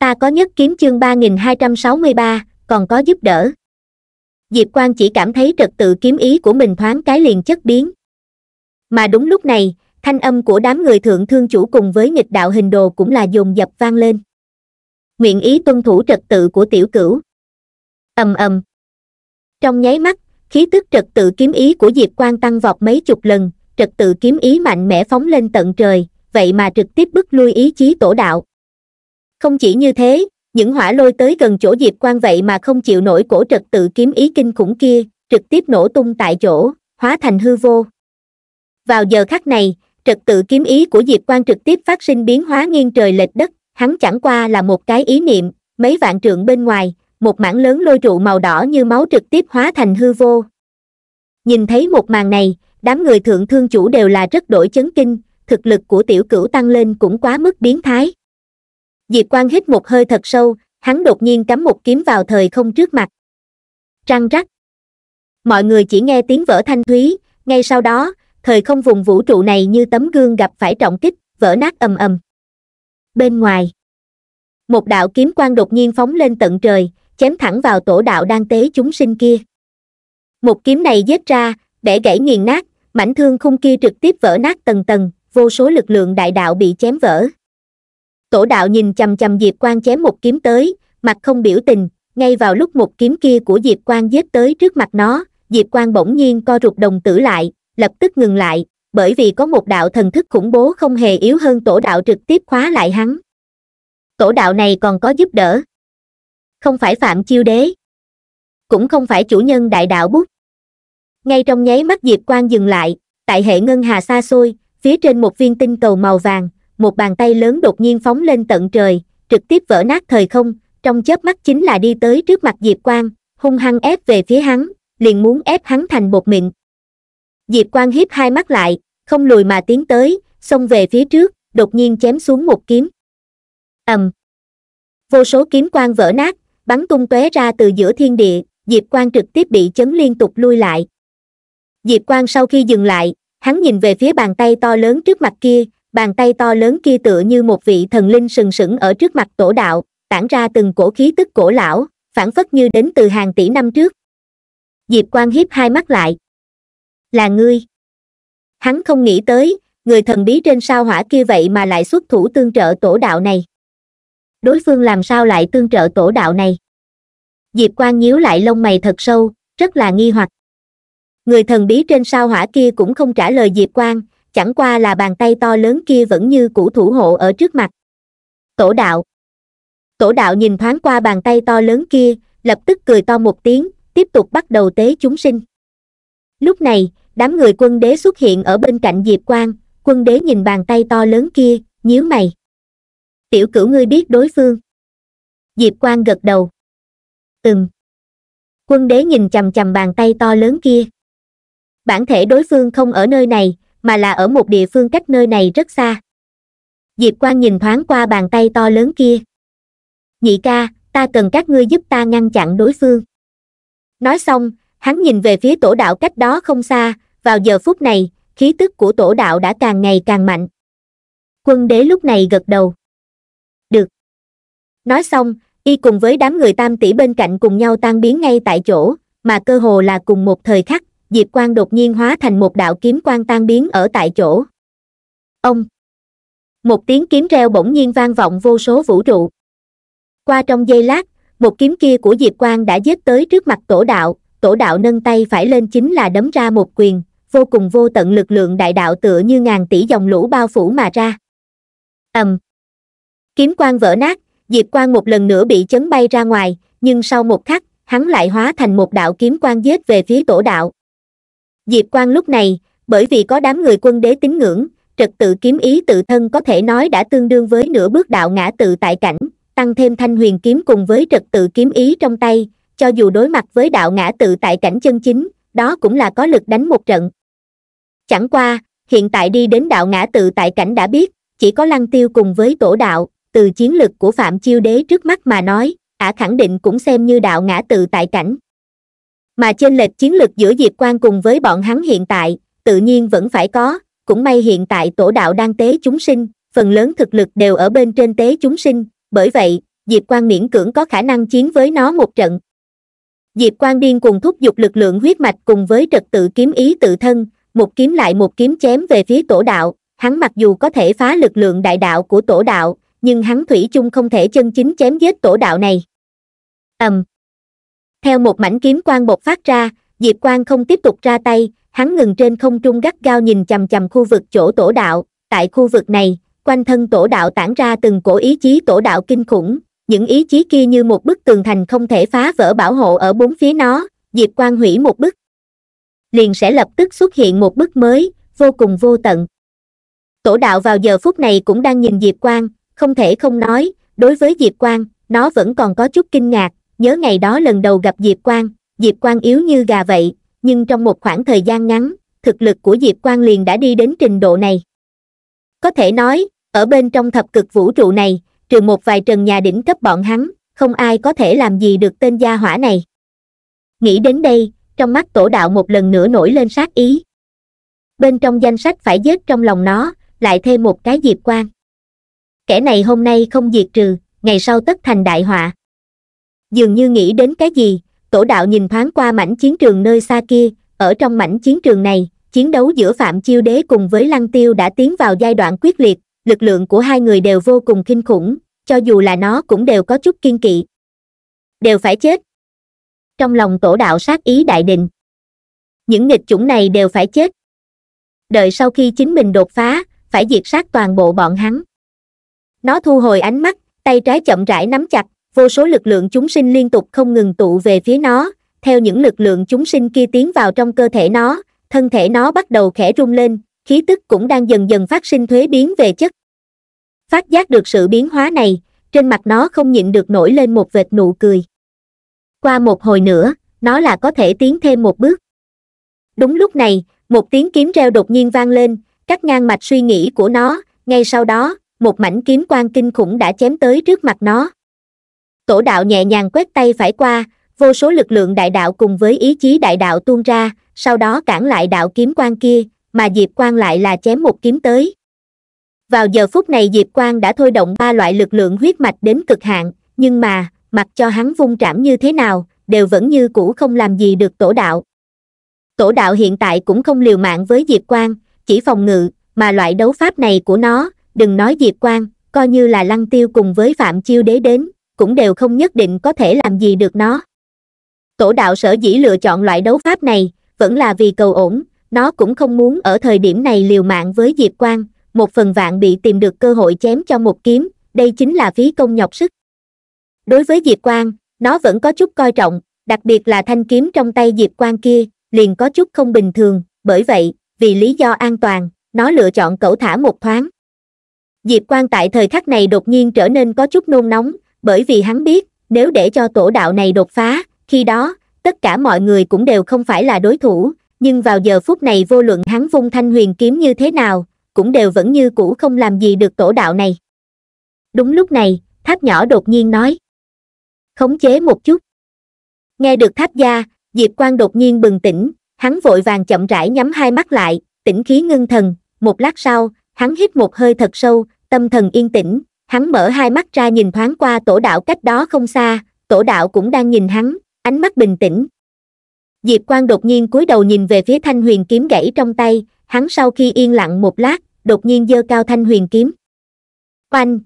ta có nhất kiếm chương 3263, còn có giúp đỡ diệp Quang chỉ cảm thấy trật tự kiếm ý của mình thoáng cái liền chất biến mà đúng lúc này thanh âm của đám người thượng thương chủ cùng với nghịch đạo hình đồ cũng là dồn dập vang lên nguyện ý tuân thủ trật tự của tiểu cửu ầm ầm trong nháy mắt khí tức trật tự kiếm ý của diệp Quang tăng vọt mấy chục lần trật tự kiếm ý mạnh mẽ phóng lên tận trời vậy mà trực tiếp bức lui ý chí tổ đạo không chỉ như thế những hỏa lôi tới gần chỗ diệp quan vậy mà không chịu nổi cổ trật tự kiếm ý kinh khủng kia trực tiếp nổ tung tại chỗ hóa thành hư vô vào giờ khắc này trật tự kiếm ý của diệp quan trực tiếp phát sinh biến hóa nghiêng trời lệch đất hắn chẳng qua là một cái ý niệm mấy vạn trượng bên ngoài một mảng lớn lôi trụ màu đỏ như máu trực tiếp hóa thành hư vô nhìn thấy một màn này đám người thượng thương chủ đều là rất đổi chấn kinh thực lực của tiểu cửu tăng lên cũng quá mức biến thái diệp Quang hít một hơi thật sâu hắn đột nhiên cắm một kiếm vào thời không trước mặt trăng rắc mọi người chỉ nghe tiếng vỡ thanh thúy ngay sau đó thời không vùng vũ trụ này như tấm gương gặp phải trọng kích vỡ nát ầm ầm bên ngoài một đạo kiếm quang đột nhiên phóng lên tận trời chém thẳng vào tổ đạo đang tế chúng sinh kia một kiếm này giết ra bẻ gãy nghiền nát mảnh thương khung kia trực tiếp vỡ nát tầng tầng vô số lực lượng đại đạo bị chém vỡ tổ đạo nhìn chầm chầm diệp Quang chém một kiếm tới mặt không biểu tình ngay vào lúc một kiếm kia của diệp Quang giết tới trước mặt nó diệp Quang bỗng nhiên co rụt đồng tử lại lập tức ngừng lại bởi vì có một đạo thần thức khủng bố không hề yếu hơn tổ đạo trực tiếp khóa lại hắn tổ đạo này còn có giúp đỡ không phải phạm chiêu đế cũng không phải chủ nhân đại đạo bút ngay trong nháy mắt diệp Quang dừng lại tại hệ ngân hà xa xôi phía trên một viên tinh cầu màu vàng một bàn tay lớn đột nhiên phóng lên tận trời trực tiếp vỡ nát thời không trong chớp mắt chính là đi tới trước mặt diệp quang hung hăng ép về phía hắn liền muốn ép hắn thành bột mịn diệp quang hiếp hai mắt lại không lùi mà tiến tới xông về phía trước đột nhiên chém xuống một kiếm ầm vô số kiếm quang vỡ nát bắn tung tóe ra từ giữa thiên địa diệp quang trực tiếp bị chấn liên tục lui lại diệp quang sau khi dừng lại hắn nhìn về phía bàn tay to lớn trước mặt kia bàn tay to lớn kia tựa như một vị thần linh sừng sững ở trước mặt tổ đạo tản ra từng cổ khí tức cổ lão phản phất như đến từ hàng tỷ năm trước diệp quan hiếp hai mắt lại là ngươi hắn không nghĩ tới người thần bí trên sao hỏa kia vậy mà lại xuất thủ tương trợ tổ đạo này đối phương làm sao lại tương trợ tổ đạo này diệp quan nhíu lại lông mày thật sâu rất là nghi hoặc người thần bí trên sao hỏa kia cũng không trả lời diệp quan chẳng qua là bàn tay to lớn kia vẫn như cũ thủ hộ ở trước mặt tổ đạo tổ đạo nhìn thoáng qua bàn tay to lớn kia lập tức cười to một tiếng tiếp tục bắt đầu tế chúng sinh lúc này đám người quân đế xuất hiện ở bên cạnh diệp quang quân đế nhìn bàn tay to lớn kia nhíu mày tiểu cửu ngươi biết đối phương diệp quang gật đầu ừm quân đế nhìn chằm chằm bàn tay to lớn kia bản thể đối phương không ở nơi này mà là ở một địa phương cách nơi này rất xa diệp Quang nhìn thoáng qua bàn tay to lớn kia nhị ca ta cần các ngươi giúp ta ngăn chặn đối phương nói xong hắn nhìn về phía tổ đạo cách đó không xa vào giờ phút này khí tức của tổ đạo đã càng ngày càng mạnh quân đế lúc này gật đầu được nói xong y cùng với đám người tam tỷ bên cạnh cùng nhau tan biến ngay tại chỗ mà cơ hồ là cùng một thời khắc diệp quang đột nhiên hóa thành một đạo kiếm quang tan biến ở tại chỗ ông một tiếng kiếm reo bỗng nhiên vang vọng vô số vũ trụ qua trong giây lát một kiếm kia của diệp quang đã giết tới trước mặt tổ đạo tổ đạo nâng tay phải lên chính là đấm ra một quyền vô cùng vô tận lực lượng đại đạo tựa như ngàn tỷ dòng lũ bao phủ mà ra ầm kiếm quang vỡ nát diệp quang một lần nữa bị chấn bay ra ngoài nhưng sau một khắc hắn lại hóa thành một đạo kiếm quang giết về phía tổ đạo Diệp Quang lúc này, bởi vì có đám người quân đế tín ngưỡng, trật tự kiếm ý tự thân có thể nói đã tương đương với nửa bước đạo ngã tự tại cảnh, tăng thêm thanh huyền kiếm cùng với trật tự kiếm ý trong tay, cho dù đối mặt với đạo ngã tự tại cảnh chân chính, đó cũng là có lực đánh một trận. Chẳng qua, hiện tại đi đến đạo ngã tự tại cảnh đã biết, chỉ có lăng tiêu cùng với tổ đạo, từ chiến lực của Phạm Chiêu Đế trước mắt mà nói, ả khẳng định cũng xem như đạo ngã tự tại cảnh mà chênh lệch chiến lược giữa diệp quan cùng với bọn hắn hiện tại tự nhiên vẫn phải có cũng may hiện tại tổ đạo đang tế chúng sinh phần lớn thực lực đều ở bên trên tế chúng sinh bởi vậy diệp quan miễn cưỡng có khả năng chiến với nó một trận diệp quan điên cùng thúc giục lực lượng huyết mạch cùng với trật tự kiếm ý tự thân một kiếm lại một kiếm chém về phía tổ đạo hắn mặc dù có thể phá lực lượng đại đạo của tổ đạo nhưng hắn thủy chung không thể chân chính chém giết tổ đạo này ầm um, theo một mảnh kiếm quang bột phát ra diệp quang không tiếp tục ra tay hắn ngừng trên không trung gắt gao nhìn chằm chằm khu vực chỗ tổ đạo tại khu vực này quanh thân tổ đạo tản ra từng cổ ý chí tổ đạo kinh khủng những ý chí kia như một bức tường thành không thể phá vỡ bảo hộ ở bốn phía nó diệp quang hủy một bức liền sẽ lập tức xuất hiện một bức mới vô cùng vô tận tổ đạo vào giờ phút này cũng đang nhìn diệp quang không thể không nói đối với diệp quang nó vẫn còn có chút kinh ngạc nhớ ngày đó lần đầu gặp diệp Quang, diệp Quang yếu như gà vậy nhưng trong một khoảng thời gian ngắn thực lực của diệp Quang liền đã đi đến trình độ này có thể nói ở bên trong thập cực vũ trụ này trừ một vài trần nhà đỉnh cấp bọn hắn không ai có thể làm gì được tên gia hỏa này nghĩ đến đây trong mắt tổ đạo một lần nữa nổi lên sát ý bên trong danh sách phải giết trong lòng nó lại thêm một cái diệp Quang. kẻ này hôm nay không diệt trừ ngày sau tất thành đại họa dường như nghĩ đến cái gì tổ đạo nhìn thoáng qua mảnh chiến trường nơi xa kia ở trong mảnh chiến trường này chiến đấu giữa phạm chiêu đế cùng với lăng tiêu đã tiến vào giai đoạn quyết liệt lực lượng của hai người đều vô cùng kinh khủng cho dù là nó cũng đều có chút kiên kỵ đều phải chết trong lòng tổ đạo sát ý đại định những nghịch chủng này đều phải chết đợi sau khi chính mình đột phá phải diệt sát toàn bộ bọn hắn nó thu hồi ánh mắt tay trái chậm rãi nắm chặt vô số lực lượng chúng sinh liên tục không ngừng tụ về phía nó theo những lực lượng chúng sinh kia tiến vào trong cơ thể nó thân thể nó bắt đầu khẽ rung lên khí tức cũng đang dần dần phát sinh thuế biến về chất phát giác được sự biến hóa này trên mặt nó không nhịn được nổi lên một vệt nụ cười qua một hồi nữa nó là có thể tiến thêm một bước đúng lúc này một tiếng kiếm reo đột nhiên vang lên cắt ngang mạch suy nghĩ của nó ngay sau đó một mảnh kiếm quang kinh khủng đã chém tới trước mặt nó tổ đạo nhẹ nhàng quét tay phải qua vô số lực lượng đại đạo cùng với ý chí đại đạo tuôn ra sau đó cản lại đạo kiếm quan kia mà diệp Quang lại là chém một kiếm tới vào giờ phút này diệp Quang đã thôi động ba loại lực lượng huyết mạch đến cực hạn nhưng mà mặc cho hắn vung trảm như thế nào đều vẫn như cũ không làm gì được tổ đạo tổ đạo hiện tại cũng không liều mạng với diệp Quang, chỉ phòng ngự mà loại đấu pháp này của nó đừng nói diệp Quang, coi như là lăng tiêu cùng với phạm chiêu đế đến cũng đều không nhất định có thể làm gì được nó tổ đạo sở dĩ lựa chọn loại đấu pháp này vẫn là vì cầu ổn nó cũng không muốn ở thời điểm này liều mạng với diệp quang một phần vạn bị tìm được cơ hội chém cho một kiếm đây chính là phí công nhọc sức đối với diệp quang nó vẫn có chút coi trọng đặc biệt là thanh kiếm trong tay diệp quang kia liền có chút không bình thường bởi vậy vì lý do an toàn nó lựa chọn cẩu thả một thoáng diệp quang tại thời khắc này đột nhiên trở nên có chút nôn nóng bởi vì hắn biết nếu để cho tổ đạo này đột phá khi đó tất cả mọi người cũng đều không phải là đối thủ nhưng vào giờ phút này vô luận hắn vung thanh huyền kiếm như thế nào cũng đều vẫn như cũ không làm gì được tổ đạo này đúng lúc này tháp nhỏ đột nhiên nói khống chế một chút nghe được tháp gia diệp quan đột nhiên bừng tỉnh hắn vội vàng chậm rãi nhắm hai mắt lại tĩnh khí ngưng thần một lát sau hắn hít một hơi thật sâu tâm thần yên tĩnh hắn mở hai mắt ra nhìn thoáng qua tổ đạo cách đó không xa tổ đạo cũng đang nhìn hắn ánh mắt bình tĩnh diệp Quang đột nhiên cúi đầu nhìn về phía thanh huyền kiếm gãy trong tay hắn sau khi yên lặng một lát đột nhiên giơ cao thanh huyền kiếm oanh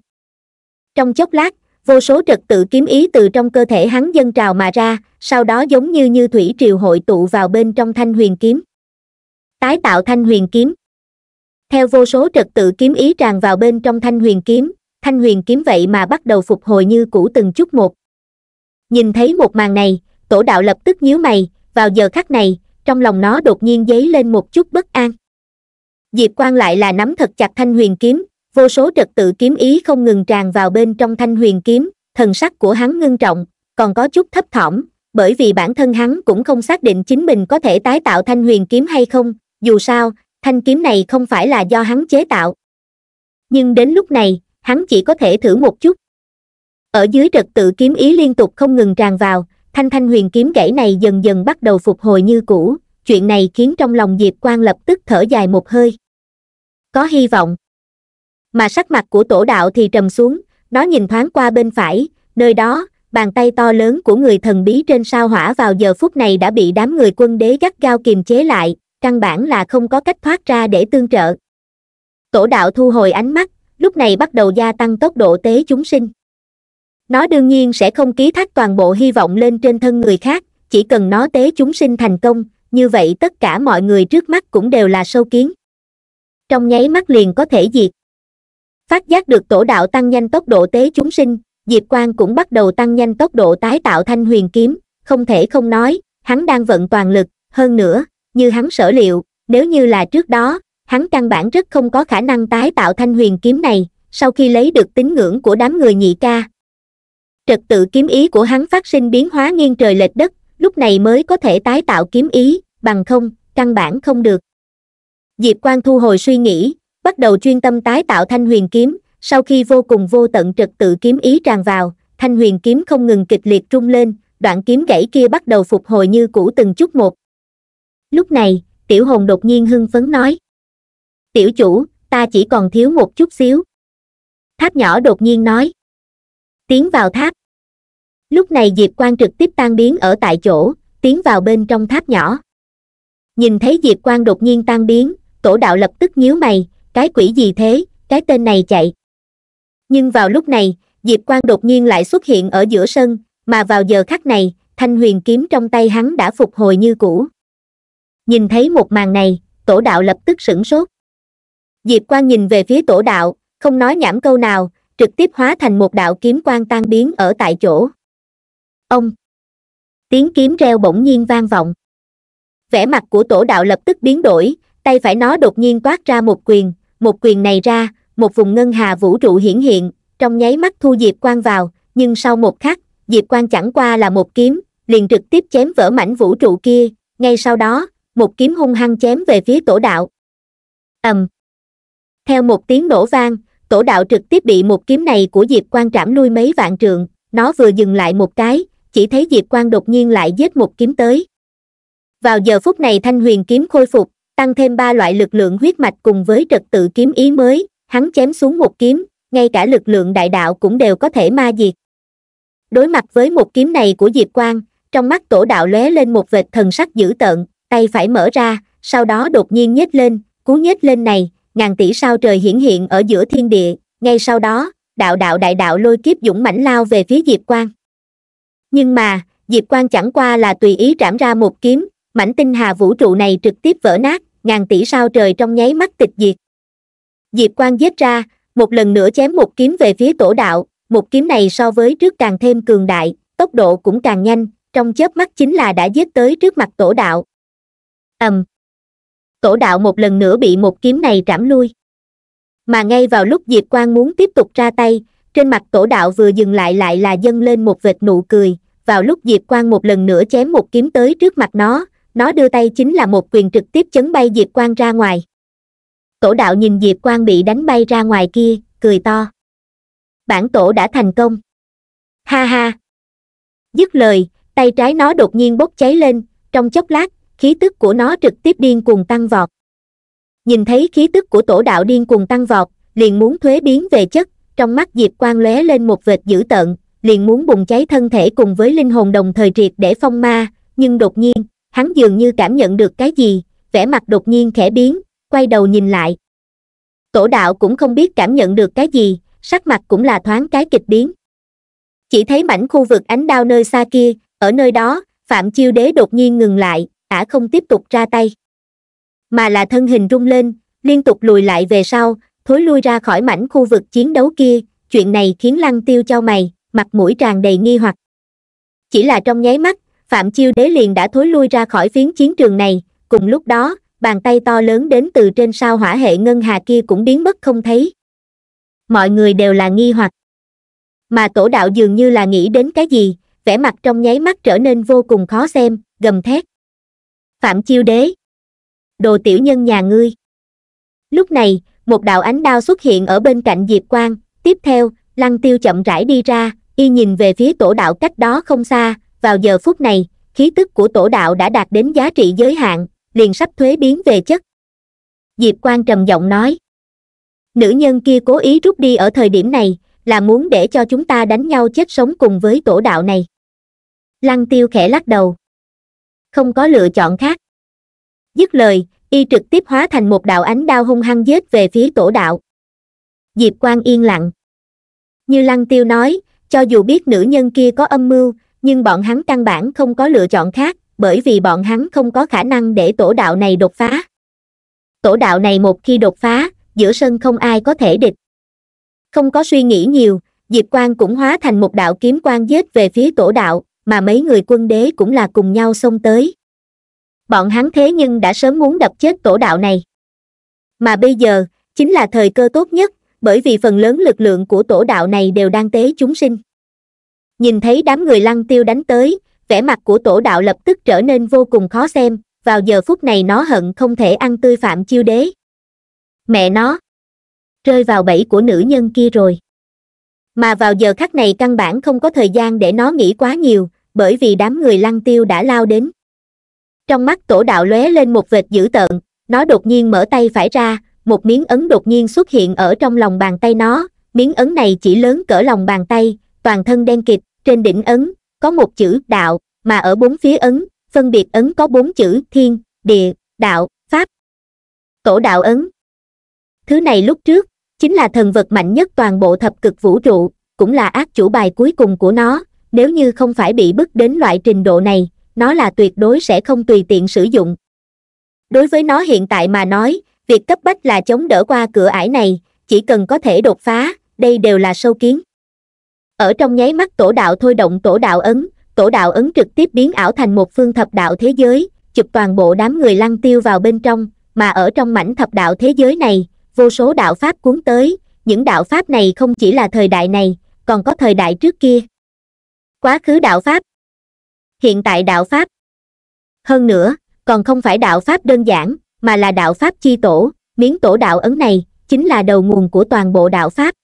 trong chốc lát vô số trật tự kiếm ý từ trong cơ thể hắn dâng trào mà ra sau đó giống như như thủy triều hội tụ vào bên trong thanh huyền kiếm tái tạo thanh huyền kiếm theo vô số trật tự kiếm ý tràn vào bên trong thanh huyền kiếm thanh huyền kiếm vậy mà bắt đầu phục hồi như cũ từng chút một nhìn thấy một màn này tổ đạo lập tức nhíu mày vào giờ khắc này trong lòng nó đột nhiên dấy lên một chút bất an diệp quan lại là nắm thật chặt thanh huyền kiếm vô số trật tự kiếm ý không ngừng tràn vào bên trong thanh huyền kiếm thần sắc của hắn ngưng trọng còn có chút thấp thỏm bởi vì bản thân hắn cũng không xác định chính mình có thể tái tạo thanh huyền kiếm hay không dù sao thanh kiếm này không phải là do hắn chế tạo nhưng đến lúc này hắn chỉ có thể thử một chút ở dưới trật tự kiếm ý liên tục không ngừng tràn vào thanh thanh huyền kiếm gãy này dần dần bắt đầu phục hồi như cũ chuyện này khiến trong lòng diệp quan lập tức thở dài một hơi có hy vọng mà sắc mặt của tổ đạo thì trầm xuống nó nhìn thoáng qua bên phải nơi đó bàn tay to lớn của người thần bí trên sao hỏa vào giờ phút này đã bị đám người quân đế gắt gao kiềm chế lại căn bản là không có cách thoát ra để tương trợ tổ đạo thu hồi ánh mắt lúc này bắt đầu gia tăng tốc độ tế chúng sinh nó đương nhiên sẽ không ký thác toàn bộ hy vọng lên trên thân người khác chỉ cần nó tế chúng sinh thành công như vậy tất cả mọi người trước mắt cũng đều là sâu kiến trong nháy mắt liền có thể diệt phát giác được tổ đạo tăng nhanh tốc độ tế chúng sinh diệp quang cũng bắt đầu tăng nhanh tốc độ tái tạo thanh huyền kiếm không thể không nói hắn đang vận toàn lực hơn nữa như hắn sở liệu nếu như là trước đó hắn căn bản rất không có khả năng tái tạo thanh huyền kiếm này sau khi lấy được tín ngưỡng của đám người nhị ca trật tự kiếm ý của hắn phát sinh biến hóa nghiêng trời lệch đất lúc này mới có thể tái tạo kiếm ý bằng không căn bản không được diệp Quan thu hồi suy nghĩ bắt đầu chuyên tâm tái tạo thanh huyền kiếm sau khi vô cùng vô tận trật tự kiếm ý tràn vào thanh huyền kiếm không ngừng kịch liệt trung lên đoạn kiếm gãy kia bắt đầu phục hồi như cũ từng chút một lúc này tiểu hồn đột nhiên hưng phấn nói tiểu chủ ta chỉ còn thiếu một chút xíu tháp nhỏ đột nhiên nói tiến vào tháp lúc này diệp quang trực tiếp tan biến ở tại chỗ tiến vào bên trong tháp nhỏ nhìn thấy diệp quang đột nhiên tan biến tổ đạo lập tức nhíu mày cái quỷ gì thế cái tên này chạy nhưng vào lúc này diệp quang đột nhiên lại xuất hiện ở giữa sân mà vào giờ khắc này thanh huyền kiếm trong tay hắn đã phục hồi như cũ nhìn thấy một màn này tổ đạo lập tức sửng sốt diệp Quang nhìn về phía tổ đạo không nói nhảm câu nào trực tiếp hóa thành một đạo kiếm quang tan biến ở tại chỗ ông tiếng kiếm reo bỗng nhiên vang vọng vẻ mặt của tổ đạo lập tức biến đổi tay phải nó đột nhiên toát ra một quyền một quyền này ra một vùng ngân hà vũ trụ hiển hiện trong nháy mắt thu diệp Quang vào nhưng sau một khắc diệp Quang chẳng qua là một kiếm liền trực tiếp chém vỡ mảnh vũ trụ kia ngay sau đó một kiếm hung hăng chém về phía tổ đạo ầm um, theo một tiếng nổ vang tổ đạo trực tiếp bị một kiếm này của diệp quang trảm lui mấy vạn trường, nó vừa dừng lại một cái chỉ thấy diệp quang đột nhiên lại giết một kiếm tới vào giờ phút này thanh huyền kiếm khôi phục tăng thêm ba loại lực lượng huyết mạch cùng với trật tự kiếm ý mới hắn chém xuống một kiếm ngay cả lực lượng đại đạo cũng đều có thể ma diệt đối mặt với một kiếm này của diệp quang, trong mắt tổ đạo lóe lên một vệt thần sắc dữ tợn tay phải mở ra sau đó đột nhiên nhếch lên cú nhếch lên này ngàn tỷ sao trời hiển hiện ở giữa thiên địa ngay sau đó đạo đạo đại đạo lôi kiếp dũng mãnh lao về phía diệp quang nhưng mà diệp quang chẳng qua là tùy ý trảm ra một kiếm mảnh tinh hà vũ trụ này trực tiếp vỡ nát ngàn tỷ sao trời trong nháy mắt tịch diệt diệp quang giết ra một lần nữa chém một kiếm về phía tổ đạo một kiếm này so với trước càng thêm cường đại tốc độ cũng càng nhanh trong chớp mắt chính là đã giết tới trước mặt tổ đạo ầm um, tổ đạo một lần nữa bị một kiếm này trảm lui mà ngay vào lúc diệp quang muốn tiếp tục ra tay trên mặt tổ đạo vừa dừng lại lại là dâng lên một vệt nụ cười vào lúc diệp quang một lần nữa chém một kiếm tới trước mặt nó nó đưa tay chính là một quyền trực tiếp chấn bay diệp quang ra ngoài tổ đạo nhìn diệp quang bị đánh bay ra ngoài kia cười to bản tổ đã thành công ha ha dứt lời tay trái nó đột nhiên bốc cháy lên trong chốc lát khí tức của nó trực tiếp điên cuồng tăng vọt nhìn thấy khí tức của tổ đạo điên cuồng tăng vọt liền muốn thuế biến về chất trong mắt diệp quang lóe lên một vệt dữ tợn liền muốn bùng cháy thân thể cùng với linh hồn đồng thời triệt để phong ma nhưng đột nhiên hắn dường như cảm nhận được cái gì vẻ mặt đột nhiên khẽ biến quay đầu nhìn lại tổ đạo cũng không biết cảm nhận được cái gì sắc mặt cũng là thoáng cái kịch biến chỉ thấy mảnh khu vực ánh đao nơi xa kia ở nơi đó phạm chiêu đế đột nhiên ngừng lại ả không tiếp tục ra tay mà là thân hình rung lên liên tục lùi lại về sau thối lui ra khỏi mảnh khu vực chiến đấu kia chuyện này khiến lăng tiêu cho mày mặt mũi tràn đầy nghi hoặc chỉ là trong nháy mắt phạm chiêu đế liền đã thối lui ra khỏi phiến chiến trường này cùng lúc đó bàn tay to lớn đến từ trên sao hỏa hệ ngân hà kia cũng biến mất không thấy mọi người đều là nghi hoặc mà tổ đạo dường như là nghĩ đến cái gì vẻ mặt trong nháy mắt trở nên vô cùng khó xem gầm thét phạm chiêu đế đồ tiểu nhân nhà ngươi lúc này một đạo ánh đao xuất hiện ở bên cạnh diệp quang tiếp theo lăng tiêu chậm rãi đi ra y nhìn về phía tổ đạo cách đó không xa vào giờ phút này khí tức của tổ đạo đã đạt đến giá trị giới hạn liền sắp thuế biến về chất diệp quang trầm giọng nói nữ nhân kia cố ý rút đi ở thời điểm này là muốn để cho chúng ta đánh nhau chết sống cùng với tổ đạo này lăng tiêu khẽ lắc đầu không có lựa chọn khác dứt lời y trực tiếp hóa thành một đạo ánh đao hung hăng giết về phía tổ đạo diệp quan yên lặng như lăng tiêu nói cho dù biết nữ nhân kia có âm mưu nhưng bọn hắn căn bản không có lựa chọn khác bởi vì bọn hắn không có khả năng để tổ đạo này đột phá tổ đạo này một khi đột phá giữa sân không ai có thể địch không có suy nghĩ nhiều diệp quan cũng hóa thành một đạo kiếm quan giết về phía tổ đạo mà mấy người quân đế cũng là cùng nhau xông tới bọn hắn thế nhưng đã sớm muốn đập chết tổ đạo này mà bây giờ chính là thời cơ tốt nhất bởi vì phần lớn lực lượng của tổ đạo này đều đang tế chúng sinh nhìn thấy đám người lăng tiêu đánh tới vẻ mặt của tổ đạo lập tức trở nên vô cùng khó xem vào giờ phút này nó hận không thể ăn tươi phạm chiêu đế mẹ nó rơi vào bẫy của nữ nhân kia rồi mà vào giờ khắc này căn bản không có thời gian để nó nghĩ quá nhiều bởi vì đám người lăng tiêu đã lao đến trong mắt tổ đạo lóe lên một vệt dữ tợn nó đột nhiên mở tay phải ra một miếng ấn đột nhiên xuất hiện ở trong lòng bàn tay nó miếng ấn này chỉ lớn cỡ lòng bàn tay toàn thân đen kịt trên đỉnh ấn có một chữ đạo mà ở bốn phía ấn phân biệt ấn có bốn chữ thiên địa đạo pháp tổ đạo ấn thứ này lúc trước chính là thần vật mạnh nhất toàn bộ thập cực vũ trụ cũng là ác chủ bài cuối cùng của nó nếu như không phải bị bức đến loại trình độ này nó là tuyệt đối sẽ không tùy tiện sử dụng đối với nó hiện tại mà nói việc cấp bách là chống đỡ qua cửa ải này chỉ cần có thể đột phá đây đều là sâu kiến ở trong nháy mắt tổ đạo thôi động tổ đạo ấn tổ đạo ấn trực tiếp biến ảo thành một phương thập đạo thế giới chụp toàn bộ đám người lăng tiêu vào bên trong mà ở trong mảnh thập đạo thế giới này vô số đạo pháp cuốn tới những đạo pháp này không chỉ là thời đại này còn có thời đại trước kia quá khứ đạo pháp hiện tại đạo pháp hơn nữa còn không phải đạo pháp đơn giản mà là đạo pháp chi tổ miếng tổ đạo ấn này chính là đầu nguồn của toàn bộ đạo pháp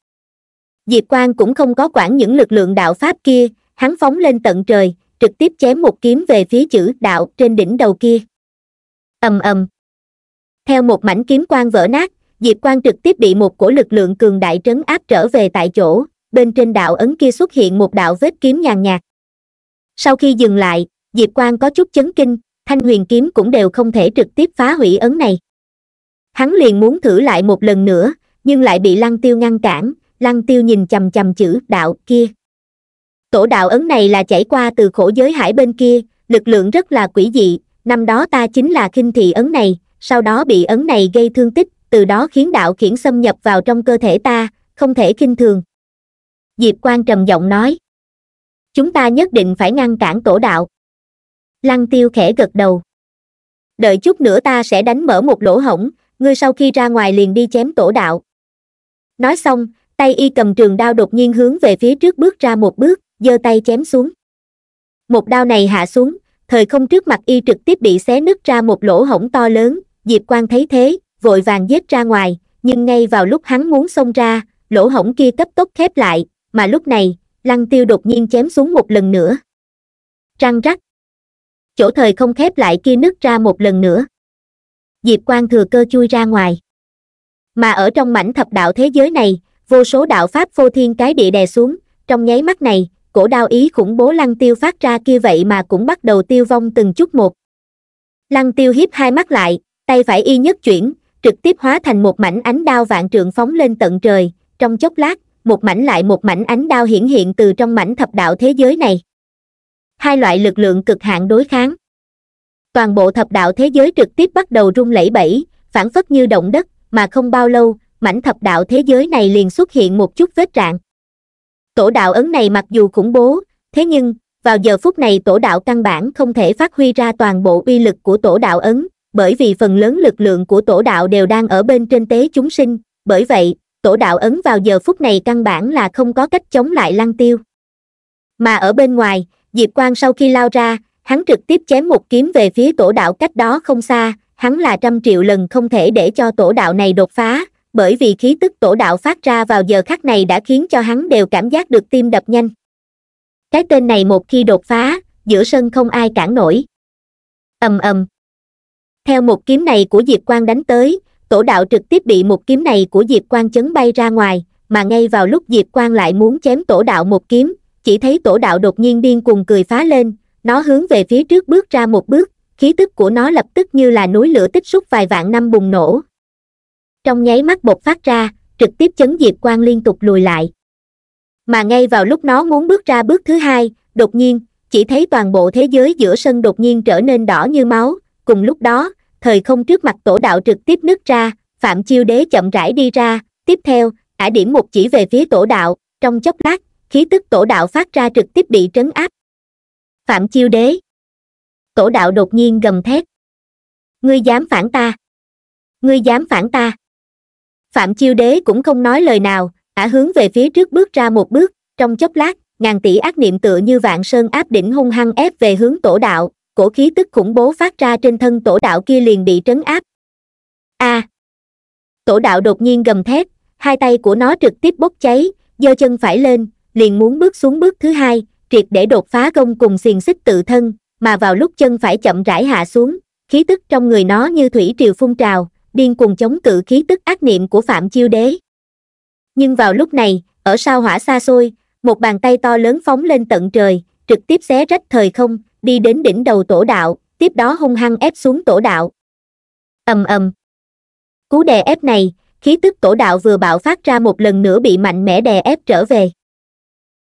diệp quang cũng không có quản những lực lượng đạo pháp kia hắn phóng lên tận trời trực tiếp chém một kiếm về phía chữ đạo trên đỉnh đầu kia ầm ầm theo một mảnh kiếm quang vỡ nát diệp quang trực tiếp bị một cổ lực lượng cường đại trấn áp trở về tại chỗ bên trên đạo ấn kia xuất hiện một đạo vết kiếm nhàn nhạt sau khi dừng lại diệp quang có chút chấn kinh thanh huyền kiếm cũng đều không thể trực tiếp phá hủy ấn này hắn liền muốn thử lại một lần nữa nhưng lại bị lăng tiêu ngăn cản lăng tiêu nhìn chầm chầm chữ đạo kia tổ đạo ấn này là chảy qua từ khổ giới hải bên kia lực lượng rất là quỷ dị năm đó ta chính là khinh thị ấn này sau đó bị ấn này gây thương tích từ đó khiến đạo khiển xâm nhập vào trong cơ thể ta không thể kinh thường diệp Quang trầm giọng nói chúng ta nhất định phải ngăn cản tổ đạo lăng tiêu khẽ gật đầu đợi chút nữa ta sẽ đánh mở một lỗ hổng ngươi sau khi ra ngoài liền đi chém tổ đạo nói xong tay y cầm trường đao đột nhiên hướng về phía trước bước ra một bước giơ tay chém xuống một đao này hạ xuống thời không trước mặt y trực tiếp bị xé nứt ra một lỗ hổng to lớn diệp Quang thấy thế vội vàng giết ra ngoài nhưng ngay vào lúc hắn muốn xông ra lỗ hổng kia cấp tốc khép lại mà lúc này lăng tiêu đột nhiên chém xuống một lần nữa răng rắc chỗ thời không khép lại kia nứt ra một lần nữa diệp quan thừa cơ chui ra ngoài mà ở trong mảnh thập đạo thế giới này vô số đạo pháp vô thiên cái địa đè xuống trong nháy mắt này cổ đao ý khủng bố lăng tiêu phát ra kia vậy mà cũng bắt đầu tiêu vong từng chút một lăng tiêu hiếp hai mắt lại tay phải y nhất chuyển trực tiếp hóa thành một mảnh ánh đao vạn trượng phóng lên tận trời trong chốc lát một mảnh lại một mảnh ánh đao hiển hiện từ trong mảnh thập đạo thế giới này hai loại lực lượng cực hạn đối kháng toàn bộ thập đạo thế giới trực tiếp bắt đầu rung lẩy bẩy phản phất như động đất mà không bao lâu mảnh thập đạo thế giới này liền xuất hiện một chút vết rạn tổ đạo ấn này mặc dù khủng bố thế nhưng vào giờ phút này tổ đạo căn bản không thể phát huy ra toàn bộ uy lực của tổ đạo ấn bởi vì phần lớn lực lượng của tổ đạo đều đang ở bên trên tế chúng sinh bởi vậy tổ đạo ấn vào giờ phút này căn bản là không có cách chống lại lăng tiêu mà ở bên ngoài diệp quang sau khi lao ra hắn trực tiếp chém một kiếm về phía tổ đạo cách đó không xa hắn là trăm triệu lần không thể để cho tổ đạo này đột phá bởi vì khí tức tổ đạo phát ra vào giờ khắc này đã khiến cho hắn đều cảm giác được tim đập nhanh cái tên này một khi đột phá giữa sân không ai cản nổi ầm ầm theo một kiếm này của diệp quang đánh tới tổ đạo trực tiếp bị một kiếm này của diệp Quang chấn bay ra ngoài mà ngay vào lúc diệp Quang lại muốn chém tổ đạo một kiếm chỉ thấy tổ đạo đột nhiên điên cuồng cười phá lên nó hướng về phía trước bước ra một bước khí tức của nó lập tức như là núi lửa tích xúc vài vạn năm bùng nổ trong nháy mắt bột phát ra trực tiếp chấn diệp Quang liên tục lùi lại mà ngay vào lúc nó muốn bước ra bước thứ hai đột nhiên chỉ thấy toàn bộ thế giới giữa sân đột nhiên trở nên đỏ như máu cùng lúc đó thời không trước mặt tổ đạo trực tiếp nứt ra phạm chiêu đế chậm rãi đi ra tiếp theo ả điểm một chỉ về phía tổ đạo trong chốc lát khí tức tổ đạo phát ra trực tiếp bị trấn áp phạm chiêu đế tổ đạo đột nhiên gầm thét ngươi dám phản ta ngươi dám phản ta phạm chiêu đế cũng không nói lời nào ả hướng về phía trước bước ra một bước trong chốc lát ngàn tỷ ác niệm tựa như vạn sơn áp đỉnh hung hăng ép về hướng tổ đạo cổ khí tức khủng bố phát ra trên thân tổ đạo kia liền bị trấn áp. A! À, tổ đạo đột nhiên gầm thét, hai tay của nó trực tiếp bốc cháy, giơ chân phải lên, liền muốn bước xuống bước thứ hai, triệt để đột phá công cùng xiềng xích tự thân, mà vào lúc chân phải chậm rãi hạ xuống, khí tức trong người nó như thủy triều phun trào, điên cùng chống cự khí tức ác niệm của Phạm Chiêu Đế. Nhưng vào lúc này, ở sao hỏa xa xôi, một bàn tay to lớn phóng lên tận trời, trực tiếp xé rách thời không, đi đến đỉnh đầu tổ đạo tiếp đó hung hăng ép xuống tổ đạo ầm ầm cú đè ép này khí tức tổ đạo vừa bạo phát ra một lần nữa bị mạnh mẽ đè ép trở về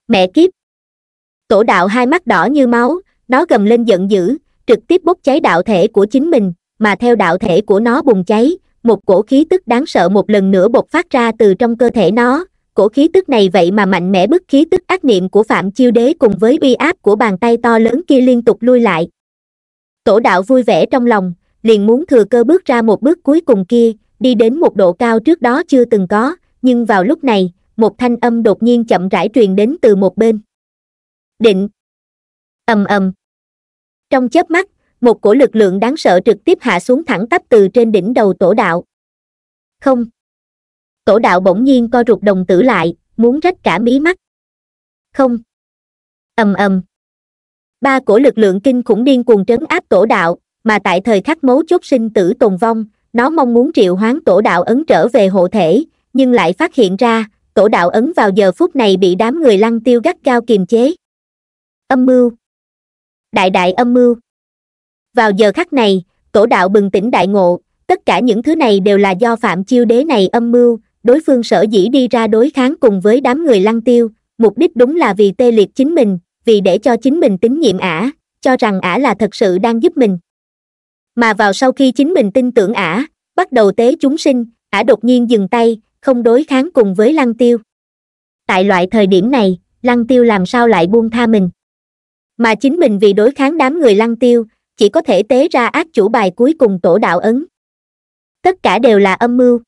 mẹ kiếp tổ đạo hai mắt đỏ như máu nó gầm lên giận dữ trực tiếp bốc cháy đạo thể của chính mình mà theo đạo thể của nó bùng cháy một cổ khí tức đáng sợ một lần nữa bộc phát ra từ trong cơ thể nó cổ khí tức này vậy mà mạnh mẽ bức khí tức ác niệm của phạm chiêu đế cùng với uy áp của bàn tay to lớn kia liên tục lui lại tổ đạo vui vẻ trong lòng liền muốn thừa cơ bước ra một bước cuối cùng kia đi đến một độ cao trước đó chưa từng có nhưng vào lúc này một thanh âm đột nhiên chậm rãi truyền đến từ một bên định ầm ầm trong chớp mắt một cổ lực lượng đáng sợ trực tiếp hạ xuống thẳng tắp từ trên đỉnh đầu tổ đạo không tổ đạo bỗng nhiên co rụt đồng tử lại muốn rách cả mí mắt không ầm ầm ba cổ lực lượng kinh khủng điên cuồng trấn áp tổ đạo mà tại thời khắc mấu chốt sinh tử tồn vong nó mong muốn triệu hoán tổ đạo ấn trở về hộ thể nhưng lại phát hiện ra tổ đạo ấn vào giờ phút này bị đám người lăng tiêu gắt cao kiềm chế âm mưu đại đại âm mưu vào giờ khắc này tổ đạo bừng tỉnh đại ngộ tất cả những thứ này đều là do phạm chiêu đế này âm mưu đối phương sở dĩ đi ra đối kháng cùng với đám người lăng tiêu mục đích đúng là vì tê liệt chính mình vì để cho chính mình tín nhiệm ả cho rằng ả là thật sự đang giúp mình mà vào sau khi chính mình tin tưởng ả bắt đầu tế chúng sinh ả đột nhiên dừng tay không đối kháng cùng với lăng tiêu tại loại thời điểm này lăng tiêu làm sao lại buông tha mình mà chính mình vì đối kháng đám người lăng tiêu chỉ có thể tế ra ác chủ bài cuối cùng tổ đạo ấn tất cả đều là âm mưu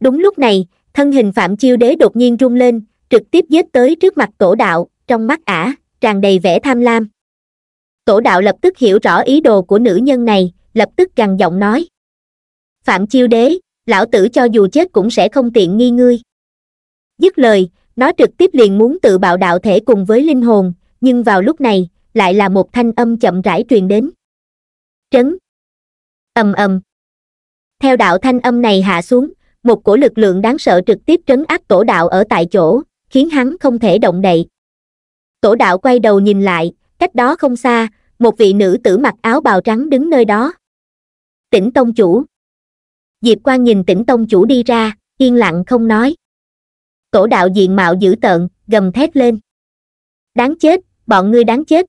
Đúng lúc này, thân hình Phạm Chiêu Đế đột nhiên rung lên, trực tiếp giết tới trước mặt tổ đạo, trong mắt ả, tràn đầy vẻ tham lam. tổ đạo lập tức hiểu rõ ý đồ của nữ nhân này, lập tức gằn giọng nói. Phạm Chiêu Đế, lão tử cho dù chết cũng sẽ không tiện nghi ngươi. Dứt lời, nó trực tiếp liền muốn tự bạo đạo thể cùng với linh hồn, nhưng vào lúc này, lại là một thanh âm chậm rãi truyền đến. Trấn. ầm ầm. Theo đạo thanh âm này hạ xuống, một cổ lực lượng đáng sợ trực tiếp trấn áp tổ đạo ở tại chỗ khiến hắn không thể động đậy tổ đạo quay đầu nhìn lại cách đó không xa một vị nữ tử mặc áo bào trắng đứng nơi đó tỉnh tông chủ diệp Quang nhìn tỉnh tông chủ đi ra yên lặng không nói tổ đạo diện mạo dữ tợn gầm thét lên đáng chết bọn ngươi đáng chết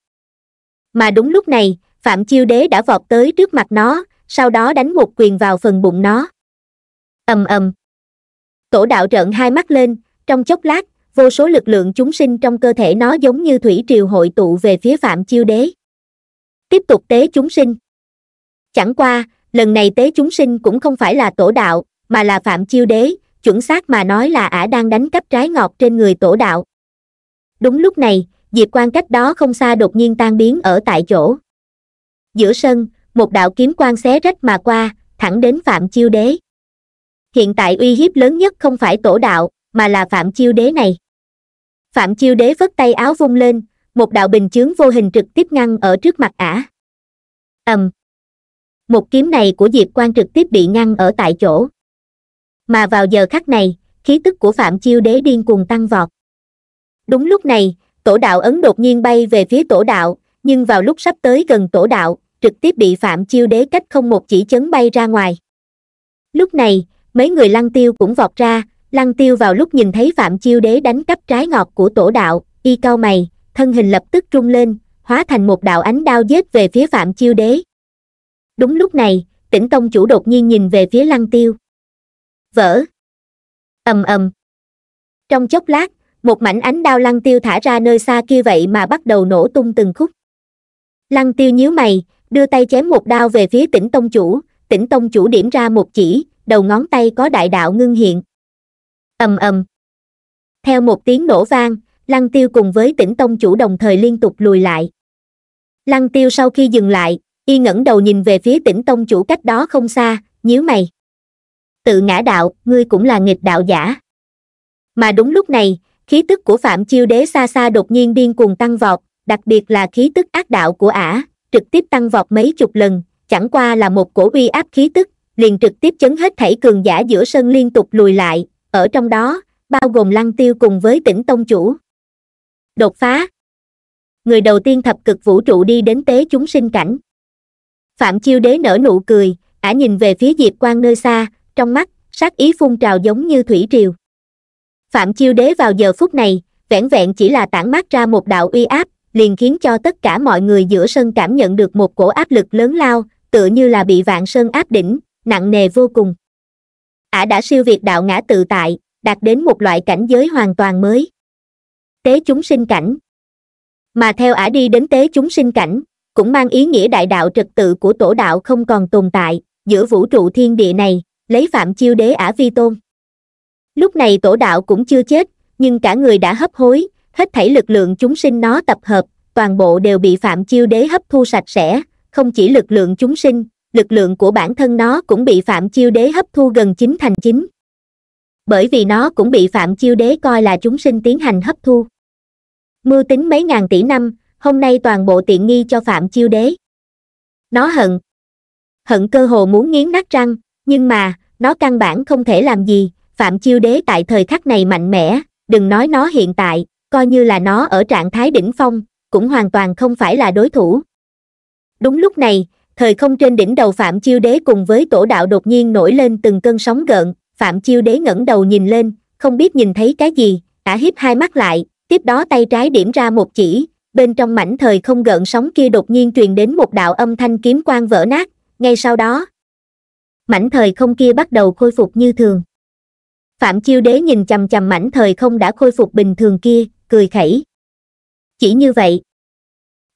mà đúng lúc này phạm chiêu đế đã vọt tới trước mặt nó sau đó đánh một quyền vào phần bụng nó ầm ầm tổ đạo trợn hai mắt lên trong chốc lát vô số lực lượng chúng sinh trong cơ thể nó giống như thủy triều hội tụ về phía phạm chiêu đế tiếp tục tế chúng sinh chẳng qua lần này tế chúng sinh cũng không phải là tổ đạo mà là phạm chiêu đế chuẩn xác mà nói là ả đang đánh cắp trái ngọt trên người tổ đạo đúng lúc này diệp quan cách đó không xa đột nhiên tan biến ở tại chỗ giữa sân một đạo kiếm quan xé rách mà qua thẳng đến phạm chiêu đế hiện tại uy hiếp lớn nhất không phải tổ đạo mà là phạm chiêu đế này phạm chiêu đế vất tay áo vung lên một đạo bình chướng vô hình trực tiếp ngăn ở trước mặt ả ầm một kiếm này của diệp quang trực tiếp bị ngăn ở tại chỗ mà vào giờ khắc này khí tức của phạm chiêu đế điên cuồng tăng vọt đúng lúc này tổ đạo ấn đột nhiên bay về phía tổ đạo nhưng vào lúc sắp tới gần tổ đạo trực tiếp bị phạm chiêu đế cách không một chỉ chấn bay ra ngoài lúc này mấy người lăng tiêu cũng vọt ra lăng tiêu vào lúc nhìn thấy phạm chiêu đế đánh cắp trái ngọt của tổ đạo y cau mày thân hình lập tức trung lên hóa thành một đạo ánh đao giết về phía phạm chiêu đế đúng lúc này tỉnh tông chủ đột nhiên nhìn về phía lăng tiêu vỡ ầm ầm trong chốc lát một mảnh ánh đao lăng tiêu thả ra nơi xa kia vậy mà bắt đầu nổ tung từng khúc lăng tiêu nhíu mày đưa tay chém một đao về phía tỉnh tông chủ tỉnh tông chủ điểm ra một chỉ đầu ngón tay có đại đạo ngưng hiện ầm ầm theo một tiếng nổ vang lăng tiêu cùng với tỉnh tông chủ đồng thời liên tục lùi lại lăng tiêu sau khi dừng lại y ngẩng đầu nhìn về phía tỉnh tông chủ cách đó không xa nhíu mày tự ngã đạo ngươi cũng là nghịch đạo giả mà đúng lúc này khí tức của phạm chiêu đế xa xa đột nhiên điên cuồng tăng vọt đặc biệt là khí tức ác đạo của ả trực tiếp tăng vọt mấy chục lần chẳng qua là một cổ uy áp khí tức liền trực tiếp chấn hết thảy cường giả giữa sân liên tục lùi lại ở trong đó bao gồm lăng tiêu cùng với tỉnh tông chủ đột phá người đầu tiên thập cực vũ trụ đi đến tế chúng sinh cảnh phạm chiêu đế nở nụ cười ả nhìn về phía diệp quang nơi xa trong mắt sát ý phun trào giống như thủy triều phạm chiêu đế vào giờ phút này vẻn vẹn chỉ là tản mát ra một đạo uy áp liền khiến cho tất cả mọi người giữa sân cảm nhận được một cổ áp lực lớn lao tựa như là bị vạn sơn áp đỉnh nặng nề vô cùng ả đã siêu việt đạo ngã tự tại đạt đến một loại cảnh giới hoàn toàn mới tế chúng sinh cảnh mà theo ả đi đến tế chúng sinh cảnh cũng mang ý nghĩa đại đạo trật tự của tổ đạo không còn tồn tại giữa vũ trụ thiên địa này lấy phạm chiêu đế ả vi tôn lúc này tổ đạo cũng chưa chết nhưng cả người đã hấp hối hết thảy lực lượng chúng sinh nó tập hợp toàn bộ đều bị phạm chiêu đế hấp thu sạch sẽ không chỉ lực lượng chúng sinh lực lượng của bản thân nó cũng bị phạm chiêu đế hấp thu gần chín thành chín bởi vì nó cũng bị phạm chiêu đế coi là chúng sinh tiến hành hấp thu mưu tính mấy ngàn tỷ năm hôm nay toàn bộ tiện nghi cho phạm chiêu đế nó hận hận cơ hồ muốn nghiến nát răng nhưng mà nó căn bản không thể làm gì phạm chiêu đế tại thời khắc này mạnh mẽ đừng nói nó hiện tại coi như là nó ở trạng thái đỉnh phong cũng hoàn toàn không phải là đối thủ đúng lúc này thời không trên đỉnh đầu phạm chiêu đế cùng với tổ đạo đột nhiên nổi lên từng cơn sóng gợn phạm chiêu đế ngẩng đầu nhìn lên không biết nhìn thấy cái gì ả hiếp hai mắt lại tiếp đó tay trái điểm ra một chỉ bên trong mảnh thời không gợn sóng kia đột nhiên truyền đến một đạo âm thanh kiếm quang vỡ nát ngay sau đó mảnh thời không kia bắt đầu khôi phục như thường phạm chiêu đế nhìn chằm chằm mảnh thời không đã khôi phục bình thường kia cười khẩy chỉ như vậy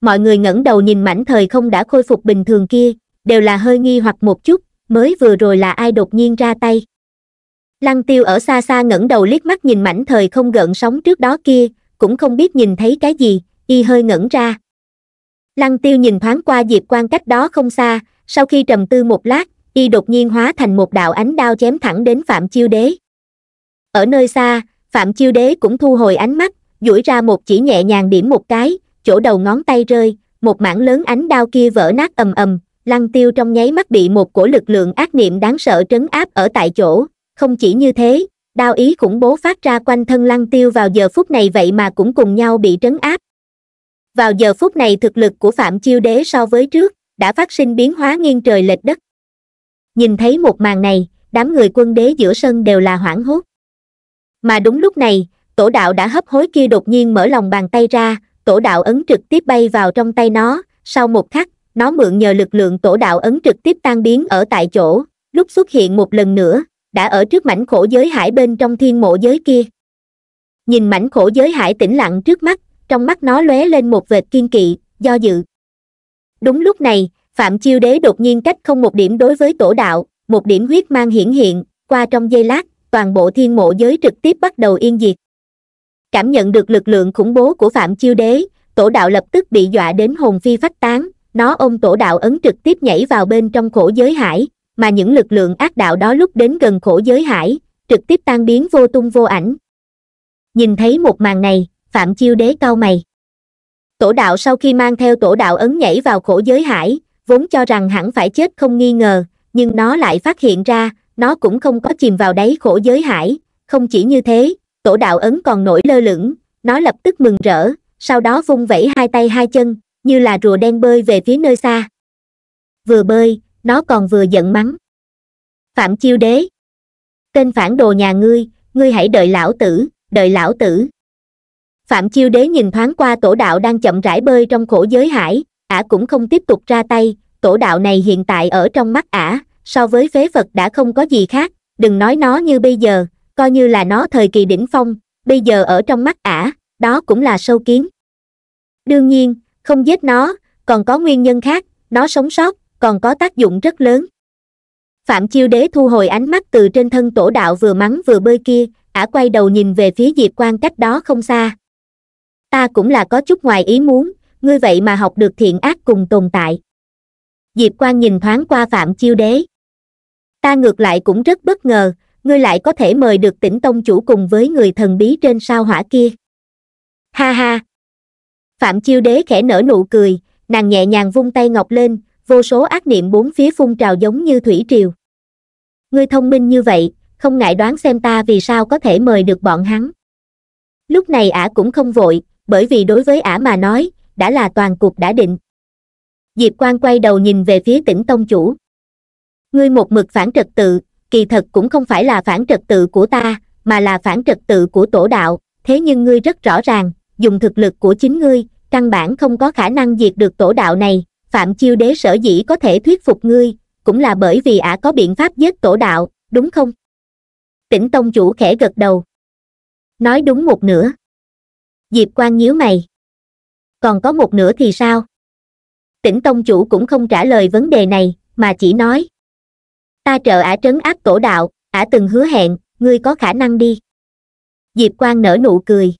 mọi người ngẩng đầu nhìn mảnh thời không đã khôi phục bình thường kia đều là hơi nghi hoặc một chút mới vừa rồi là ai đột nhiên ra tay lăng tiêu ở xa xa ngẩng đầu liếc mắt nhìn mảnh thời không gợn sóng trước đó kia cũng không biết nhìn thấy cái gì y hơi ngẩn ra lăng tiêu nhìn thoáng qua diệp quan cách đó không xa sau khi trầm tư một lát y đột nhiên hóa thành một đạo ánh đao chém thẳng đến phạm chiêu đế ở nơi xa phạm chiêu đế cũng thu hồi ánh mắt duỗi ra một chỉ nhẹ nhàng điểm một cái chỗ đầu ngón tay rơi một mảng lớn ánh đao kia vỡ nát ầm ầm lăng tiêu trong nháy mắt bị một cổ lực lượng ác niệm đáng sợ trấn áp ở tại chỗ không chỉ như thế đao ý khủng bố phát ra quanh thân lăng tiêu vào giờ phút này vậy mà cũng cùng nhau bị trấn áp vào giờ phút này thực lực của phạm chiêu đế so với trước đã phát sinh biến hóa nghiêng trời lệch đất nhìn thấy một màn này đám người quân đế giữa sân đều là hoảng hốt mà đúng lúc này tổ đạo đã hấp hối kia đột nhiên mở lòng bàn tay ra tổ đạo ấn trực tiếp bay vào trong tay nó sau một khắc nó mượn nhờ lực lượng tổ đạo ấn trực tiếp tan biến ở tại chỗ lúc xuất hiện một lần nữa đã ở trước mảnh khổ giới hải bên trong thiên mộ giới kia nhìn mảnh khổ giới hải tĩnh lặng trước mắt trong mắt nó lóe lên một vệt kiên kỵ do dự đúng lúc này phạm chiêu đế đột nhiên cách không một điểm đối với tổ đạo một điểm huyết mang hiển hiện qua trong giây lát toàn bộ thiên mộ giới trực tiếp bắt đầu yên diệt cảm nhận được lực lượng khủng bố của phạm chiêu đế tổ đạo lập tức bị dọa đến hồn phi phách tán nó ôm tổ đạo ấn trực tiếp nhảy vào bên trong khổ giới hải mà những lực lượng ác đạo đó lúc đến gần khổ giới hải trực tiếp tan biến vô tung vô ảnh nhìn thấy một màn này phạm chiêu đế cau mày tổ đạo sau khi mang theo tổ đạo ấn nhảy vào khổ giới hải vốn cho rằng hẳn phải chết không nghi ngờ nhưng nó lại phát hiện ra nó cũng không có chìm vào đáy khổ giới hải không chỉ như thế tổ đạo ấn còn nổi lơ lửng, nó lập tức mừng rỡ, sau đó vung vẩy hai tay hai chân, như là rùa đen bơi về phía nơi xa. Vừa bơi, nó còn vừa giận mắng. Phạm Chiêu Đế Tên phản đồ nhà ngươi, ngươi hãy đợi lão tử, đợi lão tử. Phạm Chiêu Đế nhìn thoáng qua tổ đạo đang chậm rãi bơi trong khổ giới hải, ả cũng không tiếp tục ra tay, tổ đạo này hiện tại ở trong mắt ả, so với phế vật đã không có gì khác, đừng nói nó như bây giờ, coi như là nó thời kỳ đỉnh phong bây giờ ở trong mắt ả đó cũng là sâu kiến đương nhiên không giết nó còn có nguyên nhân khác nó sống sót còn có tác dụng rất lớn phạm chiêu đế thu hồi ánh mắt từ trên thân tổ đạo vừa mắng vừa bơi kia ả quay đầu nhìn về phía diệp Quang cách đó không xa ta cũng là có chút ngoài ý muốn ngươi vậy mà học được thiện ác cùng tồn tại diệp Quang nhìn thoáng qua phạm chiêu đế ta ngược lại cũng rất bất ngờ ngươi lại có thể mời được tỉnh tông chủ cùng với người thần bí trên sao hỏa kia ha ha phạm chiêu đế khẽ nở nụ cười nàng nhẹ nhàng vung tay ngọc lên vô số ác niệm bốn phía phun trào giống như thủy triều ngươi thông minh như vậy không ngại đoán xem ta vì sao có thể mời được bọn hắn lúc này ả cũng không vội bởi vì đối với ả mà nói đã là toàn cuộc đã định diệp quan quay đầu nhìn về phía tỉnh tông chủ ngươi một mực phản trật tự kỳ thật cũng không phải là phản trật tự của ta mà là phản trật tự của tổ đạo thế nhưng ngươi rất rõ ràng dùng thực lực của chính ngươi căn bản không có khả năng diệt được tổ đạo này phạm chiêu đế sở dĩ có thể thuyết phục ngươi cũng là bởi vì ả có biện pháp giết tổ đạo đúng không tĩnh tông chủ khẽ gật đầu nói đúng một nửa diệp quan nhíu mày còn có một nửa thì sao tĩnh tông chủ cũng không trả lời vấn đề này mà chỉ nói ta trợ ả trấn áp cổ đạo ả từng hứa hẹn ngươi có khả năng đi diệp quang nở nụ cười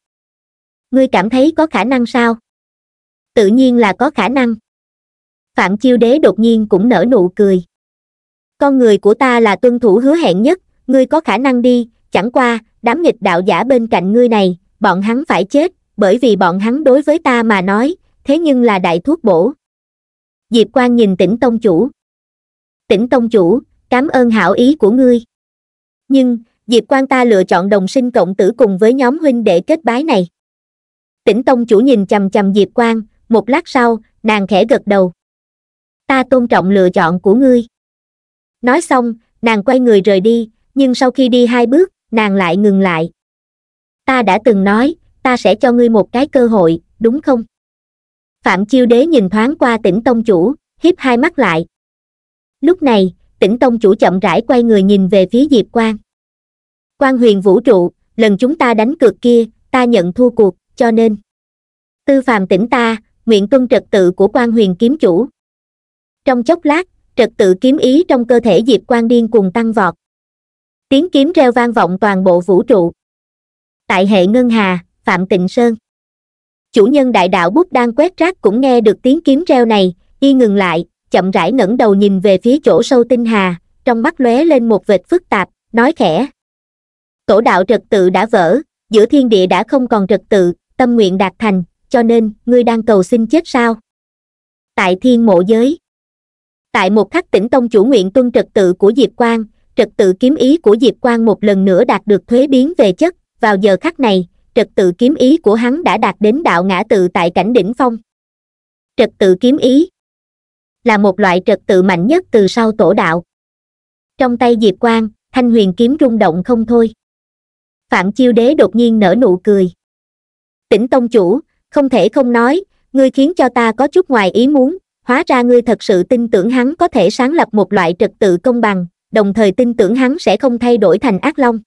ngươi cảm thấy có khả năng sao tự nhiên là có khả năng phạm chiêu đế đột nhiên cũng nở nụ cười con người của ta là tuân thủ hứa hẹn nhất ngươi có khả năng đi chẳng qua đám nghịch đạo giả bên cạnh ngươi này bọn hắn phải chết bởi vì bọn hắn đối với ta mà nói thế nhưng là đại thuốc bổ diệp Quang nhìn tỉnh tông chủ tỉnh tông chủ cảm ơn hảo ý của ngươi nhưng diệp quan ta lựa chọn đồng sinh cộng tử cùng với nhóm huynh để kết bái này tỉnh tông chủ nhìn chằm chằm diệp quan một lát sau nàng khẽ gật đầu ta tôn trọng lựa chọn của ngươi nói xong nàng quay người rời đi nhưng sau khi đi hai bước nàng lại ngừng lại ta đã từng nói ta sẽ cho ngươi một cái cơ hội đúng không phạm chiêu đế nhìn thoáng qua tỉnh tông chủ hiếp hai mắt lại lúc này tỉnh tông chủ chậm rãi quay người nhìn về phía diệp quan quan huyền vũ trụ lần chúng ta đánh cược kia ta nhận thua cuộc cho nên tư phàm tỉnh ta nguyện tuân trật tự của quan huyền kiếm chủ trong chốc lát trật tự kiếm ý trong cơ thể diệp quan điên cùng tăng vọt tiếng kiếm reo vang vọng toàn bộ vũ trụ tại hệ ngân hà phạm tịnh sơn chủ nhân đại đạo bút đang quét rác cũng nghe được tiếng kiếm reo này y ngừng lại chậm rãi ngẩng đầu nhìn về phía chỗ sâu tinh hà trong mắt lóe lên một vệt phức tạp nói khẽ tổ đạo trật tự đã vỡ giữa thiên địa đã không còn trật tự tâm nguyện đạt thành cho nên ngươi đang cầu xin chết sao tại thiên mộ giới tại một khắc tỉnh tông chủ nguyện tuân trật tự của diệp quang trật tự kiếm ý của diệp quang một lần nữa đạt được thuế biến về chất vào giờ khắc này trật tự kiếm ý của hắn đã đạt đến đạo ngã tự tại cảnh đỉnh phong trật tự kiếm ý là một loại trật tự mạnh nhất từ sau tổ đạo trong tay diệp quang thanh huyền kiếm rung động không thôi phạm chiêu đế đột nhiên nở nụ cười tỉnh tông chủ không thể không nói ngươi khiến cho ta có chút ngoài ý muốn hóa ra ngươi thật sự tin tưởng hắn có thể sáng lập một loại trật tự công bằng đồng thời tin tưởng hắn sẽ không thay đổi thành ác long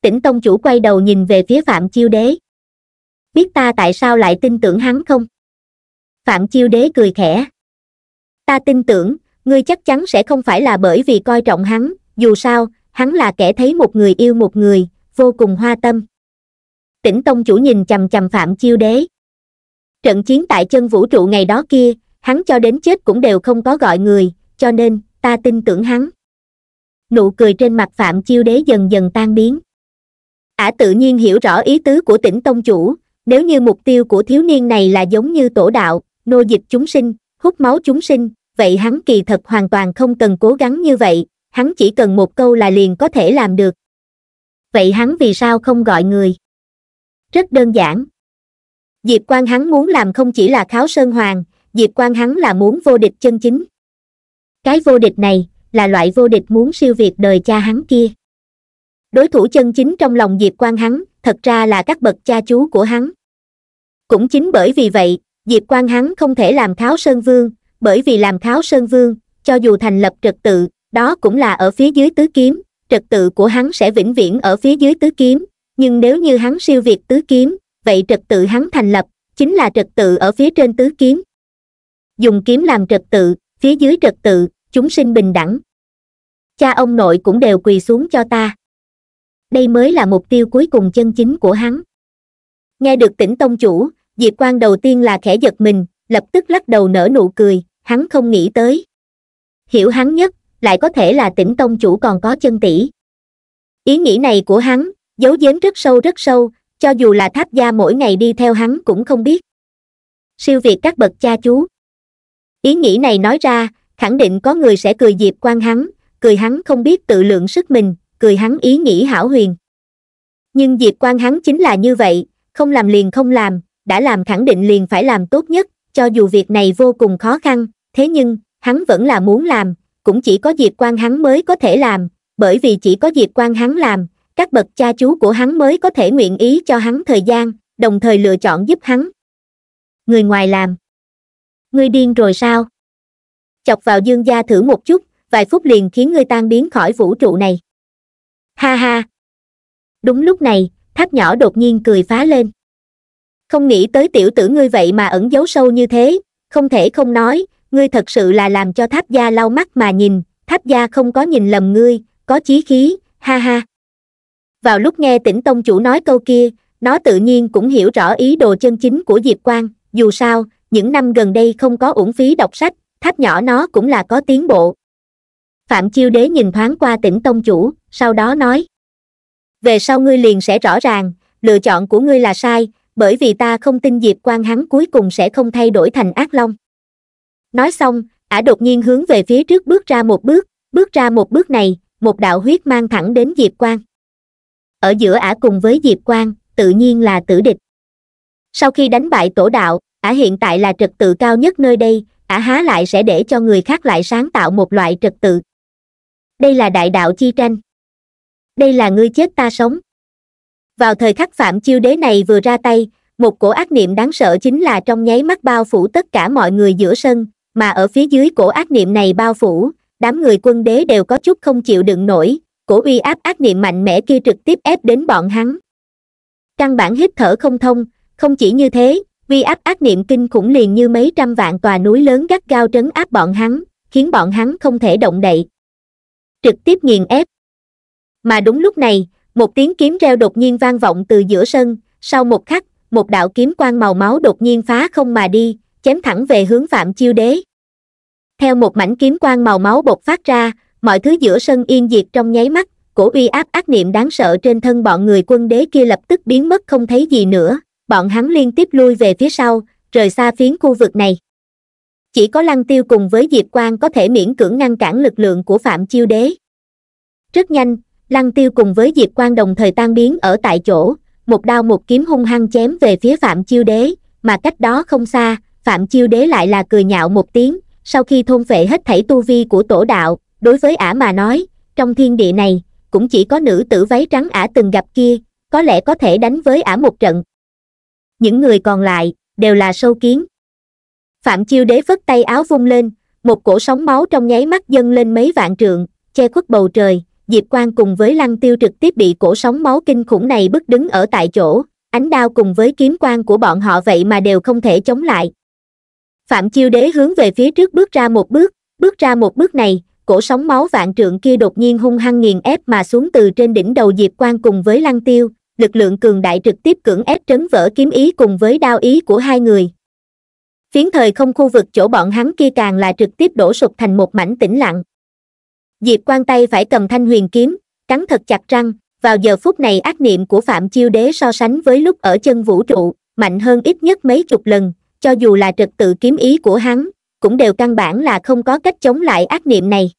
tỉnh tông chủ quay đầu nhìn về phía phạm chiêu đế biết ta tại sao lại tin tưởng hắn không phạm chiêu đế cười khẽ ta tin tưởng ngươi chắc chắn sẽ không phải là bởi vì coi trọng hắn dù sao hắn là kẻ thấy một người yêu một người vô cùng hoa tâm tỉnh tông chủ nhìn chằm chằm phạm chiêu đế trận chiến tại chân vũ trụ ngày đó kia hắn cho đến chết cũng đều không có gọi người cho nên ta tin tưởng hắn nụ cười trên mặt phạm chiêu đế dần dần tan biến ả tự nhiên hiểu rõ ý tứ của tỉnh tông chủ nếu như mục tiêu của thiếu niên này là giống như tổ đạo nô dịch chúng sinh hút máu chúng sinh vậy hắn kỳ thật hoàn toàn không cần cố gắng như vậy hắn chỉ cần một câu là liền có thể làm được vậy hắn vì sao không gọi người rất đơn giản diệp quan hắn muốn làm không chỉ là kháo sơn hoàng diệp quan hắn là muốn vô địch chân chính cái vô địch này là loại vô địch muốn siêu việt đời cha hắn kia đối thủ chân chính trong lòng diệp quan hắn thật ra là các bậc cha chú của hắn cũng chính bởi vì vậy diệp quan hắn không thể làm kháo sơn vương bởi vì làm kháo sơn vương cho dù thành lập trật tự đó cũng là ở phía dưới tứ kiếm trật tự của hắn sẽ vĩnh viễn ở phía dưới tứ kiếm nhưng nếu như hắn siêu việt tứ kiếm vậy trật tự hắn thành lập chính là trật tự ở phía trên tứ kiếm dùng kiếm làm trật tự phía dưới trật tự chúng sinh bình đẳng cha ông nội cũng đều quỳ xuống cho ta đây mới là mục tiêu cuối cùng chân chính của hắn nghe được tỉnh tông chủ diệp quan đầu tiên là khẽ giật mình lập tức lắc đầu nở nụ cười hắn không nghĩ tới hiểu hắn nhất lại có thể là tỉnh tông chủ còn có chân tỷ ý nghĩ này của hắn giấu giếm rất sâu rất sâu cho dù là tháp gia mỗi ngày đi theo hắn cũng không biết siêu việt các bậc cha chú ý nghĩ này nói ra khẳng định có người sẽ cười diệp quan hắn cười hắn không biết tự lượng sức mình cười hắn ý nghĩ hảo huyền nhưng diệp quan hắn chính là như vậy không làm liền không làm đã làm khẳng định liền phải làm tốt nhất cho dù việc này vô cùng khó khăn thế nhưng hắn vẫn là muốn làm cũng chỉ có diệp quan hắn mới có thể làm bởi vì chỉ có diệp quan hắn làm các bậc cha chú của hắn mới có thể nguyện ý cho hắn thời gian đồng thời lựa chọn giúp hắn người ngoài làm ngươi điên rồi sao chọc vào dương gia thử một chút vài phút liền khiến ngươi tan biến khỏi vũ trụ này ha ha đúng lúc này tháp nhỏ đột nhiên cười phá lên không nghĩ tới tiểu tử ngươi vậy mà ẩn giấu sâu như thế không thể không nói ngươi thật sự là làm cho tháp gia lau mắt mà nhìn tháp gia không có nhìn lầm ngươi có chí khí ha ha vào lúc nghe tỉnh tông chủ nói câu kia nó tự nhiên cũng hiểu rõ ý đồ chân chính của diệp quang dù sao những năm gần đây không có uổng phí đọc sách tháp nhỏ nó cũng là có tiến bộ phạm chiêu đế nhìn thoáng qua tỉnh tông chủ sau đó nói về sau ngươi liền sẽ rõ ràng lựa chọn của ngươi là sai bởi vì ta không tin diệp Quang hắn cuối cùng sẽ không thay đổi thành ác long Nói xong, ả đột nhiên hướng về phía trước bước ra một bước, bước ra một bước này, một đạo huyết mang thẳng đến Diệp Quang. Ở giữa ả cùng với Diệp Quang, tự nhiên là tử địch. Sau khi đánh bại tổ đạo, ả hiện tại là trật tự cao nhất nơi đây, ả há lại sẽ để cho người khác lại sáng tạo một loại trật tự. Đây là đại đạo chi tranh. Đây là ngươi chết ta sống. Vào thời khắc phạm chiêu đế này vừa ra tay, một cổ ác niệm đáng sợ chính là trong nháy mắt bao phủ tất cả mọi người giữa sân, mà ở phía dưới cổ ác niệm này bao phủ đám người quân đế đều có chút không chịu đựng nổi cổ uy áp ác niệm mạnh mẽ kia trực tiếp ép đến bọn hắn căn bản hít thở không thông không chỉ như thế uy áp ác niệm kinh khủng liền như mấy trăm vạn tòa núi lớn gắt gao trấn áp bọn hắn khiến bọn hắn không thể động đậy trực tiếp nghiền ép mà đúng lúc này một tiếng kiếm reo đột nhiên vang vọng từ giữa sân sau một khắc một đạo kiếm quang màu máu đột nhiên phá không mà đi chém thẳng về hướng phạm chiêu đế theo một mảnh kiếm quang màu máu bột phát ra mọi thứ giữa sân yên diệt trong nháy mắt cổ uy áp ác niệm đáng sợ trên thân bọn người quân đế kia lập tức biến mất không thấy gì nữa bọn hắn liên tiếp lui về phía sau rời xa phiến khu vực này chỉ có lăng tiêu cùng với diệp quang có thể miễn cưỡng ngăn cản lực lượng của phạm chiêu đế rất nhanh lăng tiêu cùng với diệp quang đồng thời tan biến ở tại chỗ một đao một kiếm hung hăng chém về phía phạm chiêu đế mà cách đó không xa phạm chiêu đế lại là cười nhạo một tiếng sau khi thôn vệ hết thảy tu vi của tổ đạo đối với ả mà nói trong thiên địa này cũng chỉ có nữ tử váy trắng ả từng gặp kia có lẽ có thể đánh với ả một trận những người còn lại đều là sâu kiến phạm chiêu đế phất tay áo vung lên một cổ sóng máu trong nháy mắt dâng lên mấy vạn trượng che khuất bầu trời diệp quan cùng với lăng tiêu trực tiếp bị cổ sóng máu kinh khủng này bức đứng ở tại chỗ ánh đao cùng với kiếm quan của bọn họ vậy mà đều không thể chống lại phạm chiêu đế hướng về phía trước bước ra một bước bước ra một bước này cổ sóng máu vạn trượng kia đột nhiên hung hăng nghiền ép mà xuống từ trên đỉnh đầu diệp Quang cùng với lăng tiêu lực lượng cường đại trực tiếp cưỡng ép trấn vỡ kiếm ý cùng với đao ý của hai người phiến thời không khu vực chỗ bọn hắn kia càng là trực tiếp đổ sụp thành một mảnh tĩnh lặng diệp Quang tay phải cầm thanh huyền kiếm cắn thật chặt răng vào giờ phút này ác niệm của phạm chiêu đế so sánh với lúc ở chân vũ trụ mạnh hơn ít nhất mấy chục lần cho dù là trật tự kiếm ý của hắn cũng đều căn bản là không có cách chống lại ác niệm này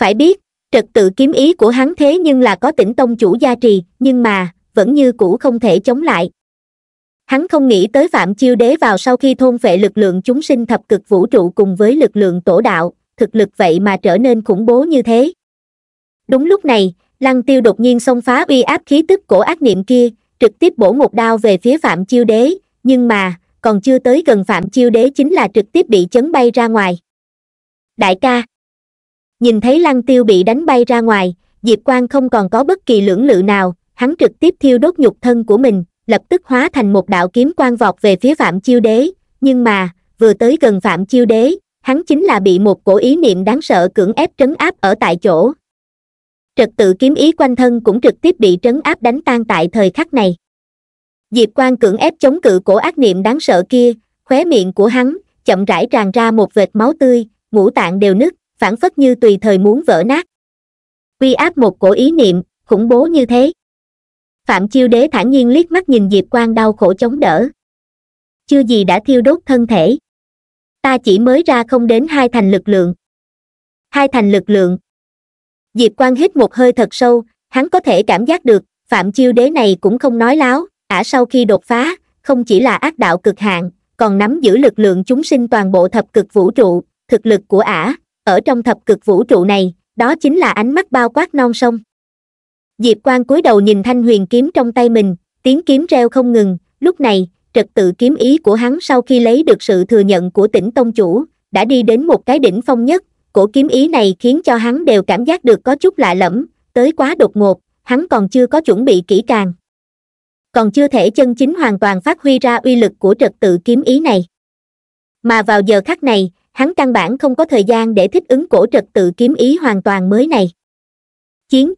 phải biết trật tự kiếm ý của hắn thế nhưng là có tỉnh tông chủ gia trì nhưng mà vẫn như cũ không thể chống lại hắn không nghĩ tới phạm chiêu đế vào sau khi thôn vệ lực lượng chúng sinh thập cực vũ trụ cùng với lực lượng tổ đạo thực lực vậy mà trở nên khủng bố như thế đúng lúc này lăng tiêu đột nhiên xông phá uy áp khí tức của ác niệm kia trực tiếp bổ một đao về phía phạm chiêu đế nhưng mà còn chưa tới gần phạm chiêu đế chính là trực tiếp bị chấn bay ra ngoài đại ca nhìn thấy lăng tiêu bị đánh bay ra ngoài diệp Quang không còn có bất kỳ lưỡng lự nào hắn trực tiếp thiêu đốt nhục thân của mình lập tức hóa thành một đạo kiếm quang vọt về phía phạm chiêu đế nhưng mà vừa tới gần phạm chiêu đế hắn chính là bị một cổ ý niệm đáng sợ cưỡng ép trấn áp ở tại chỗ trật tự kiếm ý quanh thân cũng trực tiếp bị trấn áp đánh tan tại thời khắc này diệp Quang cưỡng ép chống cự cổ ác niệm đáng sợ kia khóe miệng của hắn chậm rãi tràn ra một vệt máu tươi ngũ tạng đều nứt phản phất như tùy thời muốn vỡ nát Quy áp một cổ ý niệm khủng bố như thế phạm chiêu đế thản nhiên liếc mắt nhìn diệp Quang đau khổ chống đỡ chưa gì đã thiêu đốt thân thể ta chỉ mới ra không đến hai thành lực lượng hai thành lực lượng diệp Quang hít một hơi thật sâu hắn có thể cảm giác được phạm chiêu đế này cũng không nói láo ả sau khi đột phá không chỉ là ác đạo cực hạn còn nắm giữ lực lượng chúng sinh toàn bộ thập cực vũ trụ thực lực của ả ở trong thập cực vũ trụ này đó chính là ánh mắt bao quát non sông diệp quan cúi đầu nhìn thanh huyền kiếm trong tay mình tiếng kiếm reo không ngừng lúc này trật tự kiếm ý của hắn sau khi lấy được sự thừa nhận của tỉnh tông chủ đã đi đến một cái đỉnh phong nhất cổ kiếm ý này khiến cho hắn đều cảm giác được có chút lạ lẫm tới quá đột ngột hắn còn chưa có chuẩn bị kỹ càng còn chưa thể chân chính hoàn toàn phát huy ra uy lực của trật tự kiếm ý này mà vào giờ khắc này hắn căn bản không có thời gian để thích ứng cổ trật tự kiếm ý hoàn toàn mới này chiến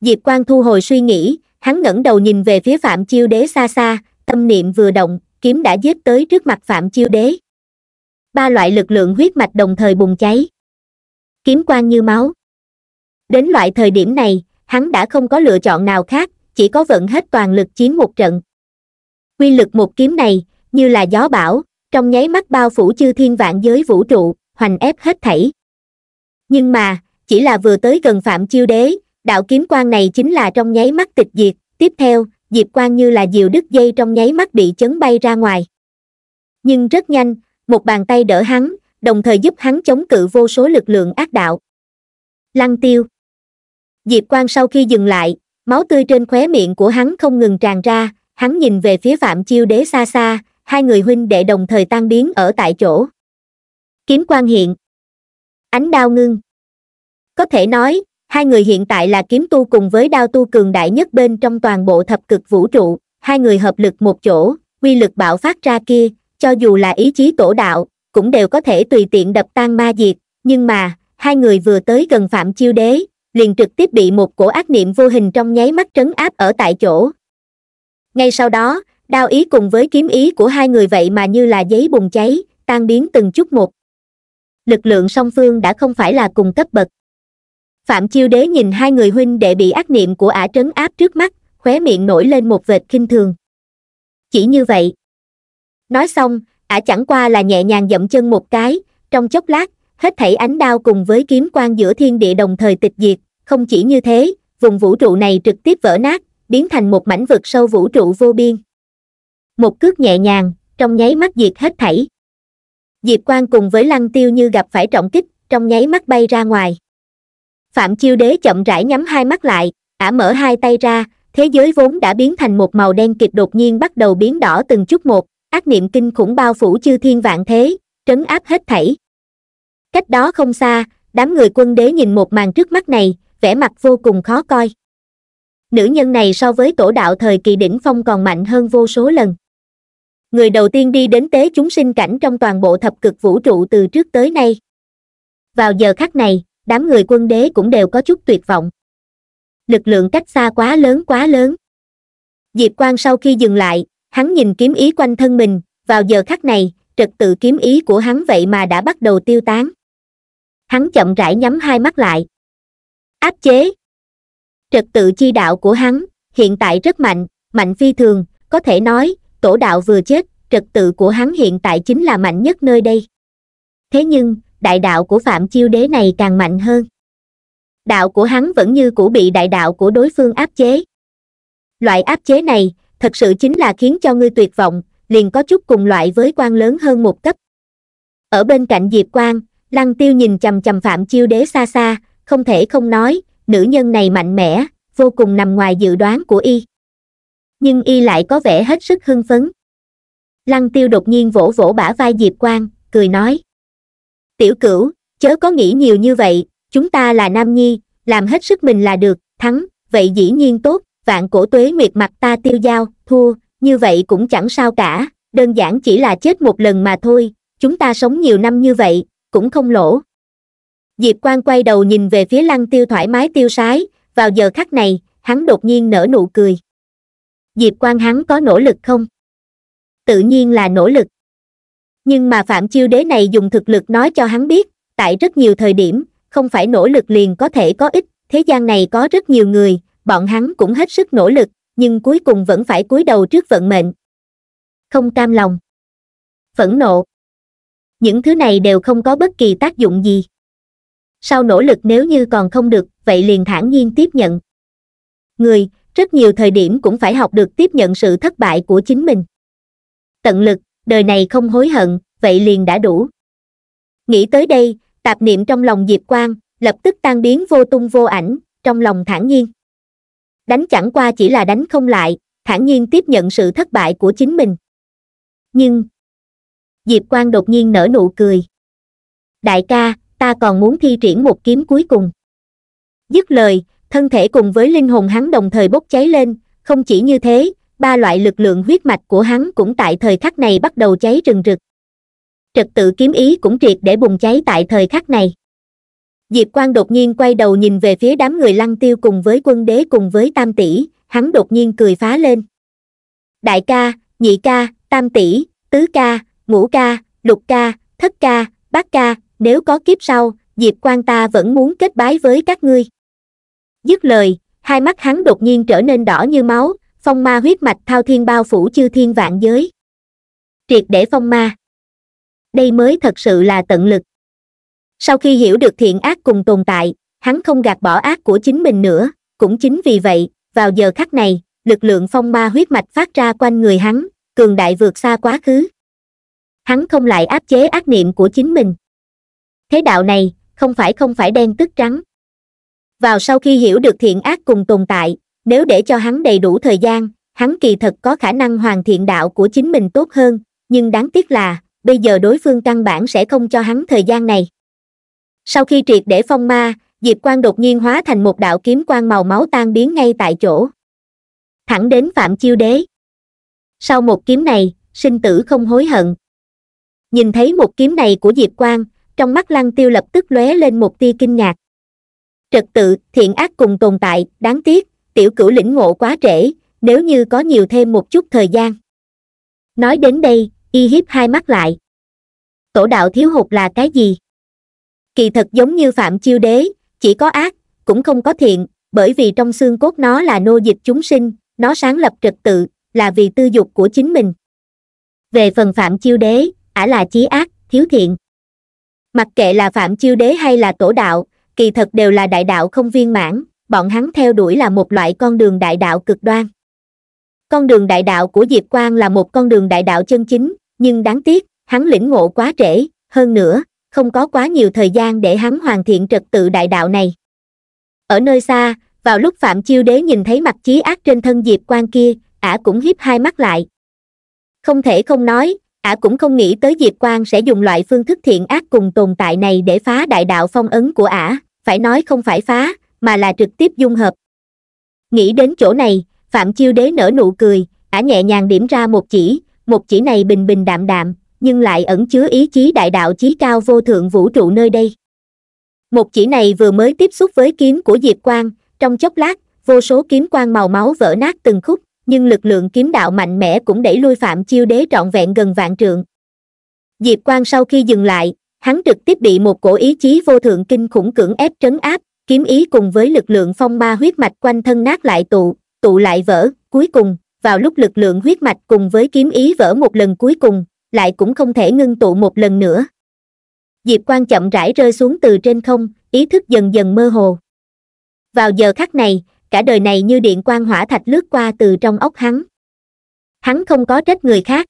diệp quang thu hồi suy nghĩ hắn ngẩng đầu nhìn về phía phạm chiêu đế xa xa tâm niệm vừa động kiếm đã giết tới trước mặt phạm chiêu đế ba loại lực lượng huyết mạch đồng thời bùng cháy kiếm quang như máu đến loại thời điểm này hắn đã không có lựa chọn nào khác chỉ có vận hết toàn lực chiến một trận quy lực một kiếm này như là gió bão trong nháy mắt bao phủ chư thiên vạn giới vũ trụ hoành ép hết thảy nhưng mà chỉ là vừa tới gần phạm chiêu đế đạo kiếm quan này chính là trong nháy mắt tịch diệt tiếp theo diệp quan như là diều đứt dây trong nháy mắt bị chấn bay ra ngoài nhưng rất nhanh một bàn tay đỡ hắn đồng thời giúp hắn chống cự vô số lực lượng ác đạo lăng tiêu diệp quan sau khi dừng lại máu tươi trên khóe miệng của hắn không ngừng tràn ra hắn nhìn về phía phạm chiêu đế xa xa hai người huynh đệ đồng thời tan biến ở tại chỗ kiếm quan hiện ánh đao ngưng có thể nói hai người hiện tại là kiếm tu cùng với đao tu cường đại nhất bên trong toàn bộ thập cực vũ trụ hai người hợp lực một chỗ quy lực bạo phát ra kia cho dù là ý chí tổ đạo cũng đều có thể tùy tiện đập tan ma diệt nhưng mà hai người vừa tới gần phạm chiêu đế liền trực tiếp bị một cổ ác niệm vô hình trong nháy mắt trấn áp ở tại chỗ ngay sau đó đao ý cùng với kiếm ý của hai người vậy mà như là giấy bùng cháy tan biến từng chút một lực lượng song phương đã không phải là cùng cấp bậc phạm chiêu đế nhìn hai người huynh đệ bị ác niệm của ả trấn áp trước mắt khóe miệng nổi lên một vệt khinh thường chỉ như vậy nói xong ả chẳng qua là nhẹ nhàng dậm chân một cái trong chốc lát hết thảy ánh đao cùng với kiếm quan giữa thiên địa đồng thời tịch diệt không chỉ như thế vùng vũ trụ này trực tiếp vỡ nát biến thành một mảnh vực sâu vũ trụ vô biên một cước nhẹ nhàng trong nháy mắt diệt hết thảy diệp quang cùng với lăng tiêu như gặp phải trọng kích trong nháy mắt bay ra ngoài phạm chiêu đế chậm rãi nhắm hai mắt lại ả mở hai tay ra thế giới vốn đã biến thành một màu đen kịt đột nhiên bắt đầu biến đỏ từng chút một ác niệm kinh khủng bao phủ chư thiên vạn thế trấn áp hết thảy cách đó không xa đám người quân đế nhìn một màn trước mắt này vẻ mặt vô cùng khó coi nữ nhân này so với tổ đạo thời kỳ đỉnh phong còn mạnh hơn vô số lần người đầu tiên đi đến tế chúng sinh cảnh trong toàn bộ thập cực vũ trụ từ trước tới nay vào giờ khắc này đám người quân đế cũng đều có chút tuyệt vọng lực lượng cách xa quá lớn quá lớn diệp quan sau khi dừng lại hắn nhìn kiếm ý quanh thân mình vào giờ khắc này trật tự kiếm ý của hắn vậy mà đã bắt đầu tiêu tán hắn chậm rãi nhắm hai mắt lại áp chế trật tự chi đạo của hắn hiện tại rất mạnh mạnh phi thường có thể nói tổ đạo vừa chết trật tự của hắn hiện tại chính là mạnh nhất nơi đây thế nhưng đại đạo của phạm chiêu đế này càng mạnh hơn đạo của hắn vẫn như cũ bị đại đạo của đối phương áp chế loại áp chế này thật sự chính là khiến cho ngươi tuyệt vọng liền có chút cùng loại với quan lớn hơn một cấp ở bên cạnh diệp quan lăng tiêu nhìn chầm chầm phạm chiêu đế xa xa không thể không nói nữ nhân này mạnh mẽ vô cùng nằm ngoài dự đoán của y nhưng y lại có vẻ hết sức hưng phấn lăng tiêu đột nhiên vỗ vỗ bả vai diệp quang cười nói tiểu cửu chớ có nghĩ nhiều như vậy chúng ta là nam nhi làm hết sức mình là được thắng vậy dĩ nhiên tốt vạn cổ tuế nguyệt mặt ta tiêu giao thua như vậy cũng chẳng sao cả đơn giản chỉ là chết một lần mà thôi chúng ta sống nhiều năm như vậy cũng không lỗ diệp Quang quay đầu nhìn về phía lăng tiêu thoải mái tiêu sái vào giờ khắc này hắn đột nhiên nở nụ cười diệp Quang hắn có nỗ lực không tự nhiên là nỗ lực nhưng mà phạm chiêu đế này dùng thực lực nói cho hắn biết tại rất nhiều thời điểm không phải nỗ lực liền có thể có ích thế gian này có rất nhiều người bọn hắn cũng hết sức nỗ lực nhưng cuối cùng vẫn phải cúi đầu trước vận mệnh không cam lòng phẫn nộ những thứ này đều không có bất kỳ tác dụng gì sau nỗ lực nếu như còn không được vậy liền thản nhiên tiếp nhận người rất nhiều thời điểm cũng phải học được tiếp nhận sự thất bại của chính mình tận lực đời này không hối hận vậy liền đã đủ nghĩ tới đây tạp niệm trong lòng diệp quang lập tức tan biến vô tung vô ảnh trong lòng thản nhiên đánh chẳng qua chỉ là đánh không lại thản nhiên tiếp nhận sự thất bại của chính mình nhưng Diệp Quang đột nhiên nở nụ cười. Đại ca, ta còn muốn thi triển một kiếm cuối cùng. Dứt lời, thân thể cùng với linh hồn hắn đồng thời bốc cháy lên, không chỉ như thế, ba loại lực lượng huyết mạch của hắn cũng tại thời khắc này bắt đầu cháy rừng rực. Trật tự kiếm ý cũng triệt để bùng cháy tại thời khắc này. Diệp Quang đột nhiên quay đầu nhìn về phía đám người lăng tiêu cùng với quân đế cùng với tam tỷ, hắn đột nhiên cười phá lên. Đại ca, nhị ca, tam tỷ, tứ ca, ngũ ca, lục ca, thất ca, bát ca, nếu có kiếp sau, Diệp quan ta vẫn muốn kết bái với các ngươi. Dứt lời, hai mắt hắn đột nhiên trở nên đỏ như máu, phong ma huyết mạch thao thiên bao phủ chư thiên vạn giới. Triệt để phong ma. Đây mới thật sự là tận lực. Sau khi hiểu được thiện ác cùng tồn tại, hắn không gạt bỏ ác của chính mình nữa, cũng chính vì vậy, vào giờ khắc này, lực lượng phong ma huyết mạch phát ra quanh người hắn, cường đại vượt xa quá khứ hắn không lại áp chế ác niệm của chính mình thế đạo này không phải không phải đen tức trắng vào sau khi hiểu được thiện ác cùng tồn tại nếu để cho hắn đầy đủ thời gian hắn kỳ thật có khả năng hoàn thiện đạo của chính mình tốt hơn nhưng đáng tiếc là bây giờ đối phương căn bản sẽ không cho hắn thời gian này sau khi triệt để phong ma diệp Quan đột nhiên hóa thành một đạo kiếm quang màu máu tan biến ngay tại chỗ thẳng đến phạm chiêu đế sau một kiếm này sinh tử không hối hận nhìn thấy một kiếm này của diệp quang trong mắt lăng tiêu lập tức lóe lên một tia kinh ngạc trật tự thiện ác cùng tồn tại đáng tiếc tiểu cửu lĩnh ngộ quá trễ nếu như có nhiều thêm một chút thời gian nói đến đây y hiếp hai mắt lại tổ đạo thiếu hụt là cái gì kỳ thật giống như phạm chiêu đế chỉ có ác cũng không có thiện bởi vì trong xương cốt nó là nô dịch chúng sinh nó sáng lập trật tự là vì tư dục của chính mình về phần phạm chiêu đế ả là chí ác thiếu thiện mặc kệ là phạm chiêu đế hay là tổ đạo kỳ thật đều là đại đạo không viên mãn bọn hắn theo đuổi là một loại con đường đại đạo cực đoan con đường đại đạo của diệp quang là một con đường đại đạo chân chính nhưng đáng tiếc hắn lĩnh ngộ quá trễ hơn nữa không có quá nhiều thời gian để hắn hoàn thiện trật tự đại đạo này ở nơi xa vào lúc phạm chiêu đế nhìn thấy mặt chí ác trên thân diệp quang kia ả cũng hiếp hai mắt lại không thể không nói ả cũng không nghĩ tới diệp quang sẽ dùng loại phương thức thiện ác cùng tồn tại này để phá đại đạo phong ấn của ả phải nói không phải phá mà là trực tiếp dung hợp nghĩ đến chỗ này phạm chiêu đế nở nụ cười ả nhẹ nhàng điểm ra một chỉ một chỉ này bình bình đạm đạm nhưng lại ẩn chứa ý chí đại đạo chí cao vô thượng vũ trụ nơi đây một chỉ này vừa mới tiếp xúc với kiếm của diệp quang trong chốc lát vô số kiếm quang màu máu vỡ nát từng khúc nhưng lực lượng kiếm đạo mạnh mẽ cũng đẩy lui phạm chiêu đế trọn vẹn gần vạn trượng diệp quang sau khi dừng lại hắn trực tiếp bị một cổ ý chí vô thượng kinh khủng cưỡng ép trấn áp kiếm ý cùng với lực lượng phong ma huyết mạch quanh thân nát lại tụ tụ lại vỡ cuối cùng vào lúc lực lượng huyết mạch cùng với kiếm ý vỡ một lần cuối cùng lại cũng không thể ngưng tụ một lần nữa diệp quang chậm rãi rơi xuống từ trên không ý thức dần dần mơ hồ vào giờ khắc này cả đời này như điện quang hỏa thạch lướt qua từ trong ốc hắn hắn không có trách người khác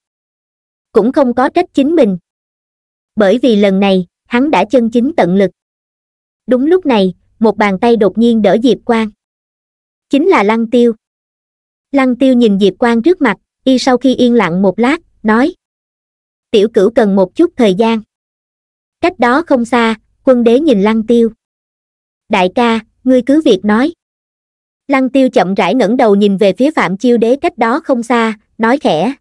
cũng không có trách chính mình bởi vì lần này hắn đã chân chính tận lực đúng lúc này một bàn tay đột nhiên đỡ diệp quang chính là lăng tiêu lăng tiêu nhìn diệp quang trước mặt y sau khi yên lặng một lát nói tiểu cửu cần một chút thời gian cách đó không xa quân đế nhìn lăng tiêu đại ca ngươi cứ việc nói lăng tiêu chậm rãi ngẩng đầu nhìn về phía phạm chiêu đế cách đó không xa nói khẽ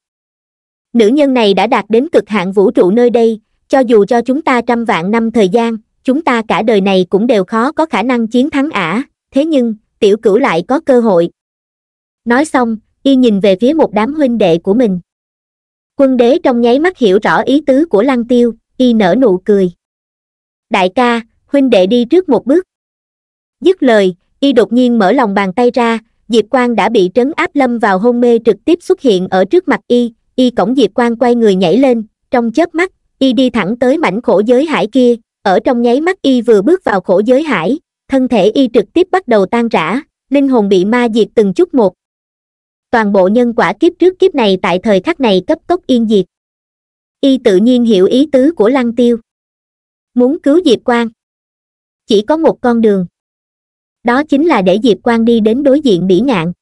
nữ nhân này đã đạt đến cực hạn vũ trụ nơi đây cho dù cho chúng ta trăm vạn năm thời gian chúng ta cả đời này cũng đều khó có khả năng chiến thắng ả thế nhưng tiểu cửu lại có cơ hội nói xong y nhìn về phía một đám huynh đệ của mình quân đế trong nháy mắt hiểu rõ ý tứ của lăng tiêu y nở nụ cười đại ca huynh đệ đi trước một bước dứt lời y đột nhiên mở lòng bàn tay ra diệp quang đã bị trấn áp lâm vào hôn mê trực tiếp xuất hiện ở trước mặt y y cổng diệp quang quay người nhảy lên trong chớp mắt y đi thẳng tới mảnh khổ giới hải kia ở trong nháy mắt y vừa bước vào khổ giới hải thân thể y trực tiếp bắt đầu tan rã linh hồn bị ma diệt từng chút một toàn bộ nhân quả kiếp trước kiếp này tại thời khắc này cấp tốc yên diệt y tự nhiên hiểu ý tứ của lăng tiêu muốn cứu diệp quang chỉ có một con đường đó chính là để diệp quang đi đến đối diện bỉ ngạn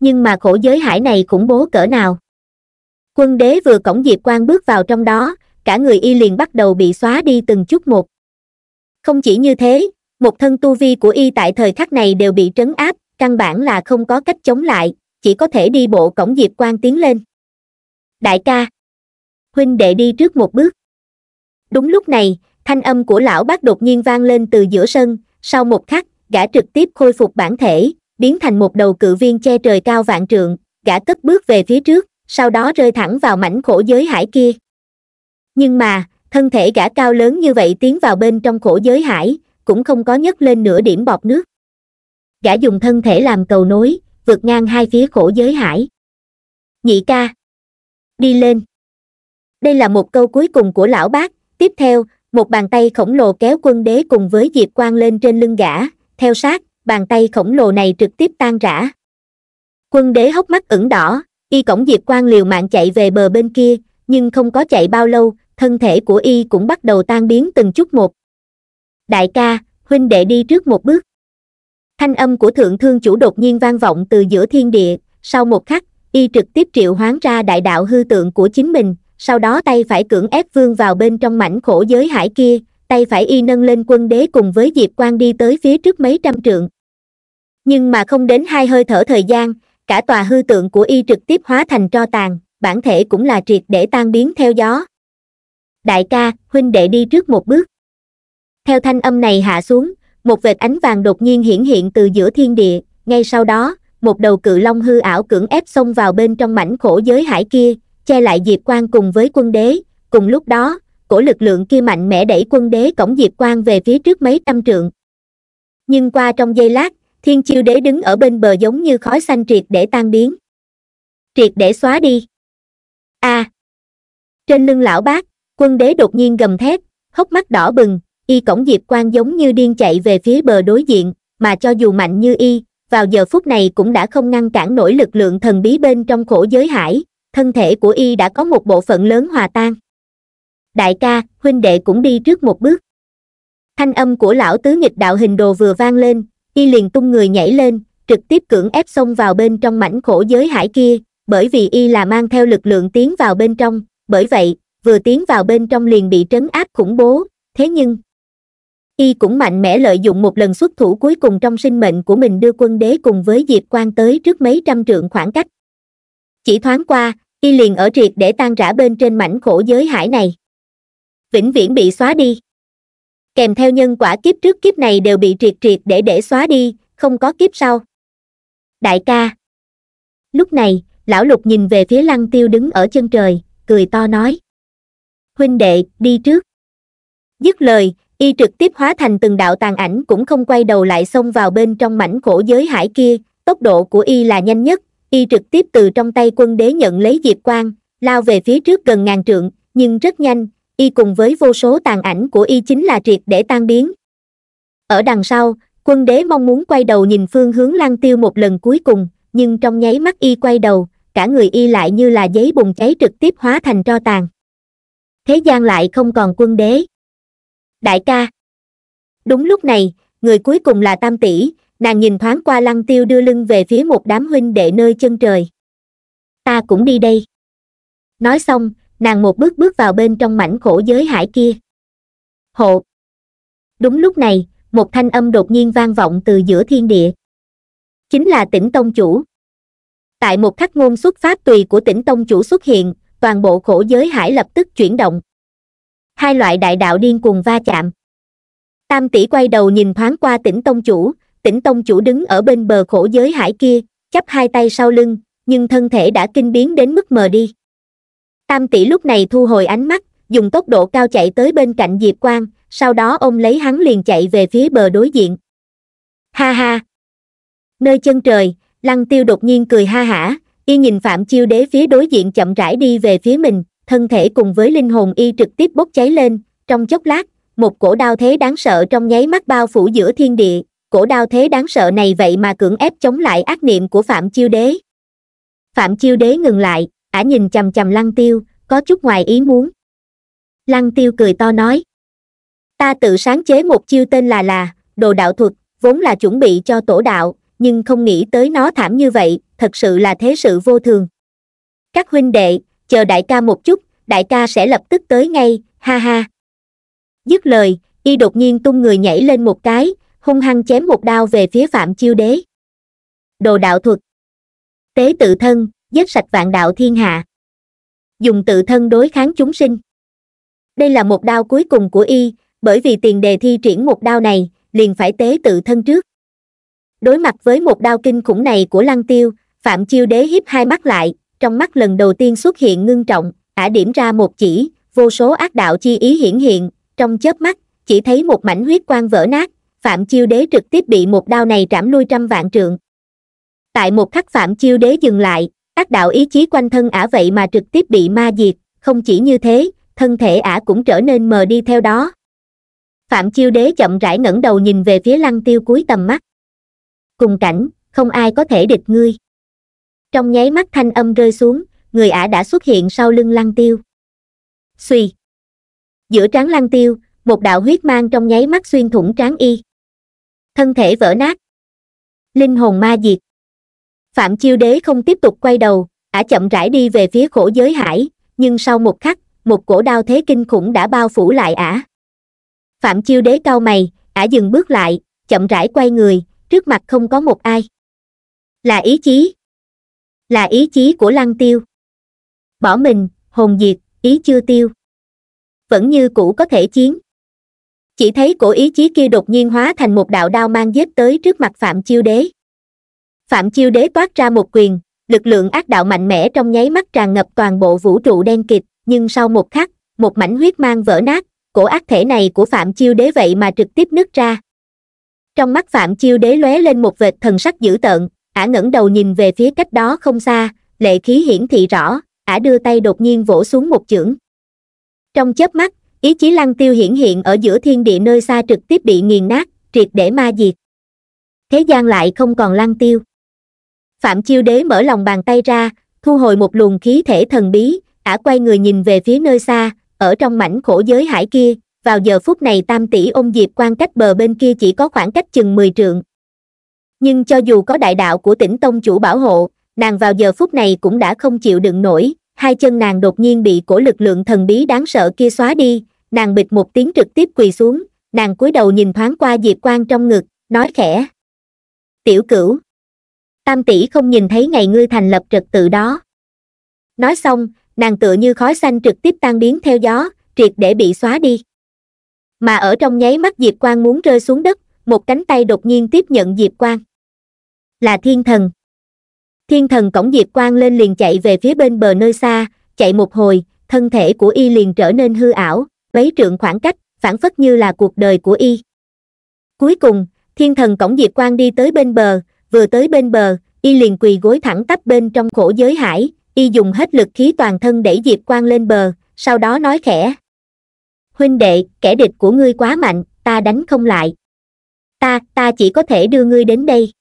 nhưng mà khổ giới hải này khủng bố cỡ nào quân đế vừa cổng diệp quang bước vào trong đó cả người y liền bắt đầu bị xóa đi từng chút một không chỉ như thế một thân tu vi của y tại thời khắc này đều bị trấn áp căn bản là không có cách chống lại chỉ có thể đi bộ cổng diệp quang tiến lên đại ca huynh đệ đi trước một bước đúng lúc này thanh âm của lão bác đột nhiên vang lên từ giữa sân sau một khắc gã trực tiếp khôi phục bản thể biến thành một đầu cự viên che trời cao vạn trượng gã cất bước về phía trước sau đó rơi thẳng vào mảnh khổ giới hải kia nhưng mà thân thể gã cao lớn như vậy tiến vào bên trong khổ giới hải cũng không có nhấc lên nửa điểm bọt nước gã dùng thân thể làm cầu nối vượt ngang hai phía khổ giới hải nhị ca đi lên đây là một câu cuối cùng của lão bác tiếp theo một bàn tay khổng lồ kéo quân đế cùng với diệp quang lên trên lưng gã theo sát bàn tay khổng lồ này trực tiếp tan rã quân đế hốc mắt ửng đỏ y cổng diệp quan liều mạng chạy về bờ bên kia nhưng không có chạy bao lâu thân thể của y cũng bắt đầu tan biến từng chút một đại ca huynh đệ đi trước một bước thanh âm của thượng thương chủ đột nhiên vang vọng từ giữa thiên địa sau một khắc y trực tiếp triệu hoán ra đại đạo hư tượng của chính mình sau đó tay phải cưỡng ép vương vào bên trong mảnh khổ giới hải kia tay phải y nâng lên quân đế cùng với diệp Quang đi tới phía trước mấy trăm trượng nhưng mà không đến hai hơi thở thời gian cả tòa hư tượng của y trực tiếp hóa thành tro tàn bản thể cũng là triệt để tan biến theo gió đại ca huynh đệ đi trước một bước theo thanh âm này hạ xuống một vệt ánh vàng đột nhiên hiển hiện từ giữa thiên địa ngay sau đó một đầu cự long hư ảo cưỡng ép xông vào bên trong mảnh khổ giới hải kia che lại diệp Quang cùng với quân đế cùng lúc đó cổ lực lượng kia mạnh mẽ đẩy quân đế cổng diệp quan về phía trước mấy trăm trượng nhưng qua trong giây lát thiên chiêu đế đứng ở bên bờ giống như khói xanh triệt để tan biến triệt để xóa đi a à. trên lưng lão bác quân đế đột nhiên gầm thét hốc mắt đỏ bừng y cổng diệp quan giống như điên chạy về phía bờ đối diện mà cho dù mạnh như y vào giờ phút này cũng đã không ngăn cản nổi lực lượng thần bí bên trong khổ giới hải thân thể của y đã có một bộ phận lớn hòa tan đại ca huynh đệ cũng đi trước một bước thanh âm của lão tứ nghịch đạo hình đồ vừa vang lên y liền tung người nhảy lên trực tiếp cưỡng ép xông vào bên trong mảnh khổ giới hải kia bởi vì y là mang theo lực lượng tiến vào bên trong bởi vậy vừa tiến vào bên trong liền bị trấn áp khủng bố thế nhưng y cũng mạnh mẽ lợi dụng một lần xuất thủ cuối cùng trong sinh mệnh của mình đưa quân đế cùng với diệp quan tới trước mấy trăm trượng khoảng cách chỉ thoáng qua y liền ở triệt để tan rã bên trên mảnh khổ giới hải này vĩnh viễn bị xóa đi kèm theo nhân quả kiếp trước kiếp này đều bị triệt triệt để để xóa đi không có kiếp sau đại ca lúc này lão lục nhìn về phía lăng tiêu đứng ở chân trời cười to nói huynh đệ đi trước dứt lời y trực tiếp hóa thành từng đạo tàn ảnh cũng không quay đầu lại xông vào bên trong mảnh khổ giới hải kia tốc độ của y là nhanh nhất y trực tiếp từ trong tay quân đế nhận lấy diệp quan lao về phía trước gần ngàn trượng nhưng rất nhanh y cùng với vô số tàn ảnh của y chính là triệt để tan biến ở đằng sau quân đế mong muốn quay đầu nhìn phương hướng lăng tiêu một lần cuối cùng nhưng trong nháy mắt y quay đầu cả người y lại như là giấy bùng cháy trực tiếp hóa thành tro tàn thế gian lại không còn quân đế đại ca đúng lúc này người cuối cùng là tam tỷ nàng nhìn thoáng qua lăng tiêu đưa lưng về phía một đám huynh đệ nơi chân trời ta cũng đi đây nói xong nàng một bước bước vào bên trong mảnh khổ giới hải kia hộ đúng lúc này một thanh âm đột nhiên vang vọng từ giữa thiên địa chính là tỉnh tông chủ tại một khắc ngôn xuất phát tùy của tỉnh tông chủ xuất hiện toàn bộ khổ giới hải lập tức chuyển động hai loại đại đạo điên cuồng va chạm tam tỷ quay đầu nhìn thoáng qua tỉnh tông chủ tỉnh tông chủ đứng ở bên bờ khổ giới hải kia chắp hai tay sau lưng nhưng thân thể đã kinh biến đến mức mờ đi tam tỷ lúc này thu hồi ánh mắt dùng tốc độ cao chạy tới bên cạnh diệp quang sau đó ôm lấy hắn liền chạy về phía bờ đối diện ha ha nơi chân trời lăng tiêu đột nhiên cười ha hả y nhìn phạm chiêu đế phía đối diện chậm rãi đi về phía mình thân thể cùng với linh hồn y trực tiếp bốc cháy lên trong chốc lát một cổ đao thế đáng sợ trong nháy mắt bao phủ giữa thiên địa cổ đao thế đáng sợ này vậy mà cưỡng ép chống lại ác niệm của phạm chiêu đế phạm chiêu đế ngừng lại ả nhìn chằm chằm lăng tiêu có chút ngoài ý muốn lăng tiêu cười to nói ta tự sáng chế một chiêu tên là là đồ đạo thuật vốn là chuẩn bị cho tổ đạo nhưng không nghĩ tới nó thảm như vậy thật sự là thế sự vô thường các huynh đệ chờ đại ca một chút đại ca sẽ lập tức tới ngay ha ha dứt lời y đột nhiên tung người nhảy lên một cái hung hăng chém một đao về phía phạm chiêu đế đồ đạo thuật tế tự thân giết sạch vạn đạo thiên hạ dùng tự thân đối kháng chúng sinh đây là một đao cuối cùng của y bởi vì tiền đề thi triển một đao này liền phải tế tự thân trước đối mặt với một đao kinh khủng này của lăng tiêu phạm chiêu đế hiếp hai mắt lại trong mắt lần đầu tiên xuất hiện ngưng trọng ả điểm ra một chỉ vô số ác đạo chi ý hiển hiện trong chớp mắt chỉ thấy một mảnh huyết quang vỡ nát phạm chiêu đế trực tiếp bị một đao này trảm lui trăm vạn trượng tại một khắc phạm chiêu đế dừng lại ác đạo ý chí quanh thân ả vậy mà trực tiếp bị ma diệt không chỉ như thế thân thể ả cũng trở nên mờ đi theo đó phạm chiêu đế chậm rãi ngẩng đầu nhìn về phía lăng tiêu cuối tầm mắt cùng cảnh không ai có thể địch ngươi trong nháy mắt thanh âm rơi xuống người ả đã xuất hiện sau lưng lăng tiêu suy giữa trán lăng tiêu một đạo huyết mang trong nháy mắt xuyên thủng trán y thân thể vỡ nát linh hồn ma diệt phạm chiêu đế không tiếp tục quay đầu ả chậm rãi đi về phía khổ giới hải nhưng sau một khắc một cổ đao thế kinh khủng đã bao phủ lại ả phạm chiêu đế cau mày ả dừng bước lại chậm rãi quay người trước mặt không có một ai là ý chí là ý chí của lăng tiêu bỏ mình hồn diệt ý chưa tiêu vẫn như cũ có thể chiến chỉ thấy cổ ý chí kia đột nhiên hóa thành một đạo đao mang giết tới trước mặt phạm chiêu đế phạm chiêu đế toát ra một quyền lực lượng ác đạo mạnh mẽ trong nháy mắt tràn ngập toàn bộ vũ trụ đen kịt nhưng sau một khắc một mảnh huyết mang vỡ nát cổ ác thể này của phạm chiêu đế vậy mà trực tiếp nứt ra trong mắt phạm chiêu đế lóe lên một vệt thần sắc dữ tợn ả ngẩng đầu nhìn về phía cách đó không xa lệ khí hiển thị rõ ả đưa tay đột nhiên vỗ xuống một chưởng trong chớp mắt ý chí lăng tiêu hiển hiện ở giữa thiên địa nơi xa trực tiếp bị nghiền nát triệt để ma diệt thế gian lại không còn lăng tiêu phạm chiêu đế mở lòng bàn tay ra thu hồi một luồng khí thể thần bí ả quay người nhìn về phía nơi xa ở trong mảnh khổ giới hải kia vào giờ phút này tam tỷ ôm diệp quan cách bờ bên kia chỉ có khoảng cách chừng mười trượng nhưng cho dù có đại đạo của tỉnh tông chủ bảo hộ nàng vào giờ phút này cũng đã không chịu đựng nổi hai chân nàng đột nhiên bị cổ lực lượng thần bí đáng sợ kia xóa đi nàng bịch một tiếng trực tiếp quỳ xuống nàng cúi đầu nhìn thoáng qua diệp quan trong ngực nói khẽ tiểu cửu tam tỷ không nhìn thấy ngày ngươi thành lập trật tự đó nói xong nàng tựa như khói xanh trực tiếp tan biến theo gió triệt để bị xóa đi mà ở trong nháy mắt diệp quang muốn rơi xuống đất một cánh tay đột nhiên tiếp nhận diệp quang là thiên thần thiên thần cổng diệp quang lên liền chạy về phía bên bờ nơi xa chạy một hồi thân thể của y liền trở nên hư ảo mấy trượng khoảng cách phản phất như là cuộc đời của y cuối cùng thiên thần cổng diệp quang đi tới bên bờ vừa tới bên bờ y liền quỳ gối thẳng tắp bên trong khổ giới hải y dùng hết lực khí toàn thân đẩy diệp quang lên bờ sau đó nói khẽ huynh đệ kẻ địch của ngươi quá mạnh ta đánh không lại ta ta chỉ có thể đưa ngươi đến đây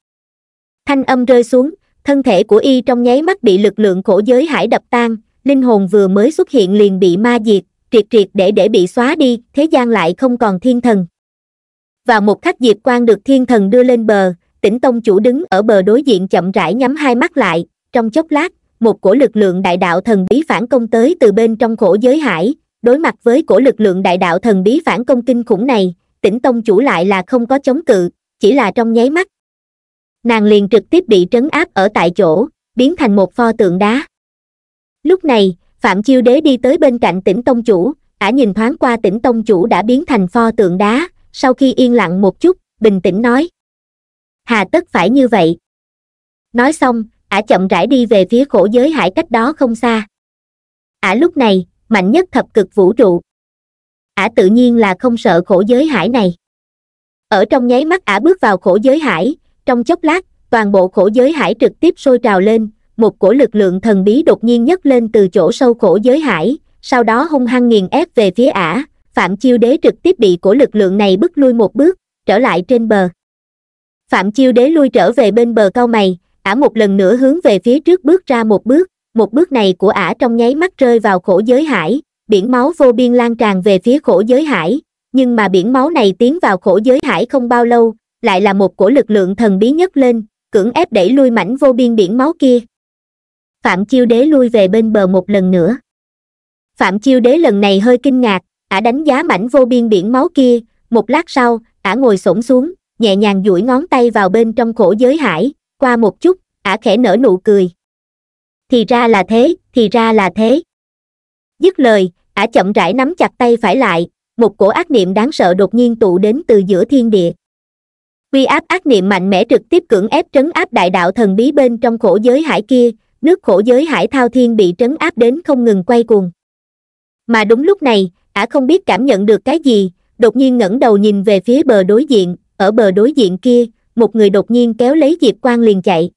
thanh âm rơi xuống thân thể của y trong nháy mắt bị lực lượng khổ giới hải đập tan linh hồn vừa mới xuất hiện liền bị ma diệt triệt triệt để để bị xóa đi thế gian lại không còn thiên thần vào một khắc diệp quang được thiên thần đưa lên bờ tỉnh tông chủ đứng ở bờ đối diện chậm rãi nhắm hai mắt lại trong chốc lát một cổ lực lượng đại đạo thần bí phản công tới từ bên trong khổ giới hải đối mặt với cổ lực lượng đại đạo thần bí phản công kinh khủng này tỉnh tông chủ lại là không có chống cự chỉ là trong nháy mắt nàng liền trực tiếp bị trấn áp ở tại chỗ biến thành một pho tượng đá lúc này phạm chiêu đế đi tới bên cạnh tỉnh tông chủ ả nhìn thoáng qua tỉnh tông chủ đã biến thành pho tượng đá sau khi yên lặng một chút bình tĩnh nói hà tất phải như vậy nói xong ả chậm rãi đi về phía khổ giới hải cách đó không xa ả lúc này mạnh nhất thập cực vũ trụ ả tự nhiên là không sợ khổ giới hải này ở trong nháy mắt ả bước vào khổ giới hải trong chốc lát toàn bộ khổ giới hải trực tiếp sôi trào lên một cổ lực lượng thần bí đột nhiên nhấc lên từ chỗ sâu khổ giới hải sau đó hung hăng nghiền ép về phía ả phạm chiêu đế trực tiếp bị cổ lực lượng này bước lui một bước trở lại trên bờ phạm chiêu đế lui trở về bên bờ cao mày ả một lần nữa hướng về phía trước bước ra một bước một bước này của ả trong nháy mắt rơi vào khổ giới hải biển máu vô biên lan tràn về phía khổ giới hải nhưng mà biển máu này tiến vào khổ giới hải không bao lâu lại là một cổ lực lượng thần bí nhất lên cưỡng ép đẩy lui mảnh vô biên biển máu kia phạm chiêu đế lui về bên bờ một lần nữa phạm chiêu đế lần này hơi kinh ngạc ả đánh giá mảnh vô biên biển máu kia một lát sau ả ngồi s xuống nhẹ nhàng duỗi ngón tay vào bên trong khổ giới hải qua một chút ả khẽ nở nụ cười thì ra là thế thì ra là thế dứt lời ả chậm rãi nắm chặt tay phải lại một cổ ác niệm đáng sợ đột nhiên tụ đến từ giữa thiên địa quy áp ác niệm mạnh mẽ trực tiếp cưỡng ép trấn áp đại đạo thần bí bên trong khổ giới hải kia nước khổ giới hải thao thiên bị trấn áp đến không ngừng quay cuồng mà đúng lúc này ả không biết cảm nhận được cái gì đột nhiên ngẩng đầu nhìn về phía bờ đối diện ở bờ đối diện kia một người đột nhiên kéo lấy diệp Quang liền chạy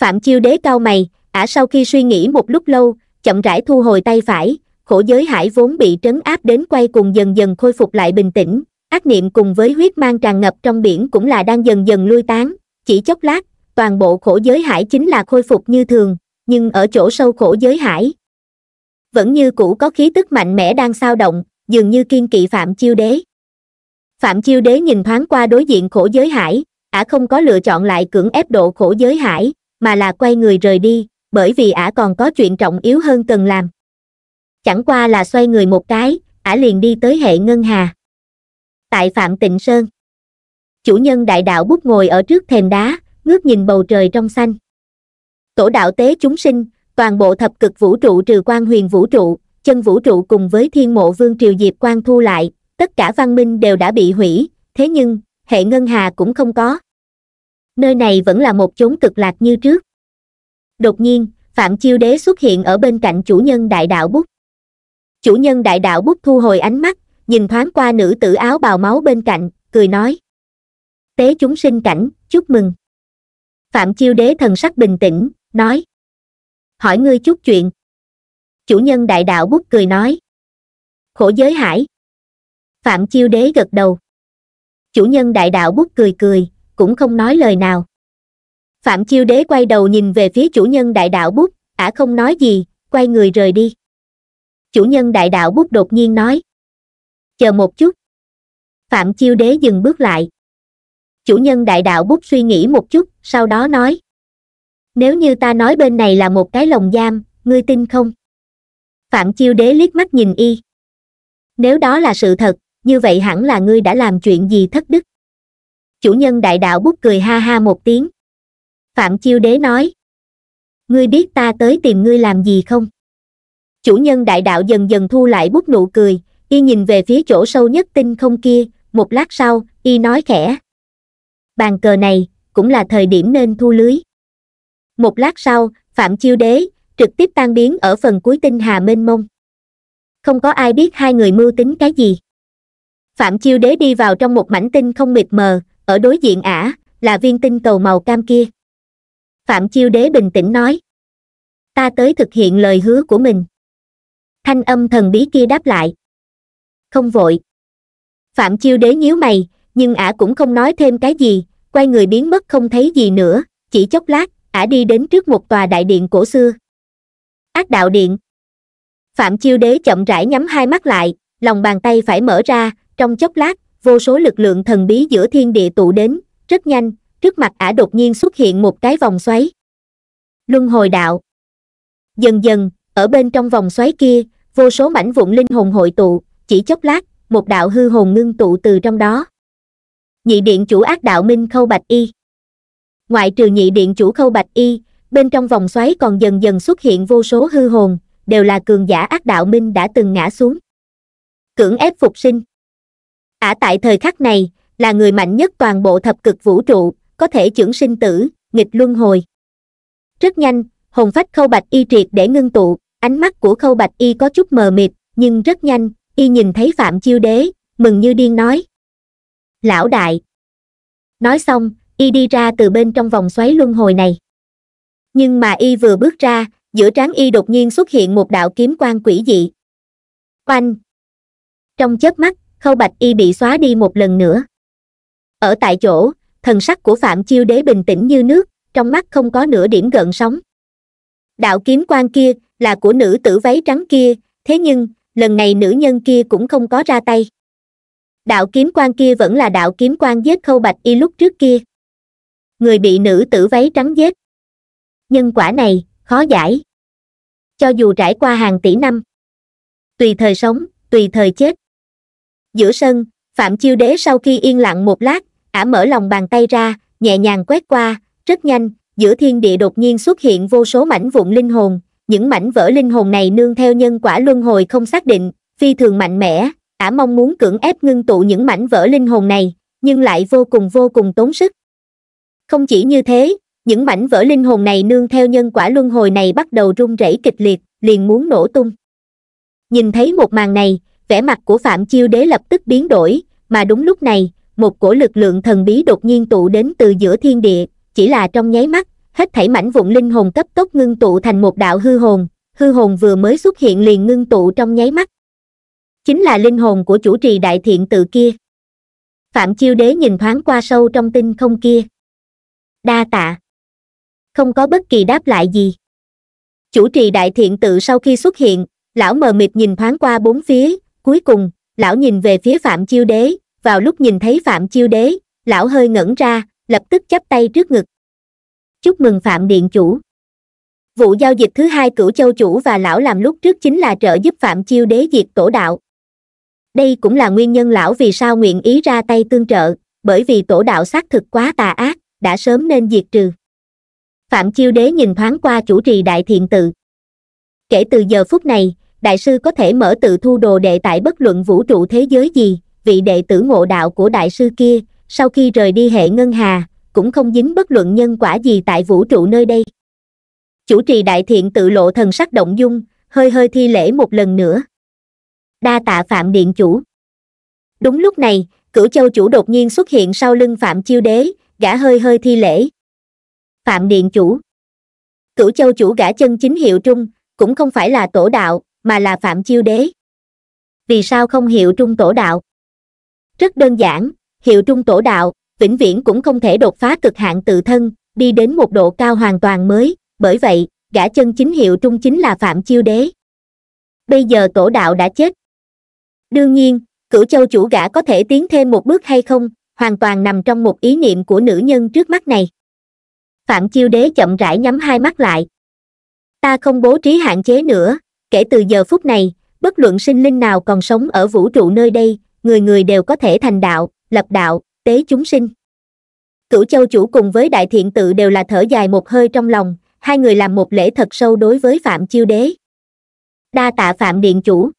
phạm chiêu đế cao mày ả sau khi suy nghĩ một lúc lâu chậm rãi thu hồi tay phải khổ giới hải vốn bị trấn áp đến quay cùng dần dần khôi phục lại bình tĩnh ác niệm cùng với huyết mang tràn ngập trong biển cũng là đang dần dần lui tán chỉ chốc lát toàn bộ khổ giới hải chính là khôi phục như thường nhưng ở chỗ sâu khổ giới hải vẫn như cũ có khí tức mạnh mẽ đang sao động dường như kiên kỵ phạm chiêu đế phạm chiêu đế nhìn thoáng qua đối diện khổ giới hải ả không có lựa chọn lại cưỡng ép độ khổ giới hải mà là quay người rời đi bởi vì ả còn có chuyện trọng yếu hơn cần làm chẳng qua là xoay người một cái ả liền đi tới hệ ngân hà tại phạm tịnh sơn chủ nhân đại đạo bút ngồi ở trước thềm đá ngước nhìn bầu trời trong xanh tổ đạo tế chúng sinh toàn bộ thập cực vũ trụ trừ quan huyền vũ trụ chân vũ trụ cùng với thiên mộ vương triều diệp quan thu lại tất cả văn minh đều đã bị hủy thế nhưng hệ ngân hà cũng không có nơi này vẫn là một chốn cực lạc như trước đột nhiên phạm chiêu đế xuất hiện ở bên cạnh chủ nhân đại đạo bút chủ nhân đại đạo bút thu hồi ánh mắt nhìn thoáng qua nữ tử áo bào máu bên cạnh cười nói tế chúng sinh cảnh chúc mừng phạm chiêu đế thần sắc bình tĩnh nói hỏi ngươi chút chuyện chủ nhân đại đạo bút cười nói khổ giới hải phạm chiêu đế gật đầu chủ nhân đại đạo bút cười cười cũng không nói lời nào phạm chiêu đế quay đầu nhìn về phía chủ nhân đại đạo bút ả không nói gì quay người rời đi chủ nhân đại đạo bút đột nhiên nói chờ một chút phạm chiêu đế dừng bước lại chủ nhân đại đạo bút suy nghĩ một chút sau đó nói nếu như ta nói bên này là một cái lồng giam ngươi tin không phạm chiêu đế liếc mắt nhìn y nếu đó là sự thật như vậy hẳn là ngươi đã làm chuyện gì thất đức chủ nhân đại đạo bút cười ha ha một tiếng phạm chiêu đế nói ngươi biết ta tới tìm ngươi làm gì không chủ nhân đại đạo dần dần thu lại bút nụ cười y nhìn về phía chỗ sâu nhất tinh không kia một lát sau y nói khẽ bàn cờ này cũng là thời điểm nên thu lưới một lát sau phạm chiêu đế trực tiếp tan biến ở phần cuối tinh hà mênh mông không có ai biết hai người mưu tính cái gì phạm chiêu đế đi vào trong một mảnh tinh không mịt mờ ở đối diện ả là viên tinh cầu màu cam kia phạm chiêu đế bình tĩnh nói ta tới thực hiện lời hứa của mình thanh âm thần bí kia đáp lại không vội phạm chiêu đế nhíu mày nhưng ả cũng không nói thêm cái gì quay người biến mất không thấy gì nữa chỉ chốc lát ả đi đến trước một tòa đại điện cổ xưa ác đạo điện phạm chiêu đế chậm rãi nhắm hai mắt lại lòng bàn tay phải mở ra trong chốc lát vô số lực lượng thần bí giữa thiên địa tụ đến rất nhanh trước mặt ả đột nhiên xuất hiện một cái vòng xoáy luân hồi đạo dần dần ở bên trong vòng xoáy kia vô số mảnh vụn linh hồn hội tụ chỉ chốc lát một đạo hư hồn ngưng tụ từ trong đó nhị điện chủ ác đạo minh khâu bạch y ngoại trừ nhị điện chủ khâu bạch y bên trong vòng xoáy còn dần dần xuất hiện vô số hư hồn đều là cường giả ác đạo minh đã từng ngã xuống cưỡng ép phục sinh ả tại thời khắc này là người mạnh nhất toàn bộ thập cực vũ trụ có thể trưởng sinh tử nghịch luân hồi rất nhanh hồn phách khâu bạch y triệt để ngưng tụ ánh mắt của khâu bạch y có chút mờ mịt nhưng rất nhanh y nhìn thấy phạm chiêu đế mừng như điên nói lão đại nói xong y đi ra từ bên trong vòng xoáy luân hồi này nhưng mà y vừa bước ra giữa trán y đột nhiên xuất hiện một đạo kiếm quan quỷ dị oanh trong chớp mắt khâu bạch y bị xóa đi một lần nữa ở tại chỗ thần sắc của phạm chiêu đế bình tĩnh như nước trong mắt không có nửa điểm gợn sóng đạo kiếm quan kia là của nữ tử váy trắng kia thế nhưng lần này nữ nhân kia cũng không có ra tay đạo kiếm quan kia vẫn là đạo kiếm quan giết khâu bạch y lúc trước kia người bị nữ tử váy trắng giết nhân quả này khó giải cho dù trải qua hàng tỷ năm tùy thời sống tùy thời chết giữa sân phạm chiêu đế sau khi yên lặng một lát ả mở lòng bàn tay ra nhẹ nhàng quét qua rất nhanh giữa thiên địa đột nhiên xuất hiện vô số mảnh vụn linh hồn những mảnh vỡ linh hồn này nương theo nhân quả luân hồi không xác định phi thường mạnh mẽ ả mong muốn cưỡng ép ngưng tụ những mảnh vỡ linh hồn này nhưng lại vô cùng vô cùng tốn sức không chỉ như thế những mảnh vỡ linh hồn này nương theo nhân quả luân hồi này bắt đầu rung rẩy kịch liệt liền muốn nổ tung nhìn thấy một màn này vẻ mặt của phạm chiêu đế lập tức biến đổi mà đúng lúc này một cổ lực lượng thần bí đột nhiên tụ đến từ giữa thiên địa chỉ là trong nháy mắt hết thảy mảnh vụn linh hồn cấp tốc ngưng tụ thành một đạo hư hồn hư hồn vừa mới xuất hiện liền ngưng tụ trong nháy mắt chính là linh hồn của chủ trì đại thiện tự kia phạm chiêu đế nhìn thoáng qua sâu trong tinh không kia đa tạ không có bất kỳ đáp lại gì chủ trì đại thiện tự sau khi xuất hiện lão mờ mịt nhìn thoáng qua bốn phía cuối cùng lão nhìn về phía phạm chiêu đế vào lúc nhìn thấy phạm chiêu đế lão hơi ngẩn ra lập tức chắp tay trước ngực chúc mừng phạm điện chủ vụ giao dịch thứ hai cửu châu chủ và lão làm lúc trước chính là trợ giúp phạm chiêu đế diệt tổ đạo đây cũng là nguyên nhân lão vì sao nguyện ý ra tay tương trợ bởi vì tổ đạo xác thực quá tà ác đã sớm nên diệt trừ phạm chiêu đế nhìn thoáng qua chủ trì đại thiện tự kể từ giờ phút này đại sư có thể mở tự thu đồ đệ tại bất luận vũ trụ thế giới gì, vị đệ tử ngộ đạo của đại sư kia, sau khi rời đi hệ ngân hà, cũng không dính bất luận nhân quả gì tại vũ trụ nơi đây. Chủ trì đại thiện tự lộ thần sắc động dung, hơi hơi thi lễ một lần nữa. Đa tạ Phạm Điện Chủ. Đúng lúc này, cửu châu chủ đột nhiên xuất hiện sau lưng Phạm Chiêu Đế, gã hơi hơi thi lễ. Phạm Điện Chủ. Cửu châu chủ gã chân chính hiệu trung, cũng không phải là tổ đạo, mà là phạm chiêu đế vì sao không hiệu trung tổ đạo rất đơn giản hiệu trung tổ đạo vĩnh viễn cũng không thể đột phá cực hạn tự thân đi đến một độ cao hoàn toàn mới bởi vậy gã chân chính hiệu trung chính là phạm chiêu đế bây giờ tổ đạo đã chết đương nhiên cửu châu chủ gã có thể tiến thêm một bước hay không hoàn toàn nằm trong một ý niệm của nữ nhân trước mắt này phạm chiêu đế chậm rãi nhắm hai mắt lại ta không bố trí hạn chế nữa kể từ giờ phút này bất luận sinh linh nào còn sống ở vũ trụ nơi đây người người đều có thể thành đạo lập đạo tế chúng sinh cửu châu chủ cùng với đại thiện tự đều là thở dài một hơi trong lòng hai người làm một lễ thật sâu đối với phạm chiêu đế đa tạ phạm điện chủ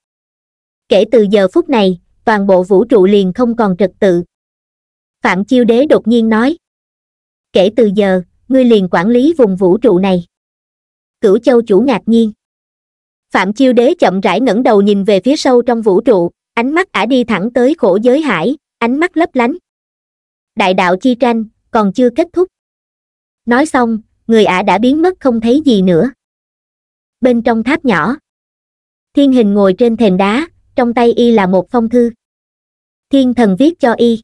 kể từ giờ phút này toàn bộ vũ trụ liền không còn trật tự phạm chiêu đế đột nhiên nói kể từ giờ ngươi liền quản lý vùng vũ trụ này cửu châu chủ ngạc nhiên phạm chiêu đế chậm rãi ngẩng đầu nhìn về phía sâu trong vũ trụ ánh mắt ả đi thẳng tới khổ giới hải ánh mắt lấp lánh đại đạo chi tranh còn chưa kết thúc nói xong người ả đã biến mất không thấy gì nữa bên trong tháp nhỏ thiên hình ngồi trên thềm đá trong tay y là một phong thư thiên thần viết cho y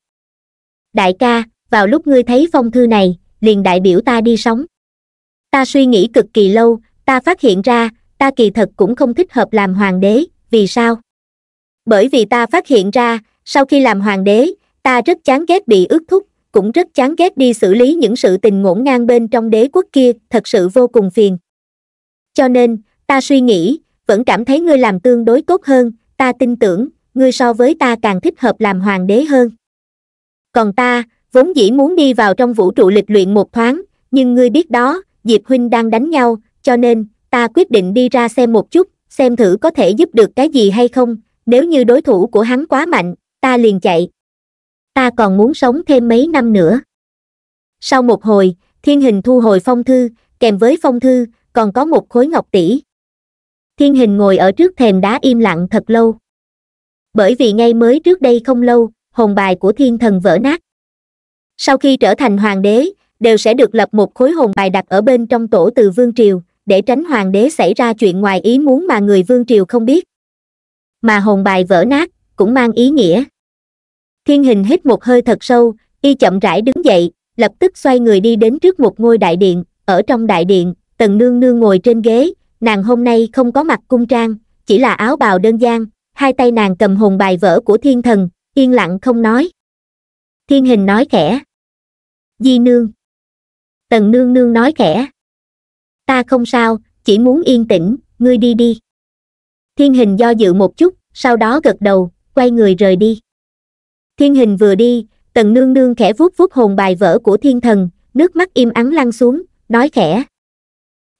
đại ca vào lúc ngươi thấy phong thư này liền đại biểu ta đi sống ta suy nghĩ cực kỳ lâu ta phát hiện ra ta kỳ thật cũng không thích hợp làm hoàng đế vì sao bởi vì ta phát hiện ra sau khi làm hoàng đế ta rất chán ghét bị ước thúc cũng rất chán ghét đi xử lý những sự tình ngổn ngang bên trong đế quốc kia thật sự vô cùng phiền cho nên ta suy nghĩ vẫn cảm thấy ngươi làm tương đối tốt hơn ta tin tưởng ngươi so với ta càng thích hợp làm hoàng đế hơn còn ta vốn dĩ muốn đi vào trong vũ trụ lịch luyện một thoáng nhưng ngươi biết đó diệp huynh đang đánh nhau cho nên ta quyết định đi ra xem một chút, xem thử có thể giúp được cái gì hay không, nếu như đối thủ của hắn quá mạnh, ta liền chạy. Ta còn muốn sống thêm mấy năm nữa. Sau một hồi, thiên hình thu hồi phong thư, kèm với phong thư, còn có một khối ngọc tỷ. Thiên hình ngồi ở trước thềm đá im lặng thật lâu. Bởi vì ngay mới trước đây không lâu, hồn bài của thiên thần vỡ nát. Sau khi trở thành hoàng đế, đều sẽ được lập một khối hồn bài đặt ở bên trong tổ từ vương triều, để tránh hoàng đế xảy ra chuyện ngoài ý muốn mà người vương triều không biết mà hồn bài vỡ nát cũng mang ý nghĩa thiên hình hít một hơi thật sâu y chậm rãi đứng dậy lập tức xoay người đi đến trước một ngôi đại điện ở trong đại điện tần nương nương ngồi trên ghế nàng hôm nay không có mặc cung trang chỉ là áo bào đơn giản hai tay nàng cầm hồn bài vỡ của thiên thần yên lặng không nói thiên hình nói khẽ di nương tần nương nương nói khẽ ta không sao chỉ muốn yên tĩnh ngươi đi đi thiên hình do dự một chút sau đó gật đầu quay người rời đi thiên hình vừa đi tần nương nương khẽ vuốt vuốt hồn bài vỡ của thiên thần nước mắt im ắng lăn xuống nói khẽ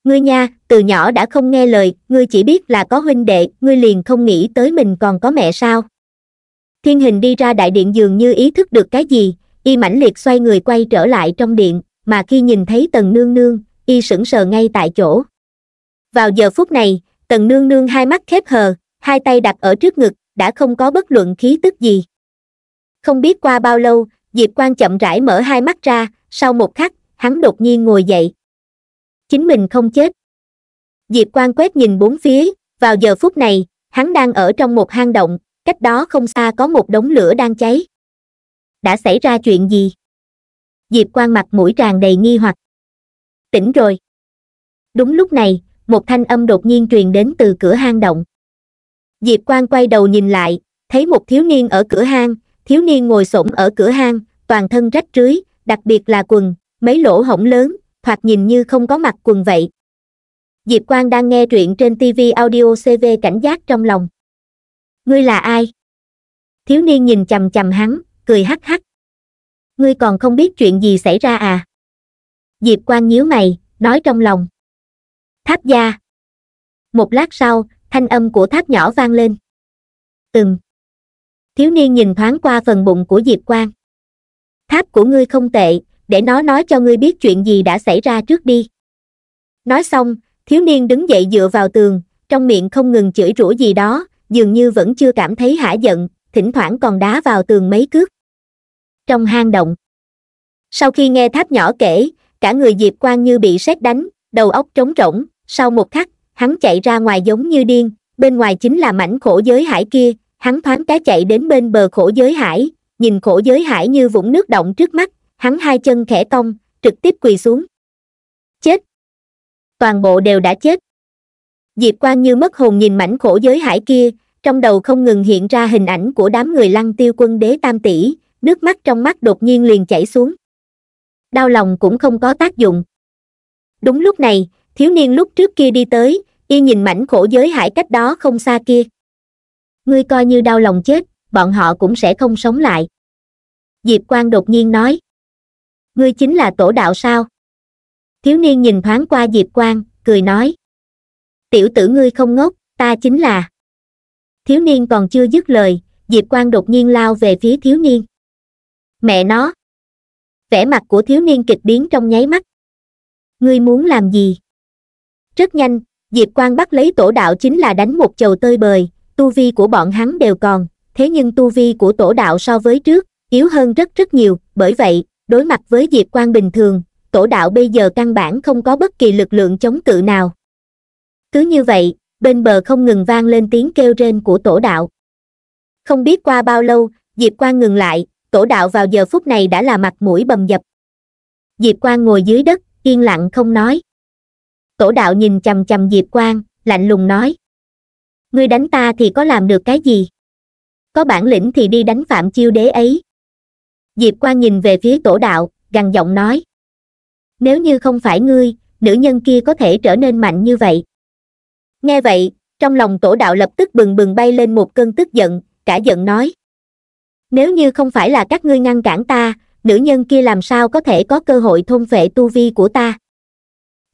ngươi nha từ nhỏ đã không nghe lời ngươi chỉ biết là có huynh đệ ngươi liền không nghĩ tới mình còn có mẹ sao thiên hình đi ra đại điện dường như ý thức được cái gì y mãnh liệt xoay người quay trở lại trong điện mà khi nhìn thấy tần nương nương y sững sờ ngay tại chỗ vào giờ phút này tần nương nương hai mắt khép hờ hai tay đặt ở trước ngực đã không có bất luận khí tức gì không biết qua bao lâu diệp quan chậm rãi mở hai mắt ra sau một khắc hắn đột nhiên ngồi dậy chính mình không chết diệp quan quét nhìn bốn phía vào giờ phút này hắn đang ở trong một hang động cách đó không xa có một đống lửa đang cháy đã xảy ra chuyện gì diệp quan mặt mũi tràn đầy nghi hoặc tỉnh rồi đúng lúc này một thanh âm đột nhiên truyền đến từ cửa hang động diệp quang quay đầu nhìn lại thấy một thiếu niên ở cửa hang thiếu niên ngồi xổm ở cửa hang toàn thân rách rưới đặc biệt là quần mấy lỗ hổng lớn hoặc nhìn như không có mặt quần vậy diệp quang đang nghe truyện trên tv audio cv cảnh giác trong lòng ngươi là ai thiếu niên nhìn chằm chằm hắn cười hắc hắc ngươi còn không biết chuyện gì xảy ra à diệp Quang nhíu mày nói trong lòng tháp gia một lát sau thanh âm của tháp nhỏ vang lên từng thiếu niên nhìn thoáng qua phần bụng của diệp Quang. tháp của ngươi không tệ để nó nói cho ngươi biết chuyện gì đã xảy ra trước đi nói xong thiếu niên đứng dậy dựa vào tường trong miệng không ngừng chửi rủa gì đó dường như vẫn chưa cảm thấy hả giận thỉnh thoảng còn đá vào tường mấy cước trong hang động sau khi nghe tháp nhỏ kể cả người diệp quang như bị sét đánh đầu óc trống rỗng sau một khắc hắn chạy ra ngoài giống như điên bên ngoài chính là mảnh khổ giới hải kia hắn thoáng cái chạy đến bên bờ khổ giới hải nhìn khổ giới hải như vũng nước động trước mắt hắn hai chân khẽ cong trực tiếp quỳ xuống chết toàn bộ đều đã chết diệp quang như mất hồn nhìn mảnh khổ giới hải kia trong đầu không ngừng hiện ra hình ảnh của đám người lăng tiêu quân đế tam tỷ nước mắt trong mắt đột nhiên liền chảy xuống đau lòng cũng không có tác dụng đúng lúc này thiếu niên lúc trước kia đi tới y nhìn mảnh khổ giới hải cách đó không xa kia ngươi coi như đau lòng chết bọn họ cũng sẽ không sống lại diệp Quang đột nhiên nói ngươi chính là tổ đạo sao thiếu niên nhìn thoáng qua diệp Quang, cười nói tiểu tử ngươi không ngốc ta chính là thiếu niên còn chưa dứt lời diệp Quang đột nhiên lao về phía thiếu niên mẹ nó vẻ mặt của thiếu niên kịch biến trong nháy mắt ngươi muốn làm gì rất nhanh diệp Quang bắt lấy tổ đạo chính là đánh một chầu tơi bời tu vi của bọn hắn đều còn thế nhưng tu vi của tổ đạo so với trước yếu hơn rất rất nhiều bởi vậy đối mặt với diệp Quang bình thường tổ đạo bây giờ căn bản không có bất kỳ lực lượng chống cự nào cứ như vậy bên bờ không ngừng vang lên tiếng kêu rên của tổ đạo không biết qua bao lâu diệp Quang ngừng lại tổ đạo vào giờ phút này đã là mặt mũi bầm dập diệp quang ngồi dưới đất yên lặng không nói tổ đạo nhìn chằm chằm diệp quang lạnh lùng nói ngươi đánh ta thì có làm được cái gì có bản lĩnh thì đi đánh phạm chiêu đế ấy diệp quang nhìn về phía tổ đạo gằn giọng nói nếu như không phải ngươi nữ nhân kia có thể trở nên mạnh như vậy nghe vậy trong lòng tổ đạo lập tức bừng bừng bay lên một cơn tức giận cả giận nói nếu như không phải là các ngươi ngăn cản ta nữ nhân kia làm sao có thể có cơ hội thôn phệ tu vi của ta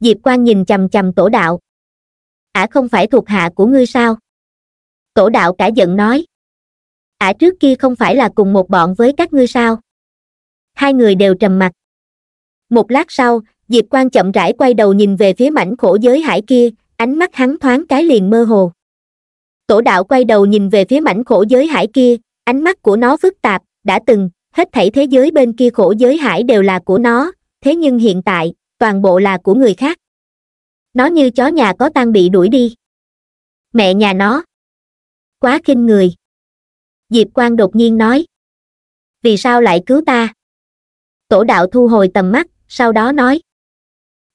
diệp quan nhìn chằm chằm tổ đạo ả à không phải thuộc hạ của ngươi sao tổ đạo cả giận nói ả à trước kia không phải là cùng một bọn với các ngươi sao hai người đều trầm mặt. một lát sau diệp quan chậm rãi quay đầu nhìn về phía mảnh khổ giới hải kia ánh mắt hắn thoáng cái liền mơ hồ tổ đạo quay đầu nhìn về phía mảnh khổ giới hải kia ánh mắt của nó phức tạp đã từng hết thảy thế giới bên kia khổ giới hải đều là của nó thế nhưng hiện tại toàn bộ là của người khác nó như chó nhà có tan bị đuổi đi mẹ nhà nó quá khinh người diệp Quang đột nhiên nói vì sao lại cứu ta tổ đạo thu hồi tầm mắt sau đó nói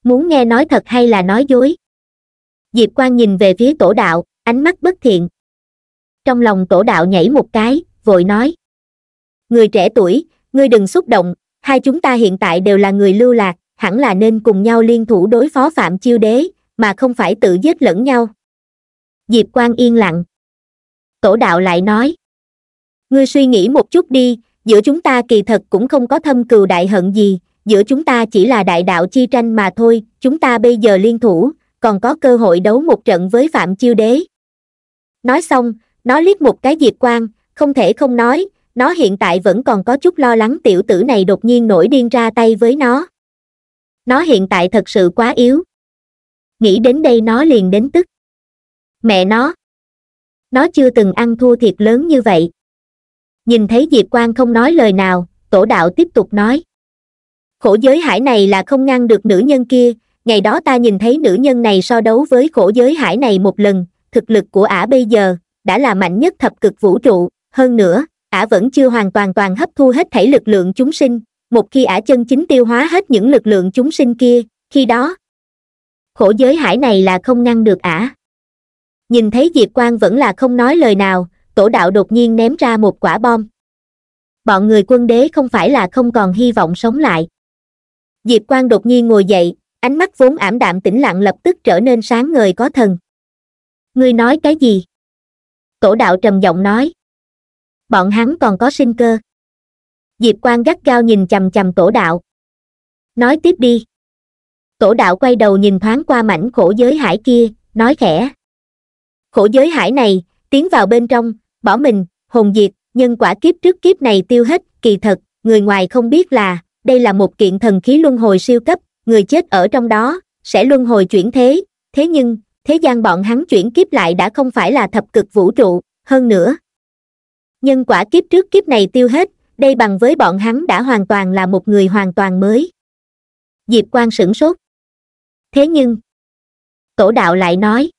muốn nghe nói thật hay là nói dối diệp Quang nhìn về phía tổ đạo ánh mắt bất thiện trong lòng tổ đạo nhảy một cái vội nói người trẻ tuổi ngươi đừng xúc động hai chúng ta hiện tại đều là người lưu lạc hẳn là nên cùng nhau liên thủ đối phó phạm chiêu đế mà không phải tự giết lẫn nhau diệp quan yên lặng tổ đạo lại nói ngươi suy nghĩ một chút đi giữa chúng ta kỳ thật cũng không có thâm cừu đại hận gì giữa chúng ta chỉ là đại đạo chi tranh mà thôi chúng ta bây giờ liên thủ còn có cơ hội đấu một trận với phạm chiêu đế nói xong nó liếc một cái diệp quan không thể không nói nó hiện tại vẫn còn có chút lo lắng tiểu tử này đột nhiên nổi điên ra tay với nó nó hiện tại thật sự quá yếu nghĩ đến đây nó liền đến tức mẹ nó nó chưa từng ăn thua thiệt lớn như vậy nhìn thấy diệp quang không nói lời nào tổ đạo tiếp tục nói khổ giới hải này là không ngăn được nữ nhân kia ngày đó ta nhìn thấy nữ nhân này so đấu với khổ giới hải này một lần thực lực của ả bây giờ đã là mạnh nhất thập cực vũ trụ hơn nữa ả vẫn chưa hoàn toàn toàn hấp thu hết thảy lực lượng chúng sinh một khi ả chân chính tiêu hóa hết những lực lượng chúng sinh kia khi đó khổ giới hải này là không ngăn được ả nhìn thấy diệp quang vẫn là không nói lời nào tổ đạo đột nhiên ném ra một quả bom bọn người quân đế không phải là không còn hy vọng sống lại diệp quang đột nhiên ngồi dậy ánh mắt vốn ảm đạm tĩnh lặng lập tức trở nên sáng ngời có thần ngươi nói cái gì tổ đạo trầm giọng nói bọn hắn còn có sinh cơ diệp quan gắt gao nhìn chằm chằm tổ đạo nói tiếp đi tổ đạo quay đầu nhìn thoáng qua mảnh khổ giới hải kia nói khẽ khổ giới hải này tiến vào bên trong bỏ mình hồn diệt nhân quả kiếp trước kiếp này tiêu hết kỳ thật người ngoài không biết là đây là một kiện thần khí luân hồi siêu cấp người chết ở trong đó sẽ luân hồi chuyển thế thế nhưng thế gian bọn hắn chuyển kiếp lại đã không phải là thập cực vũ trụ hơn nữa nhân quả kiếp trước kiếp này tiêu hết đây bằng với bọn hắn đã hoàn toàn là một người hoàn toàn mới diệp quan sửng sốt thế nhưng tổ đạo lại nói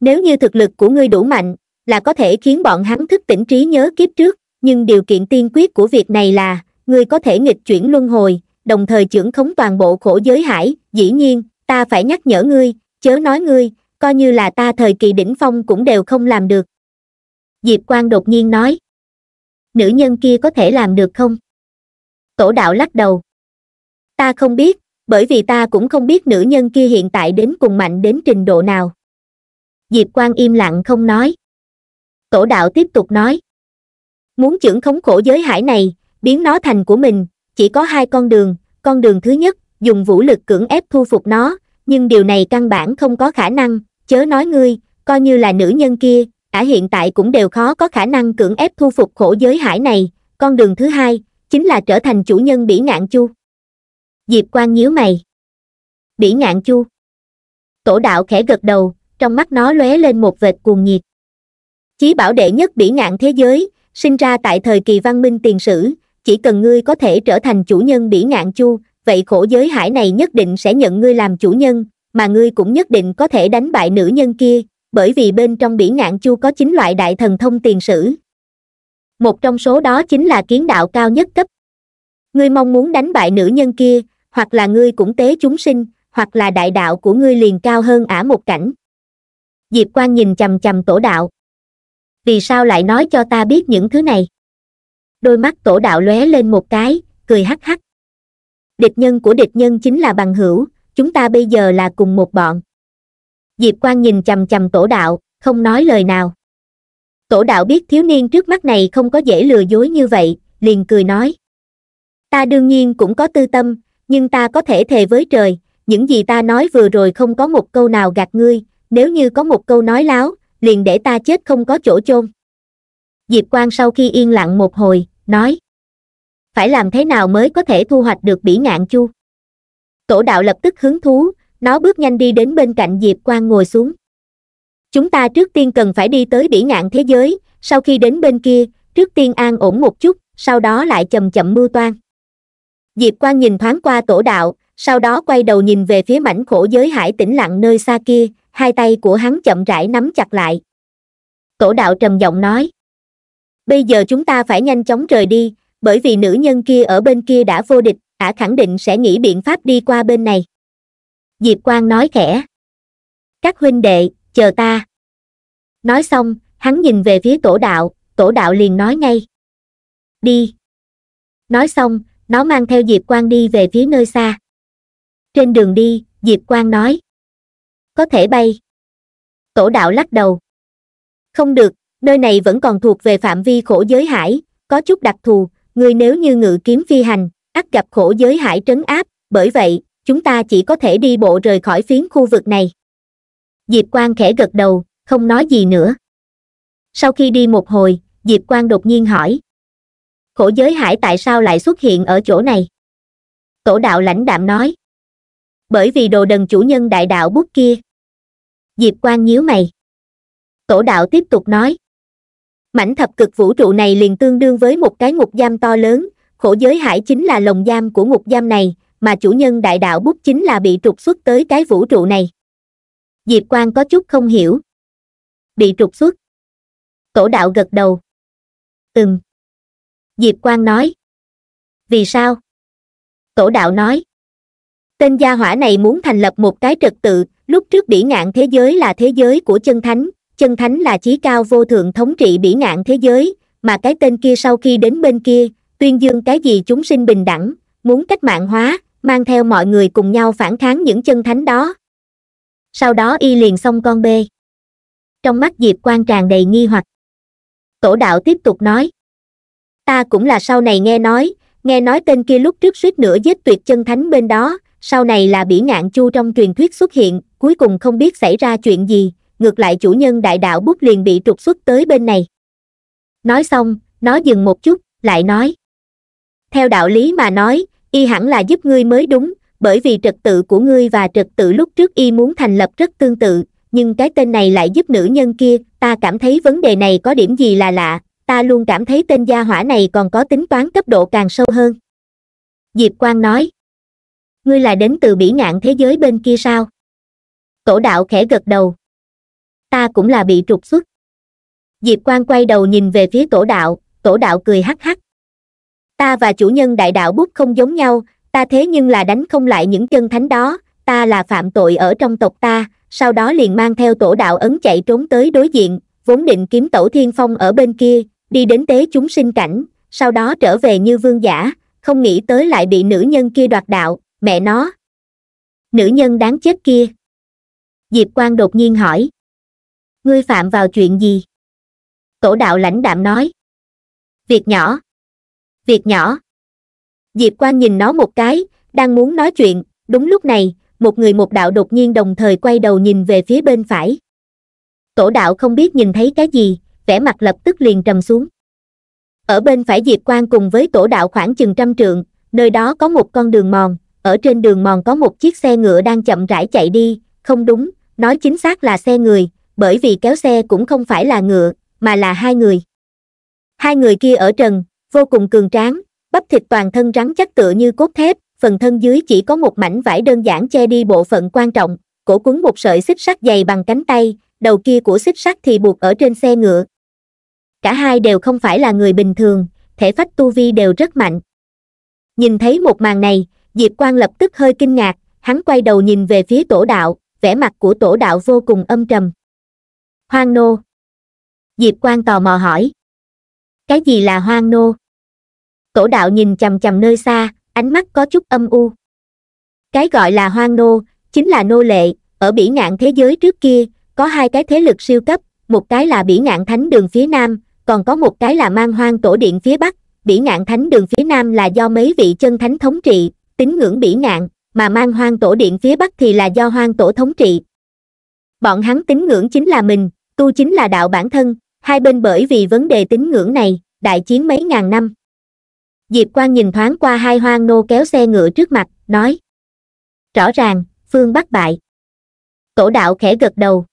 nếu như thực lực của ngươi đủ mạnh là có thể khiến bọn hắn thức tỉnh trí nhớ kiếp trước nhưng điều kiện tiên quyết của việc này là ngươi có thể nghịch chuyển luân hồi đồng thời trưởng khống toàn bộ khổ giới hải dĩ nhiên ta phải nhắc nhở ngươi chớ nói ngươi coi như là ta thời kỳ đỉnh phong cũng đều không làm được diệp quang đột nhiên nói nữ nhân kia có thể làm được không tổ đạo lắc đầu ta không biết bởi vì ta cũng không biết nữ nhân kia hiện tại đến cùng mạnh đến trình độ nào diệp quang im lặng không nói tổ đạo tiếp tục nói muốn chưởng khống khổ giới hải này biến nó thành của mình chỉ có hai con đường con đường thứ nhất dùng vũ lực cưỡng ép thu phục nó nhưng điều này căn bản không có khả năng chớ nói ngươi coi như là nữ nhân kia ả hiện tại cũng đều khó có khả năng cưỡng ép thu phục khổ giới hải này con đường thứ hai chính là trở thành chủ nhân bỉ ngạn chu diệp quan nhíu mày bỉ ngạn chu tổ đạo khẽ gật đầu trong mắt nó lóe lên một vệt cuồng nhiệt chí bảo đệ nhất bỉ ngạn thế giới sinh ra tại thời kỳ văn minh tiền sử chỉ cần ngươi có thể trở thành chủ nhân bỉ ngạn chu vậy khổ giới hải này nhất định sẽ nhận ngươi làm chủ nhân mà ngươi cũng nhất định có thể đánh bại nữ nhân kia bởi vì bên trong bỉ ngạn chu có chín loại đại thần thông tiền sử một trong số đó chính là kiến đạo cao nhất cấp ngươi mong muốn đánh bại nữ nhân kia hoặc là ngươi cũng tế chúng sinh hoặc là đại đạo của ngươi liền cao hơn ả một cảnh diệp quan nhìn chằm chằm tổ đạo vì sao lại nói cho ta biết những thứ này đôi mắt tổ đạo lóe lên một cái cười hắc hắc địch nhân của địch nhân chính là bằng hữu chúng ta bây giờ là cùng một bọn diệp Quang nhìn chằm chằm tổ đạo không nói lời nào tổ đạo biết thiếu niên trước mắt này không có dễ lừa dối như vậy liền cười nói ta đương nhiên cũng có tư tâm nhưng ta có thể thề với trời những gì ta nói vừa rồi không có một câu nào gạt ngươi nếu như có một câu nói láo liền để ta chết không có chỗ chôn diệp Quang sau khi yên lặng một hồi nói phải làm thế nào mới có thể thu hoạch được bỉ ngạn chu tổ đạo lập tức hứng thú nó bước nhanh đi đến bên cạnh diệp quang ngồi xuống chúng ta trước tiên cần phải đi tới bỉ ngạn thế giới sau khi đến bên kia trước tiên an ổn một chút sau đó lại chậm chậm mưu toan diệp quang nhìn thoáng qua tổ đạo sau đó quay đầu nhìn về phía mảnh khổ giới hải tĩnh lặng nơi xa kia hai tay của hắn chậm rãi nắm chặt lại tổ đạo trầm giọng nói bây giờ chúng ta phải nhanh chóng rời đi bởi vì nữ nhân kia ở bên kia đã vô địch đã khẳng định sẽ nghĩ biện pháp đi qua bên này diệp quang nói khẽ các huynh đệ chờ ta nói xong hắn nhìn về phía tổ đạo tổ đạo liền nói ngay đi nói xong nó mang theo diệp quang đi về phía nơi xa trên đường đi diệp quang nói có thể bay tổ đạo lắc đầu không được nơi này vẫn còn thuộc về phạm vi khổ giới hải có chút đặc thù người nếu như ngự kiếm phi hành ắt gặp khổ giới hải trấn áp bởi vậy chúng ta chỉ có thể đi bộ rời khỏi phiến khu vực này diệp Quang khẽ gật đầu không nói gì nữa sau khi đi một hồi diệp Quang đột nhiên hỏi khổ giới hải tại sao lại xuất hiện ở chỗ này tổ đạo lãnh đạm nói bởi vì đồ đần chủ nhân đại đạo bút kia diệp Quang nhíu mày tổ đạo tiếp tục nói mảnh thập cực vũ trụ này liền tương đương với một cái ngục giam to lớn khổ giới hải chính là lồng giam của ngục giam này mà chủ nhân đại đạo bút chính là bị trục xuất tới cái vũ trụ này diệp quang có chút không hiểu bị trục xuất tổ đạo gật đầu ừm diệp quang nói vì sao tổ đạo nói tên gia hỏa này muốn thành lập một cái trật tự lúc trước bỉ ngạn thế giới là thế giới của chân thánh chân thánh là chí cao vô thượng thống trị bỉ ngạn thế giới mà cái tên kia sau khi đến bên kia tuyên dương cái gì chúng sinh bình đẳng muốn cách mạng hóa mang theo mọi người cùng nhau phản kháng những chân thánh đó sau đó y liền xong con bê trong mắt diệp quan tràn đầy nghi hoặc tổ đạo tiếp tục nói ta cũng là sau này nghe nói nghe nói tên kia lúc trước suýt nữa giết tuyệt chân thánh bên đó sau này là bỉ ngạn chu trong truyền thuyết xuất hiện cuối cùng không biết xảy ra chuyện gì ngược lại chủ nhân đại đạo bút liền bị trục xuất tới bên này nói xong nó dừng một chút lại nói theo đạo lý mà nói y hẳn là giúp ngươi mới đúng bởi vì trật tự của ngươi và trật tự lúc trước y muốn thành lập rất tương tự nhưng cái tên này lại giúp nữ nhân kia ta cảm thấy vấn đề này có điểm gì là lạ ta luôn cảm thấy tên gia hỏa này còn có tính toán cấp độ càng sâu hơn diệp quang nói ngươi là đến từ bỉ ngạn thế giới bên kia sao tổ đạo khẽ gật đầu ta cũng là bị trục xuất diệp quang quay đầu nhìn về phía tổ đạo tổ đạo cười hắc hắc ta và chủ nhân đại đạo bút không giống nhau ta thế nhưng là đánh không lại những chân thánh đó ta là phạm tội ở trong tộc ta sau đó liền mang theo tổ đạo ấn chạy trốn tới đối diện vốn định kiếm tổ thiên phong ở bên kia đi đến tế chúng sinh cảnh sau đó trở về như vương giả không nghĩ tới lại bị nữ nhân kia đoạt đạo mẹ nó nữ nhân đáng chết kia diệp Quan đột nhiên hỏi ngươi phạm vào chuyện gì tổ đạo lãnh đạm nói việc nhỏ việc nhỏ diệp quang nhìn nó một cái đang muốn nói chuyện đúng lúc này một người một đạo đột nhiên đồng thời quay đầu nhìn về phía bên phải tổ đạo không biết nhìn thấy cái gì vẻ mặt lập tức liền trầm xuống ở bên phải diệp quang cùng với tổ đạo khoảng chừng trăm trượng nơi đó có một con đường mòn ở trên đường mòn có một chiếc xe ngựa đang chậm rãi chạy đi không đúng nói chính xác là xe người bởi vì kéo xe cũng không phải là ngựa mà là hai người hai người kia ở trần vô cùng cường tráng bắp thịt toàn thân rắn chắc tựa như cốt thép phần thân dưới chỉ có một mảnh vải đơn giản che đi bộ phận quan trọng cổ cuốn một sợi xích sắt dày bằng cánh tay đầu kia của xích sắt thì buộc ở trên xe ngựa cả hai đều không phải là người bình thường thể phách tu vi đều rất mạnh nhìn thấy một màn này diệp Quang lập tức hơi kinh ngạc hắn quay đầu nhìn về phía tổ đạo vẻ mặt của tổ đạo vô cùng âm trầm hoang nô diệp Quang tò mò hỏi cái gì là hoang nô cổ đạo nhìn chằm chằm nơi xa ánh mắt có chút âm u cái gọi là hoang nô chính là nô lệ ở bỉ ngạn thế giới trước kia có hai cái thế lực siêu cấp một cái là bỉ ngạn thánh đường phía nam còn có một cái là mang hoang tổ điện phía bắc bỉ ngạn thánh đường phía nam là do mấy vị chân thánh thống trị tín ngưỡng bỉ ngạn mà mang hoang tổ điện phía bắc thì là do hoang tổ thống trị bọn hắn tín ngưỡng chính là mình tu chính là đạo bản thân hai bên bởi vì vấn đề tín ngưỡng này đại chiến mấy ngàn năm diệp quan nhìn thoáng qua hai hoang nô kéo xe ngựa trước mặt nói rõ ràng phương bắc bại tổ đạo khẽ gật đầu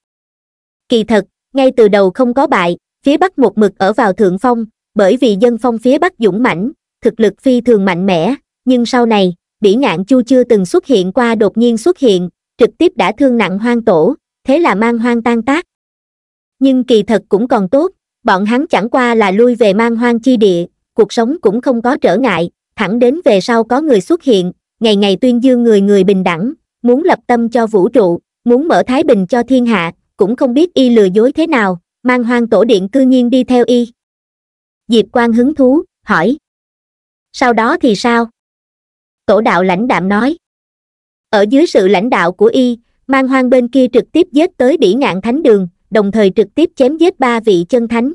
kỳ thật ngay từ đầu không có bại phía bắc một mực ở vào thượng phong bởi vì dân phong phía bắc dũng mãnh thực lực phi thường mạnh mẽ nhưng sau này bỉ ngạn chu chưa từng xuất hiện qua đột nhiên xuất hiện trực tiếp đã thương nặng hoang tổ thế là mang hoang tan tác nhưng kỳ thật cũng còn tốt bọn hắn chẳng qua là lui về mang hoang chi địa cuộc sống cũng không có trở ngại thẳng đến về sau có người xuất hiện ngày ngày tuyên dương người người bình đẳng muốn lập tâm cho vũ trụ muốn mở thái bình cho thiên hạ cũng không biết y lừa dối thế nào mang hoang tổ điện cư nhiên đi theo y diệp quan hứng thú hỏi sau đó thì sao tổ đạo lãnh đạm nói ở dưới sự lãnh đạo của y mang hoang bên kia trực tiếp giết tới bỉ ngạn thánh đường đồng thời trực tiếp chém giết ba vị chân thánh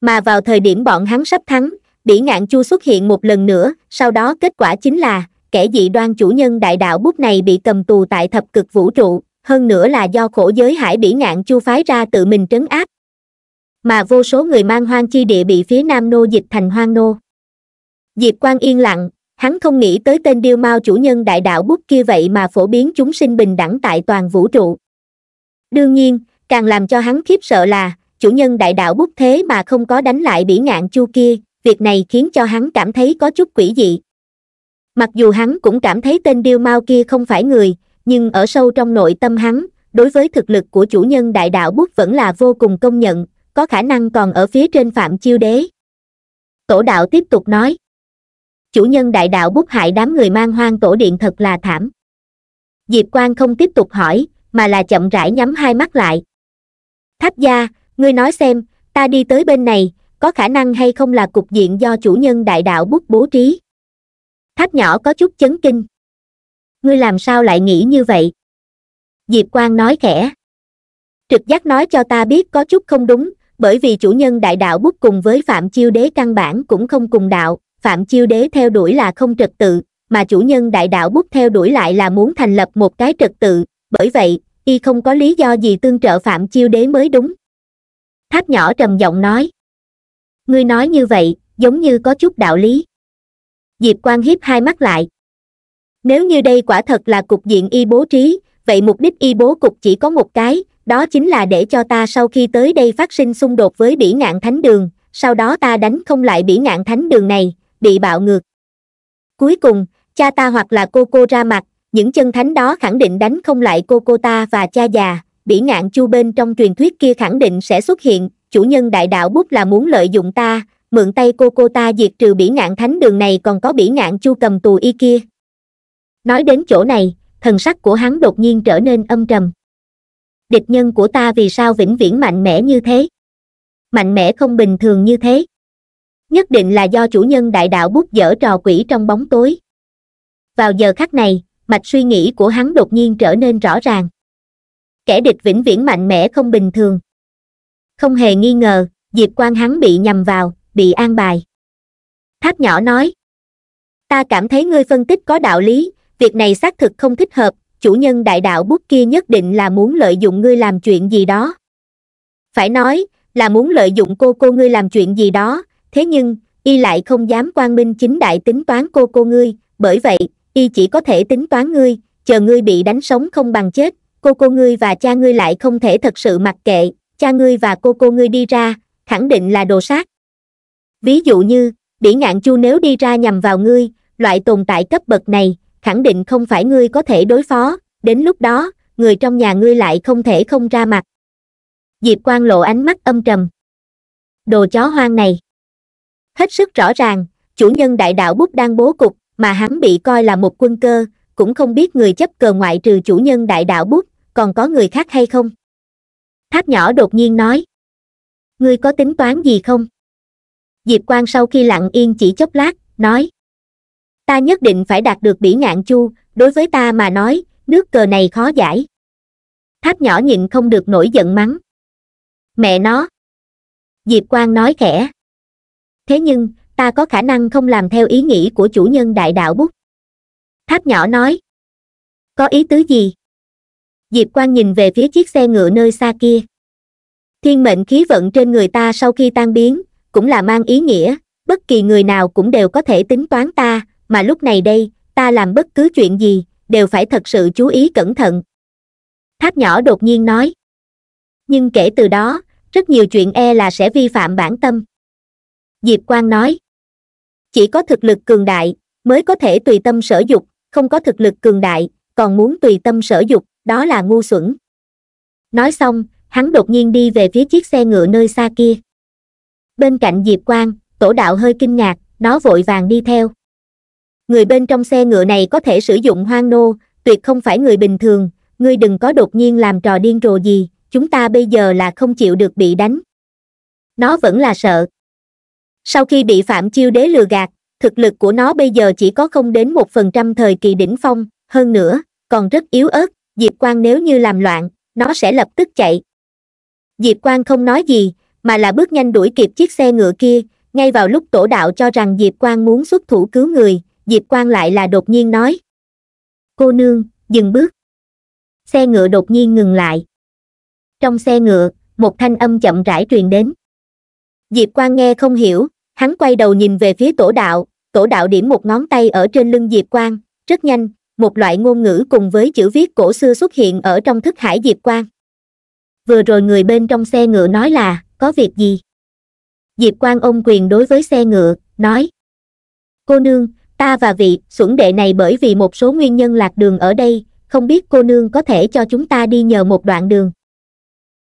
mà vào thời điểm bọn hắn sắp thắng bỉ ngạn chu xuất hiện một lần nữa sau đó kết quả chính là kẻ dị đoan chủ nhân đại đạo bút này bị cầm tù tại thập cực vũ trụ hơn nữa là do khổ giới hải bỉ ngạn chu phái ra tự mình trấn áp mà vô số người mang hoang chi địa bị phía nam nô dịch thành hoang nô diệp quan yên lặng hắn không nghĩ tới tên điêu mao chủ nhân đại đạo bút kia vậy mà phổ biến chúng sinh bình đẳng tại toàn vũ trụ đương nhiên càng làm cho hắn khiếp sợ là chủ nhân đại đạo bút thế mà không có đánh lại bỉ ngạn chu kia việc này khiến cho hắn cảm thấy có chút quỷ dị mặc dù hắn cũng cảm thấy tên điêu mao kia không phải người nhưng ở sâu trong nội tâm hắn đối với thực lực của chủ nhân đại đạo bút vẫn là vô cùng công nhận có khả năng còn ở phía trên phạm chiêu đế tổ đạo tiếp tục nói chủ nhân đại đạo bút hại đám người mang hoang tổ điện thật là thảm diệp quan không tiếp tục hỏi mà là chậm rãi nhắm hai mắt lại tháp gia ngươi nói xem ta đi tới bên này có khả năng hay không là cục diện do chủ nhân đại đạo bút bố trí tháp nhỏ có chút chấn kinh ngươi làm sao lại nghĩ như vậy diệp quang nói khẽ trực giác nói cho ta biết có chút không đúng bởi vì chủ nhân đại đạo bút cùng với phạm chiêu đế căn bản cũng không cùng đạo phạm chiêu đế theo đuổi là không trật tự mà chủ nhân đại đạo bút theo đuổi lại là muốn thành lập một cái trật tự bởi vậy y không có lý do gì tương trợ phạm chiêu đế mới đúng tháp nhỏ trầm giọng nói ngươi nói như vậy giống như có chút đạo lý diệp quan hiếp hai mắt lại nếu như đây quả thật là cục diện y bố trí vậy mục đích y bố cục chỉ có một cái đó chính là để cho ta sau khi tới đây phát sinh xung đột với bỉ ngạn thánh đường sau đó ta đánh không lại bỉ ngạn thánh đường này bị bạo ngược cuối cùng cha ta hoặc là cô cô ra mặt những chân thánh đó khẳng định đánh không lại cô cô ta và cha già bỉ ngạn chu bên trong truyền thuyết kia khẳng định sẽ xuất hiện, chủ nhân đại đạo bút là muốn lợi dụng ta, mượn tay cô cô ta diệt trừ bỉ ngạn thánh đường này còn có bỉ ngạn chu cầm tù y kia. Nói đến chỗ này, thần sắc của hắn đột nhiên trở nên âm trầm. Địch nhân của ta vì sao vĩnh viễn mạnh mẽ như thế? Mạnh mẽ không bình thường như thế. Nhất định là do chủ nhân đại đạo bút dở trò quỷ trong bóng tối. Vào giờ khắc này, mạch suy nghĩ của hắn đột nhiên trở nên rõ ràng kẻ địch vĩnh viễn mạnh mẽ không bình thường không hề nghi ngờ diệp quan hắn bị nhầm vào bị an bài tháp nhỏ nói ta cảm thấy ngươi phân tích có đạo lý việc này xác thực không thích hợp chủ nhân đại đạo bút kia nhất định là muốn lợi dụng ngươi làm chuyện gì đó phải nói là muốn lợi dụng cô cô ngươi làm chuyện gì đó thế nhưng y lại không dám quan minh chính đại tính toán cô cô ngươi bởi vậy y chỉ có thể tính toán ngươi chờ ngươi bị đánh sống không bằng chết cô cô ngươi và cha ngươi lại không thể thật sự mặc kệ cha ngươi và cô cô ngươi đi ra khẳng định là đồ sát ví dụ như bỉ ngạn chu nếu đi ra nhằm vào ngươi loại tồn tại cấp bậc này khẳng định không phải ngươi có thể đối phó đến lúc đó người trong nhà ngươi lại không thể không ra mặt diệp quan lộ ánh mắt âm trầm đồ chó hoang này hết sức rõ ràng chủ nhân đại đạo bút đang bố cục mà hắn bị coi là một quân cơ cũng không biết người chấp cờ ngoại trừ chủ nhân đại đạo bút còn có người khác hay không tháp nhỏ đột nhiên nói ngươi có tính toán gì không diệp quan sau khi lặng yên chỉ chốc lát nói ta nhất định phải đạt được bỉ ngạn chu đối với ta mà nói nước cờ này khó giải tháp nhỏ nhịn không được nổi giận mắng mẹ nó diệp quan nói khẽ thế nhưng ta có khả năng không làm theo ý nghĩ của chủ nhân đại đạo bút tháp nhỏ nói có ý tứ gì diệp quan nhìn về phía chiếc xe ngựa nơi xa kia thiên mệnh khí vận trên người ta sau khi tan biến cũng là mang ý nghĩa bất kỳ người nào cũng đều có thể tính toán ta mà lúc này đây ta làm bất cứ chuyện gì đều phải thật sự chú ý cẩn thận tháp nhỏ đột nhiên nói nhưng kể từ đó rất nhiều chuyện e là sẽ vi phạm bản tâm diệp quang nói chỉ có thực lực cường đại mới có thể tùy tâm sở dục không có thực lực cường đại, còn muốn tùy tâm sở dục, đó là ngu xuẩn. Nói xong, hắn đột nhiên đi về phía chiếc xe ngựa nơi xa kia. Bên cạnh Diệp Quang, tổ đạo hơi kinh ngạc, nó vội vàng đi theo. Người bên trong xe ngựa này có thể sử dụng hoang nô, tuyệt không phải người bình thường, ngươi đừng có đột nhiên làm trò điên rồ gì, chúng ta bây giờ là không chịu được bị đánh. Nó vẫn là sợ. Sau khi bị Phạm Chiêu Đế lừa gạt, thực lực của nó bây giờ chỉ có không đến một phần trăm thời kỳ đỉnh phong hơn nữa còn rất yếu ớt diệp quang nếu như làm loạn nó sẽ lập tức chạy diệp quang không nói gì mà là bước nhanh đuổi kịp chiếc xe ngựa kia ngay vào lúc tổ đạo cho rằng diệp quang muốn xuất thủ cứu người diệp quang lại là đột nhiên nói cô nương dừng bước xe ngựa đột nhiên ngừng lại trong xe ngựa một thanh âm chậm rãi truyền đến diệp quang nghe không hiểu hắn quay đầu nhìn về phía tổ đạo tổ đạo điểm một ngón tay ở trên lưng diệp quang rất nhanh một loại ngôn ngữ cùng với chữ viết cổ xưa xuất hiện ở trong thức hải diệp quang vừa rồi người bên trong xe ngựa nói là có việc gì diệp quang ôm quyền đối với xe ngựa nói cô nương ta và vị xuẩn đệ này bởi vì một số nguyên nhân lạc đường ở đây không biết cô nương có thể cho chúng ta đi nhờ một đoạn đường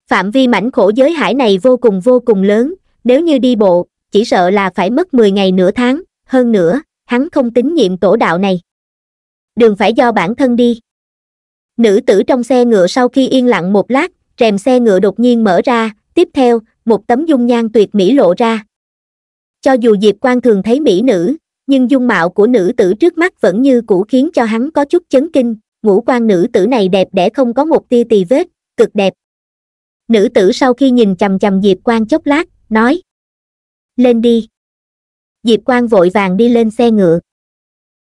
phạm vi mảnh khổ giới hải này vô cùng vô cùng lớn nếu như đi bộ chỉ sợ là phải mất mười ngày nửa tháng hơn nữa hắn không tín nhiệm tổ đạo này đường phải do bản thân đi nữ tử trong xe ngựa sau khi yên lặng một lát rèm xe ngựa đột nhiên mở ra tiếp theo một tấm dung nhan tuyệt mỹ lộ ra cho dù diệp quan thường thấy mỹ nữ nhưng dung mạo của nữ tử trước mắt vẫn như cũ khiến cho hắn có chút chấn kinh ngũ quan nữ tử này đẹp để không có một tia tì vết cực đẹp nữ tử sau khi nhìn chằm chằm diệp quan chốc lát nói lên đi diệp quang vội vàng đi lên xe ngựa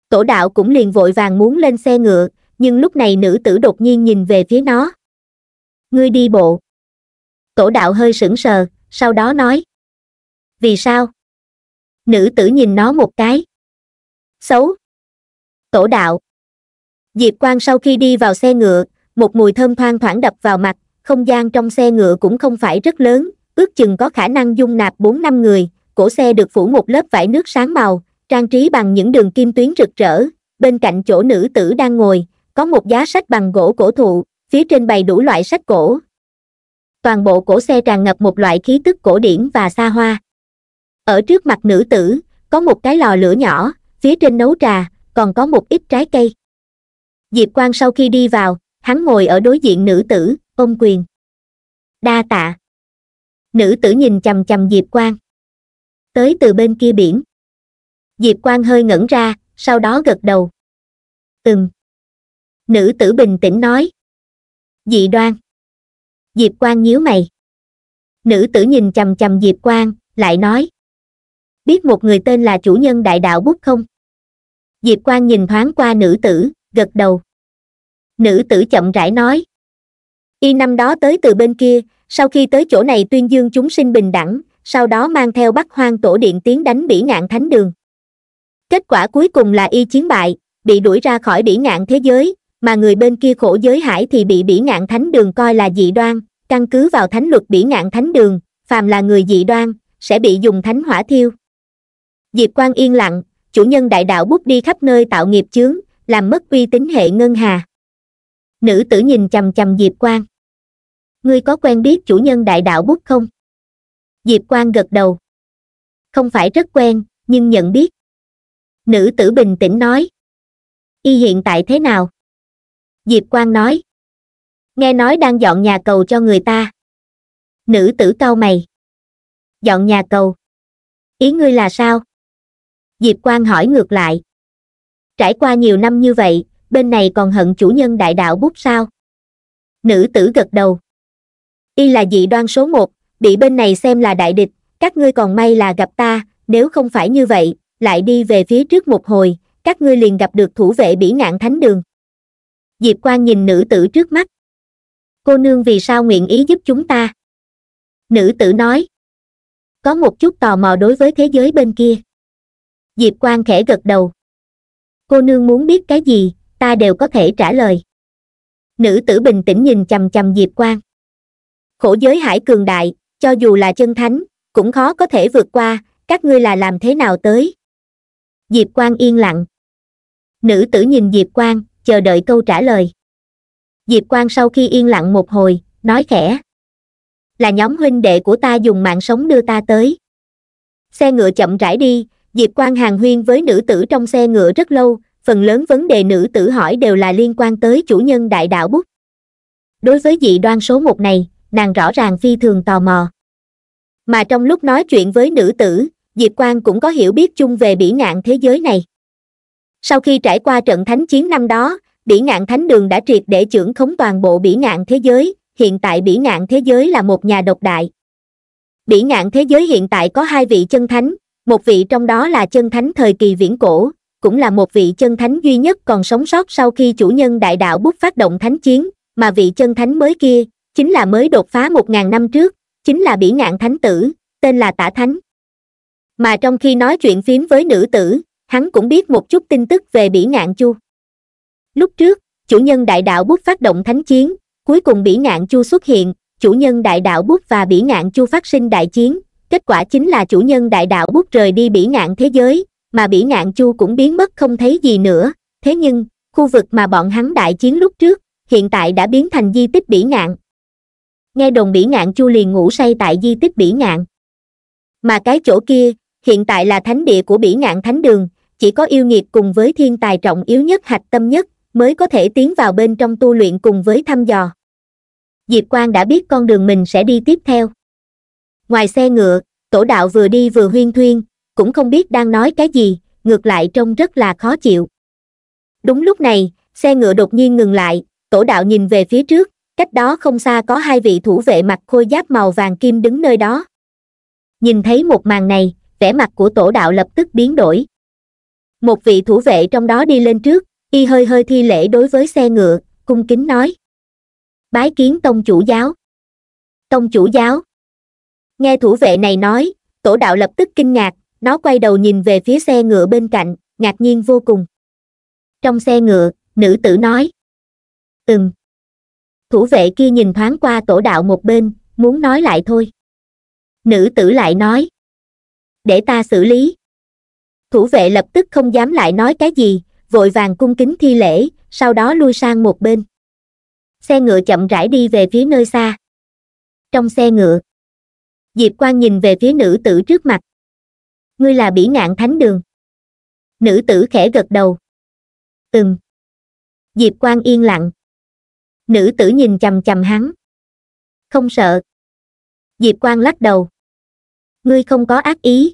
tổ đạo cũng liền vội vàng muốn lên xe ngựa nhưng lúc này nữ tử đột nhiên nhìn về phía nó ngươi đi bộ tổ đạo hơi sững sờ sau đó nói vì sao nữ tử nhìn nó một cái xấu tổ đạo diệp quang sau khi đi vào xe ngựa một mùi thơm thoang thoảng đập vào mặt không gian trong xe ngựa cũng không phải rất lớn ước chừng có khả năng dung nạp bốn năm người cổ xe được phủ một lớp vải nước sáng màu trang trí bằng những đường kim tuyến rực rỡ bên cạnh chỗ nữ tử đang ngồi có một giá sách bằng gỗ cổ thụ phía trên bày đủ loại sách cổ toàn bộ cổ xe tràn ngập một loại khí tức cổ điển và xa hoa ở trước mặt nữ tử có một cái lò lửa nhỏ phía trên nấu trà còn có một ít trái cây diệp Quang sau khi đi vào hắn ngồi ở đối diện nữ tử ôm quyền đa tạ nữ tử nhìn chầm chầm diệp Quang tới từ bên kia biển diệp quang hơi ngẩn ra sau đó gật đầu ừm nữ tử bình tĩnh nói dị đoan diệp quang nhíu mày nữ tử nhìn chằm chằm diệp quang lại nói biết một người tên là chủ nhân đại đạo bút không diệp quang nhìn thoáng qua nữ tử gật đầu nữ tử chậm rãi nói y năm đó tới từ bên kia sau khi tới chỗ này tuyên dương chúng sinh bình đẳng sau đó mang theo bắc hoang tổ điện tiến đánh bỉ ngạn thánh đường kết quả cuối cùng là y chiến bại bị đuổi ra khỏi bỉ ngạn thế giới mà người bên kia khổ giới hải thì bị bỉ ngạn thánh đường coi là dị đoan căn cứ vào thánh luật bỉ ngạn thánh đường phàm là người dị đoan sẽ bị dùng thánh hỏa thiêu diệp quan yên lặng chủ nhân đại đạo bút đi khắp nơi tạo nghiệp chướng làm mất uy tín hệ ngân hà nữ tử nhìn chầm chầm diệp quan ngươi có quen biết chủ nhân đại đạo bút không diệp Quang gật đầu không phải rất quen nhưng nhận biết nữ tử bình tĩnh nói y hiện tại thế nào diệp Quang nói nghe nói đang dọn nhà cầu cho người ta nữ tử cau mày dọn nhà cầu ý ngươi là sao diệp Quang hỏi ngược lại trải qua nhiều năm như vậy bên này còn hận chủ nhân đại đạo bút sao nữ tử gật đầu y là dị đoan số một bị bên này xem là đại địch các ngươi còn may là gặp ta nếu không phải như vậy lại đi về phía trước một hồi các ngươi liền gặp được thủ vệ bỉ ngạn thánh đường diệp Quang nhìn nữ tử trước mắt cô nương vì sao nguyện ý giúp chúng ta nữ tử nói có một chút tò mò đối với thế giới bên kia diệp Quang khẽ gật đầu cô nương muốn biết cái gì ta đều có thể trả lời nữ tử bình tĩnh nhìn chằm chằm diệp Quang, khổ giới hải cường đại cho dù là chân thánh cũng khó có thể vượt qua các ngươi là làm thế nào tới diệp Quang yên lặng nữ tử nhìn diệp Quang, chờ đợi câu trả lời diệp Quang sau khi yên lặng một hồi nói khẽ là nhóm huynh đệ của ta dùng mạng sống đưa ta tới xe ngựa chậm rãi đi diệp Quang hàng huyên với nữ tử trong xe ngựa rất lâu phần lớn vấn đề nữ tử hỏi đều là liên quan tới chủ nhân đại đạo bút đối với dị đoan số một này nàng rõ ràng phi thường tò mò mà trong lúc nói chuyện với nữ tử diệp quang cũng có hiểu biết chung về bỉ ngạn thế giới này sau khi trải qua trận thánh chiến năm đó bỉ ngạn thánh đường đã triệt để trưởng khống toàn bộ bỉ ngạn thế giới hiện tại bỉ ngạn thế giới là một nhà độc đại bỉ ngạn thế giới hiện tại có hai vị chân thánh một vị trong đó là chân thánh thời kỳ viễn cổ cũng là một vị chân thánh duy nhất còn sống sót sau khi chủ nhân đại đạo bút phát động thánh chiến mà vị chân thánh mới kia chính là mới đột phá một ngàn năm trước chính là bỉ ngạn thánh tử tên là tả thánh mà trong khi nói chuyện phím với nữ tử hắn cũng biết một chút tin tức về bỉ ngạn chu lúc trước chủ nhân đại đạo bút phát động thánh chiến cuối cùng bỉ ngạn chu xuất hiện chủ nhân đại đạo bút và bỉ ngạn chu phát sinh đại chiến kết quả chính là chủ nhân đại đạo bút rời đi bỉ ngạn thế giới mà bỉ ngạn chu cũng biến mất không thấy gì nữa thế nhưng khu vực mà bọn hắn đại chiến lúc trước hiện tại đã biến thành di tích bỉ ngạn nghe đồn bỉ ngạn chu liền ngủ say tại di tích bỉ ngạn mà cái chỗ kia hiện tại là thánh địa của bỉ ngạn thánh đường chỉ có yêu nghiệt cùng với thiên tài trọng yếu nhất hạch tâm nhất mới có thể tiến vào bên trong tu luyện cùng với thăm dò diệp quang đã biết con đường mình sẽ đi tiếp theo ngoài xe ngựa tổ đạo vừa đi vừa huyên thuyên cũng không biết đang nói cái gì ngược lại trông rất là khó chịu đúng lúc này xe ngựa đột nhiên ngừng lại tổ đạo nhìn về phía trước cách đó không xa có hai vị thủ vệ mặc khôi giáp màu vàng kim đứng nơi đó nhìn thấy một màn này vẻ mặt của tổ đạo lập tức biến đổi một vị thủ vệ trong đó đi lên trước y hơi hơi thi lễ đối với xe ngựa cung kính nói bái kiến tông chủ giáo tông chủ giáo nghe thủ vệ này nói tổ đạo lập tức kinh ngạc nó quay đầu nhìn về phía xe ngựa bên cạnh ngạc nhiên vô cùng trong xe ngựa nữ tử nói ừm thủ vệ kia nhìn thoáng qua tổ đạo một bên muốn nói lại thôi nữ tử lại nói để ta xử lý thủ vệ lập tức không dám lại nói cái gì vội vàng cung kính thi lễ sau đó lui sang một bên xe ngựa chậm rãi đi về phía nơi xa trong xe ngựa diệp quang nhìn về phía nữ tử trước mặt ngươi là bỉ ngạn thánh đường nữ tử khẽ gật đầu ừm diệp quang yên lặng nữ tử nhìn chằm chằm hắn không sợ diệp quang lắc đầu ngươi không có ác ý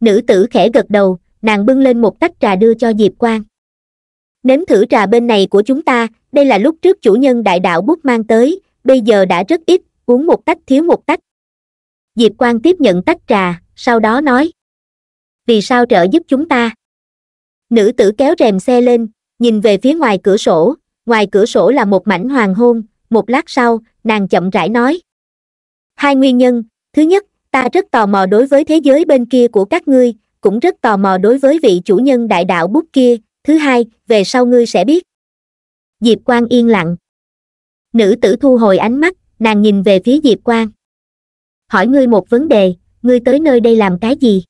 nữ tử khẽ gật đầu nàng bưng lên một tách trà đưa cho diệp quang. nếm thử trà bên này của chúng ta đây là lúc trước chủ nhân đại đạo bút mang tới bây giờ đã rất ít uống một tách thiếu một tách diệp quang tiếp nhận tách trà sau đó nói vì sao trợ giúp chúng ta nữ tử kéo rèm xe lên nhìn về phía ngoài cửa sổ ngoài cửa sổ là một mảnh hoàng hôn, một lát sau, nàng chậm rãi nói. Hai nguyên nhân, thứ nhất, ta rất tò mò đối với thế giới bên kia của các ngươi, cũng rất tò mò đối với vị chủ nhân đại đạo bút kia, thứ hai, về sau ngươi sẽ biết. Diệp Quang yên lặng. Nữ tử thu hồi ánh mắt, nàng nhìn về phía Diệp Quang. Hỏi ngươi một vấn đề, ngươi tới nơi đây làm cái gì?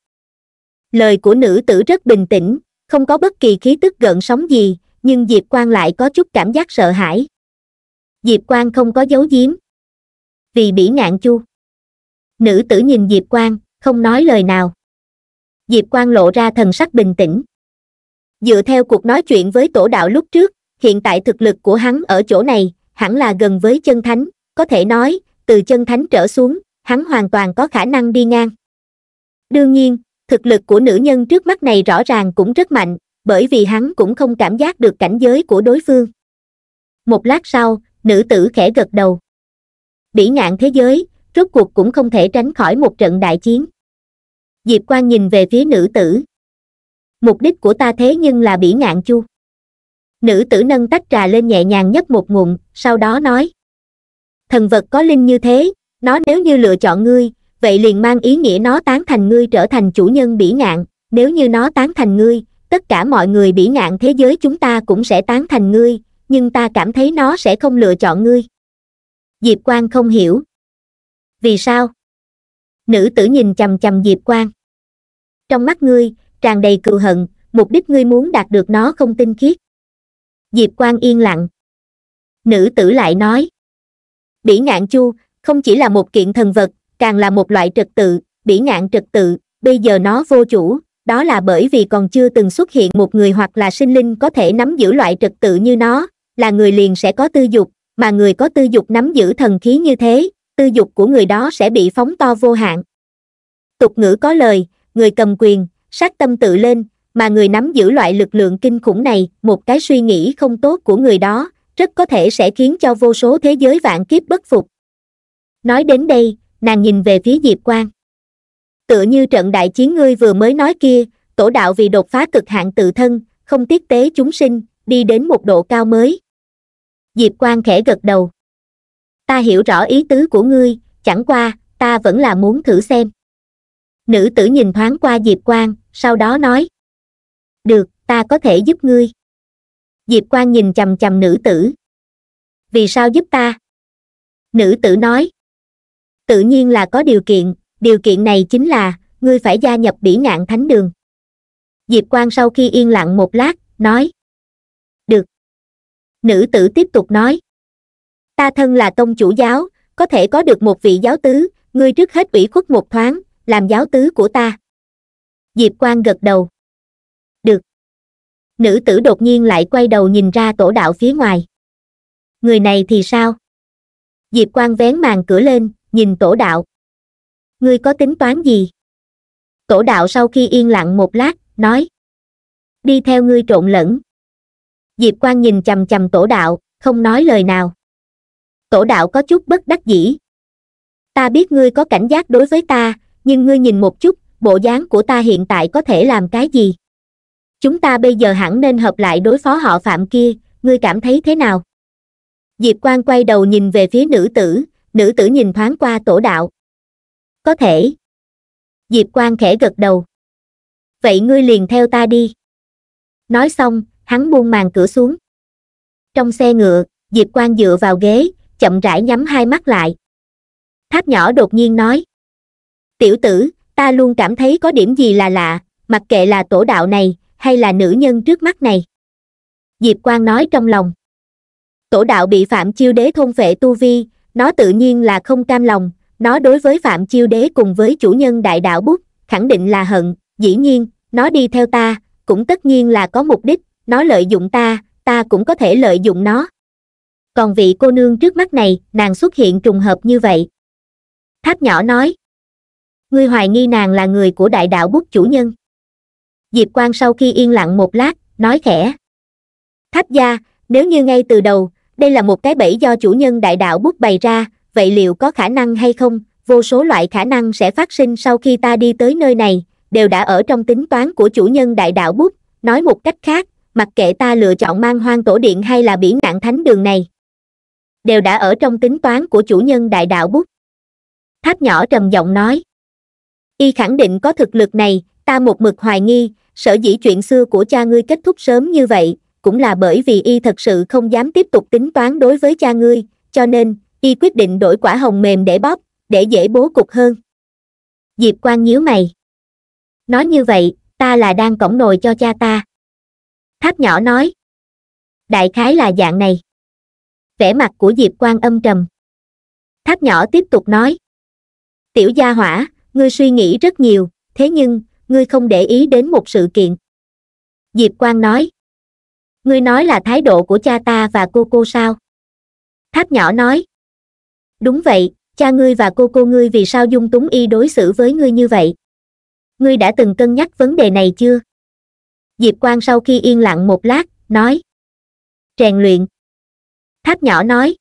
Lời của nữ tử rất bình tĩnh, không có bất kỳ khí tức gợn sóng gì, nhưng diệp quang lại có chút cảm giác sợ hãi diệp quang không có giấu giếm vì bỉ ngạn chu nữ tử nhìn diệp quang không nói lời nào diệp quang lộ ra thần sắc bình tĩnh dựa theo cuộc nói chuyện với tổ đạo lúc trước hiện tại thực lực của hắn ở chỗ này hẳn là gần với chân thánh có thể nói từ chân thánh trở xuống hắn hoàn toàn có khả năng đi ngang đương nhiên thực lực của nữ nhân trước mắt này rõ ràng cũng rất mạnh bởi vì hắn cũng không cảm giác được cảnh giới của đối phương một lát sau nữ tử khẽ gật đầu bỉ ngạn thế giới rốt cuộc cũng không thể tránh khỏi một trận đại chiến diệp quan nhìn về phía nữ tử mục đích của ta thế nhưng là bỉ ngạn chu nữ tử nâng tách trà lên nhẹ nhàng nhấp một ngụm sau đó nói thần vật có linh như thế nó nếu như lựa chọn ngươi vậy liền mang ý nghĩa nó tán thành ngươi trở thành chủ nhân bỉ ngạn nếu như nó tán thành ngươi tất cả mọi người bỉ ngạn thế giới chúng ta cũng sẽ tán thành ngươi nhưng ta cảm thấy nó sẽ không lựa chọn ngươi diệp Quang không hiểu vì sao nữ tử nhìn chằm chằm diệp Quang. trong mắt ngươi tràn đầy cừu hận mục đích ngươi muốn đạt được nó không tinh khiết diệp Quang yên lặng nữ tử lại nói bỉ ngạn chu không chỉ là một kiện thần vật càng là một loại trật tự bỉ ngạn trật tự bây giờ nó vô chủ đó là bởi vì còn chưa từng xuất hiện một người hoặc là sinh linh có thể nắm giữ loại trật tự như nó là người liền sẽ có tư dục mà người có tư dục nắm giữ thần khí như thế tư dục của người đó sẽ bị phóng to vô hạn tục ngữ có lời người cầm quyền sát tâm tự lên mà người nắm giữ loại lực lượng kinh khủng này một cái suy nghĩ không tốt của người đó rất có thể sẽ khiến cho vô số thế giới vạn kiếp bất phục nói đến đây nàng nhìn về phía diệp quang tựa như trận đại chiến ngươi vừa mới nói kia tổ đạo vì đột phá cực hạn tự thân không tiết tế chúng sinh đi đến một độ cao mới diệp quan khẽ gật đầu ta hiểu rõ ý tứ của ngươi chẳng qua ta vẫn là muốn thử xem nữ tử nhìn thoáng qua diệp quan sau đó nói được ta có thể giúp ngươi diệp quan nhìn chằm chằm nữ tử vì sao giúp ta nữ tử nói tự nhiên là có điều kiện điều kiện này chính là ngươi phải gia nhập bỉ ngạn thánh đường diệp quan sau khi yên lặng một lát nói được nữ tử tiếp tục nói ta thân là tông chủ giáo có thể có được một vị giáo tứ ngươi trước hết ủy khuất một thoáng làm giáo tứ của ta diệp quan gật đầu được nữ tử đột nhiên lại quay đầu nhìn ra tổ đạo phía ngoài người này thì sao diệp quan vén màn cửa lên nhìn tổ đạo ngươi có tính toán gì cổ đạo sau khi yên lặng một lát nói đi theo ngươi trộn lẫn diệp quan nhìn chằm chằm cổ đạo không nói lời nào cổ đạo có chút bất đắc dĩ ta biết ngươi có cảnh giác đối với ta nhưng ngươi nhìn một chút bộ dáng của ta hiện tại có thể làm cái gì chúng ta bây giờ hẳn nên hợp lại đối phó họ phạm kia ngươi cảm thấy thế nào diệp quan quay đầu nhìn về phía nữ tử nữ tử nhìn thoáng qua tổ đạo có thể diệp quang khẽ gật đầu vậy ngươi liền theo ta đi nói xong hắn buông màn cửa xuống trong xe ngựa diệp quang dựa vào ghế chậm rãi nhắm hai mắt lại tháp nhỏ đột nhiên nói tiểu tử ta luôn cảm thấy có điểm gì là lạ mặc kệ là tổ đạo này hay là nữ nhân trước mắt này diệp quang nói trong lòng tổ đạo bị phạm chiêu đế thôn vệ tu vi nó tự nhiên là không cam lòng nó đối với phạm chiêu đế cùng với chủ nhân đại đạo bút khẳng định là hận dĩ nhiên nó đi theo ta cũng tất nhiên là có mục đích nó lợi dụng ta ta cũng có thể lợi dụng nó còn vị cô nương trước mắt này nàng xuất hiện trùng hợp như vậy tháp nhỏ nói ngươi hoài nghi nàng là người của đại đạo bút chủ nhân diệp quang sau khi yên lặng một lát nói khẽ tháp gia nếu như ngay từ đầu đây là một cái bẫy do chủ nhân đại đạo bút bày ra vậy liệu có khả năng hay không, vô số loại khả năng sẽ phát sinh sau khi ta đi tới nơi này, đều đã ở trong tính toán của chủ nhân đại đạo bút, nói một cách khác, mặc kệ ta lựa chọn mang hoang tổ điện hay là biển nạn thánh đường này, đều đã ở trong tính toán của chủ nhân đại đạo bút. Tháp nhỏ trầm giọng nói, y khẳng định có thực lực này, ta một mực hoài nghi, sở dĩ chuyện xưa của cha ngươi kết thúc sớm như vậy, cũng là bởi vì y thật sự không dám tiếp tục tính toán đối với cha ngươi, cho nên, y quyết định đổi quả hồng mềm để bóp để dễ bố cục hơn diệp quan nhíu mày nói như vậy ta là đang cổng nồi cho cha ta tháp nhỏ nói đại khái là dạng này vẻ mặt của diệp quan âm trầm tháp nhỏ tiếp tục nói tiểu gia hỏa ngươi suy nghĩ rất nhiều thế nhưng ngươi không để ý đến một sự kiện diệp quan nói ngươi nói là thái độ của cha ta và cô cô sao tháp nhỏ nói đúng vậy cha ngươi và cô cô ngươi vì sao dung túng y đối xử với ngươi như vậy ngươi đã từng cân nhắc vấn đề này chưa diệp quang sau khi yên lặng một lát nói rèn luyện tháp nhỏ nói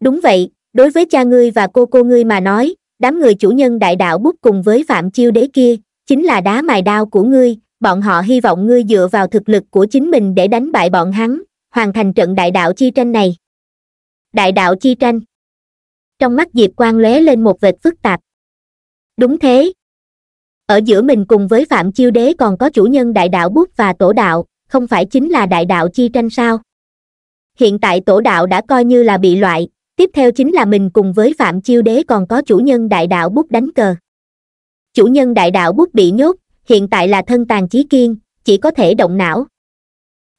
đúng vậy đối với cha ngươi và cô cô ngươi mà nói đám người chủ nhân đại đạo bút cùng với phạm chiêu đế kia chính là đá mài đao của ngươi bọn họ hy vọng ngươi dựa vào thực lực của chính mình để đánh bại bọn hắn hoàn thành trận đại đạo chi tranh này đại đạo chi tranh trong mắt diệp quang lóe lên một vệt phức tạp đúng thế ở giữa mình cùng với phạm chiêu đế còn có chủ nhân đại đạo bút và tổ đạo không phải chính là đại đạo chi tranh sao hiện tại tổ đạo đã coi như là bị loại tiếp theo chính là mình cùng với phạm chiêu đế còn có chủ nhân đại đạo bút đánh cờ chủ nhân đại đạo bút bị nhốt hiện tại là thân tàn chí kiên chỉ có thể động não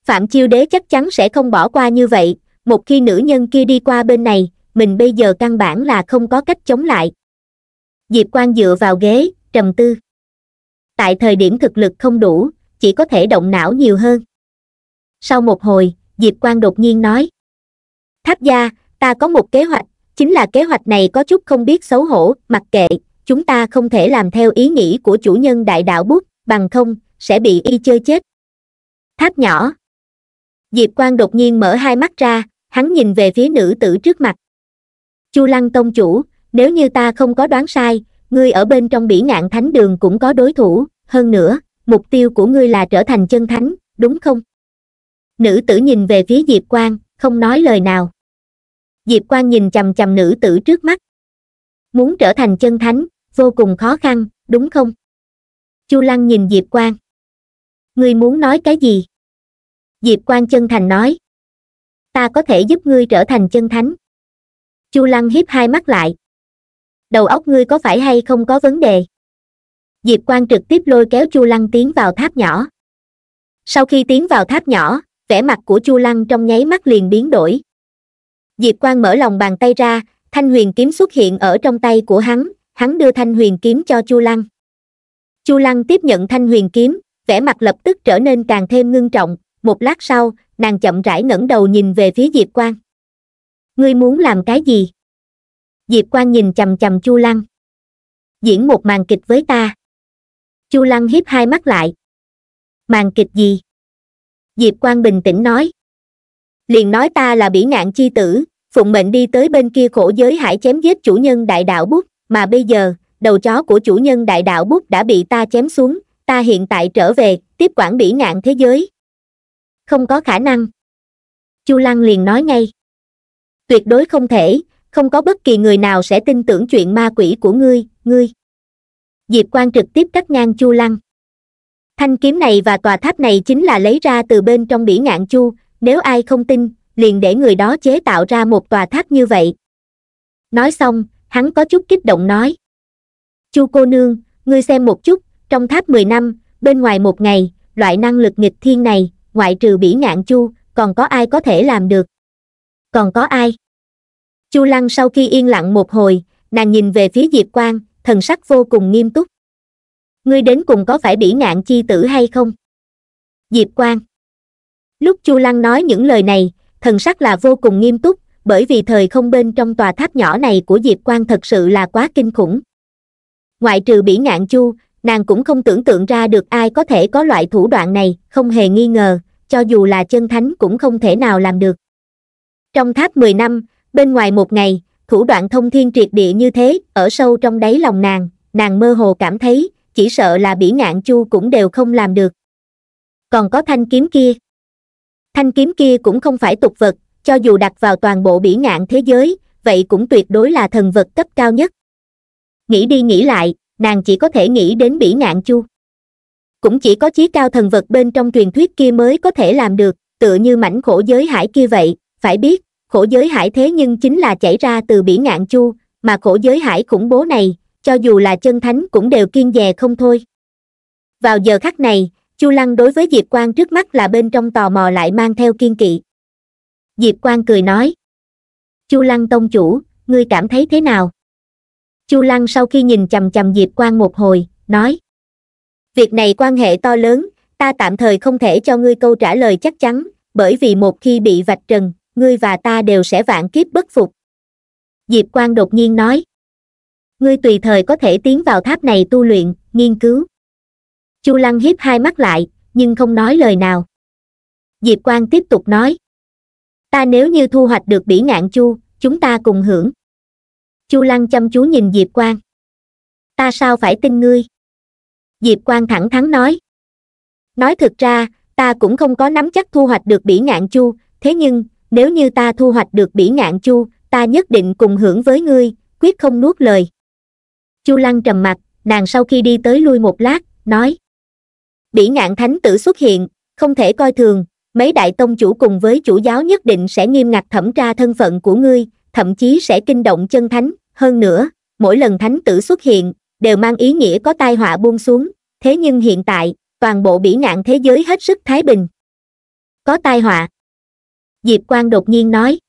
phạm chiêu đế chắc chắn sẽ không bỏ qua như vậy một khi nữ nhân kia đi qua bên này mình bây giờ căn bản là không có cách chống lại diệp Quang dựa vào ghế trầm tư tại thời điểm thực lực không đủ chỉ có thể động não nhiều hơn sau một hồi diệp Quang đột nhiên nói tháp gia ta có một kế hoạch chính là kế hoạch này có chút không biết xấu hổ mặc kệ chúng ta không thể làm theo ý nghĩ của chủ nhân đại đạo bút bằng không sẽ bị y chơi chết tháp nhỏ diệp Quang đột nhiên mở hai mắt ra hắn nhìn về phía nữ tử trước mặt chu lăng tông chủ nếu như ta không có đoán sai ngươi ở bên trong bỉ ngạn thánh đường cũng có đối thủ hơn nữa mục tiêu của ngươi là trở thành chân thánh đúng không nữ tử nhìn về phía diệp quang không nói lời nào diệp quang nhìn chằm chằm nữ tử trước mắt muốn trở thành chân thánh vô cùng khó khăn đúng không chu lăng nhìn diệp quang ngươi muốn nói cái gì diệp quang chân thành nói ta có thể giúp ngươi trở thành chân thánh chu lăng hiếp hai mắt lại đầu óc ngươi có phải hay không có vấn đề diệp Quang trực tiếp lôi kéo chu lăng tiến vào tháp nhỏ sau khi tiến vào tháp nhỏ vẻ mặt của chu lăng trong nháy mắt liền biến đổi diệp Quang mở lòng bàn tay ra thanh huyền kiếm xuất hiện ở trong tay của hắn hắn đưa thanh huyền kiếm cho chu lăng chu lăng tiếp nhận thanh huyền kiếm vẻ mặt lập tức trở nên càng thêm ngưng trọng một lát sau nàng chậm rãi ngẩng đầu nhìn về phía diệp Quang ngươi muốn làm cái gì diệp quan nhìn chằm chằm chu lăng diễn một màn kịch với ta chu lăng hiếp hai mắt lại màn kịch gì diệp quan bình tĩnh nói liền nói ta là bỉ ngạn chi tử phụng mệnh đi tới bên kia khổ giới hải chém giết chủ nhân đại đạo bút mà bây giờ đầu chó của chủ nhân đại đạo bút đã bị ta chém xuống ta hiện tại trở về tiếp quản bỉ ngạn thế giới không có khả năng chu lăng liền nói ngay tuyệt đối không thể không có bất kỳ người nào sẽ tin tưởng chuyện ma quỷ của ngươi ngươi diệp quan trực tiếp cắt ngang chu lăng thanh kiếm này và tòa tháp này chính là lấy ra từ bên trong bỉ ngạn chu nếu ai không tin liền để người đó chế tạo ra một tòa tháp như vậy nói xong hắn có chút kích động nói chu cô nương ngươi xem một chút trong tháp mười năm bên ngoài một ngày loại năng lực nghịch thiên này ngoại trừ bỉ ngạn chu còn có ai có thể làm được còn có ai chu lăng sau khi yên lặng một hồi nàng nhìn về phía diệp quang thần sắc vô cùng nghiêm túc ngươi đến cùng có phải bị ngạn chi tử hay không diệp quang lúc chu lăng nói những lời này thần sắc là vô cùng nghiêm túc bởi vì thời không bên trong tòa tháp nhỏ này của diệp quang thật sự là quá kinh khủng ngoại trừ bị ngạn chu nàng cũng không tưởng tượng ra được ai có thể có loại thủ đoạn này không hề nghi ngờ cho dù là chân thánh cũng không thể nào làm được trong tháp mười năm bên ngoài một ngày, thủ đoạn thông thiên triệt địa như thế, ở sâu trong đáy lòng nàng, nàng mơ hồ cảm thấy, chỉ sợ là bỉ ngạn chu cũng đều không làm được. Còn có thanh kiếm kia. Thanh kiếm kia cũng không phải tục vật, cho dù đặt vào toàn bộ bỉ ngạn thế giới, vậy cũng tuyệt đối là thần vật cấp cao nhất. Nghĩ đi nghĩ lại, nàng chỉ có thể nghĩ đến bỉ ngạn chu. Cũng chỉ có chí cao thần vật bên trong truyền thuyết kia mới có thể làm được, tựa như mảnh khổ giới hải kia vậy, phải biết, khổ giới hải thế nhưng chính là chảy ra từ biển ngạn chu mà khổ giới hải khủng bố này cho dù là chân thánh cũng đều kiên dè không thôi vào giờ khắc này chu lăng đối với diệp Quang trước mắt là bên trong tò mò lại mang theo kiên kỵ diệp Quang cười nói chu lăng tông chủ ngươi cảm thấy thế nào chu lăng sau khi nhìn chằm chằm diệp Quang một hồi nói việc này quan hệ to lớn ta tạm thời không thể cho ngươi câu trả lời chắc chắn bởi vì một khi bị vạch trần ngươi và ta đều sẽ vạn kiếp bất phục diệp quang đột nhiên nói ngươi tùy thời có thể tiến vào tháp này tu luyện nghiên cứu chu lăng hiếp hai mắt lại nhưng không nói lời nào diệp quang tiếp tục nói ta nếu như thu hoạch được bỉ ngạn chu chúng ta cùng hưởng chu lăng chăm chú nhìn diệp quang ta sao phải tin ngươi diệp quang thẳng thắn nói nói thực ra ta cũng không có nắm chắc thu hoạch được bỉ ngạn chu thế nhưng nếu như ta thu hoạch được bỉ ngạn chu ta nhất định cùng hưởng với ngươi quyết không nuốt lời chu lăng trầm mặt nàng sau khi đi tới lui một lát nói bỉ ngạn thánh tử xuất hiện không thể coi thường mấy đại tông chủ cùng với chủ giáo nhất định sẽ nghiêm ngặt thẩm tra thân phận của ngươi thậm chí sẽ kinh động chân thánh hơn nữa mỗi lần thánh tử xuất hiện đều mang ý nghĩa có tai họa buông xuống thế nhưng hiện tại toàn bộ bỉ ngạn thế giới hết sức thái bình có tai họa diệp quang đột nhiên nói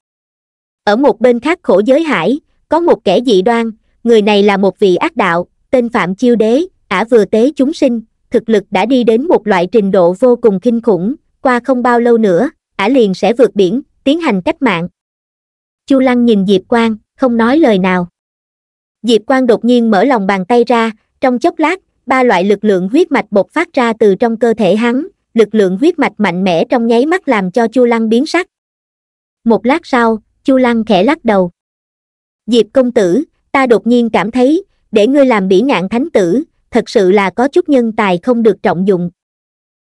ở một bên khác khổ giới hải có một kẻ dị đoan người này là một vị ác đạo tên phạm chiêu đế ả vừa tế chúng sinh thực lực đã đi đến một loại trình độ vô cùng kinh khủng qua không bao lâu nữa ả liền sẽ vượt biển tiến hành cách mạng chu lăng nhìn diệp quang không nói lời nào diệp quang đột nhiên mở lòng bàn tay ra trong chốc lát ba loại lực lượng huyết mạch bộc phát ra từ trong cơ thể hắn lực lượng huyết mạch mạnh mẽ trong nháy mắt làm cho chu lăng biến sắc một lát sau chu lăng khẽ lắc đầu diệp công tử ta đột nhiên cảm thấy để ngươi làm bỉ ngạn thánh tử thật sự là có chút nhân tài không được trọng dụng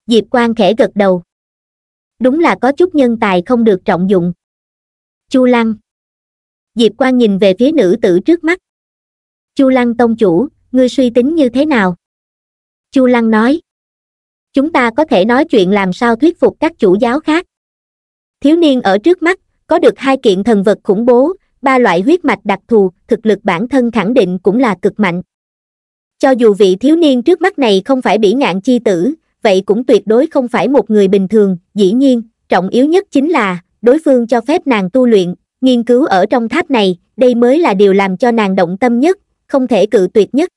diệp quan khẽ gật đầu đúng là có chút nhân tài không được trọng dụng chu lăng diệp quan nhìn về phía nữ tử trước mắt chu lăng tông chủ ngươi suy tính như thế nào chu lăng nói chúng ta có thể nói chuyện làm sao thuyết phục các chủ giáo khác thiếu niên ở trước mắt có được hai kiện thần vật khủng bố ba loại huyết mạch đặc thù thực lực bản thân khẳng định cũng là cực mạnh cho dù vị thiếu niên trước mắt này không phải bị ngạn chi tử vậy cũng tuyệt đối không phải một người bình thường dĩ nhiên trọng yếu nhất chính là đối phương cho phép nàng tu luyện nghiên cứu ở trong tháp này đây mới là điều làm cho nàng động tâm nhất không thể cự tuyệt nhất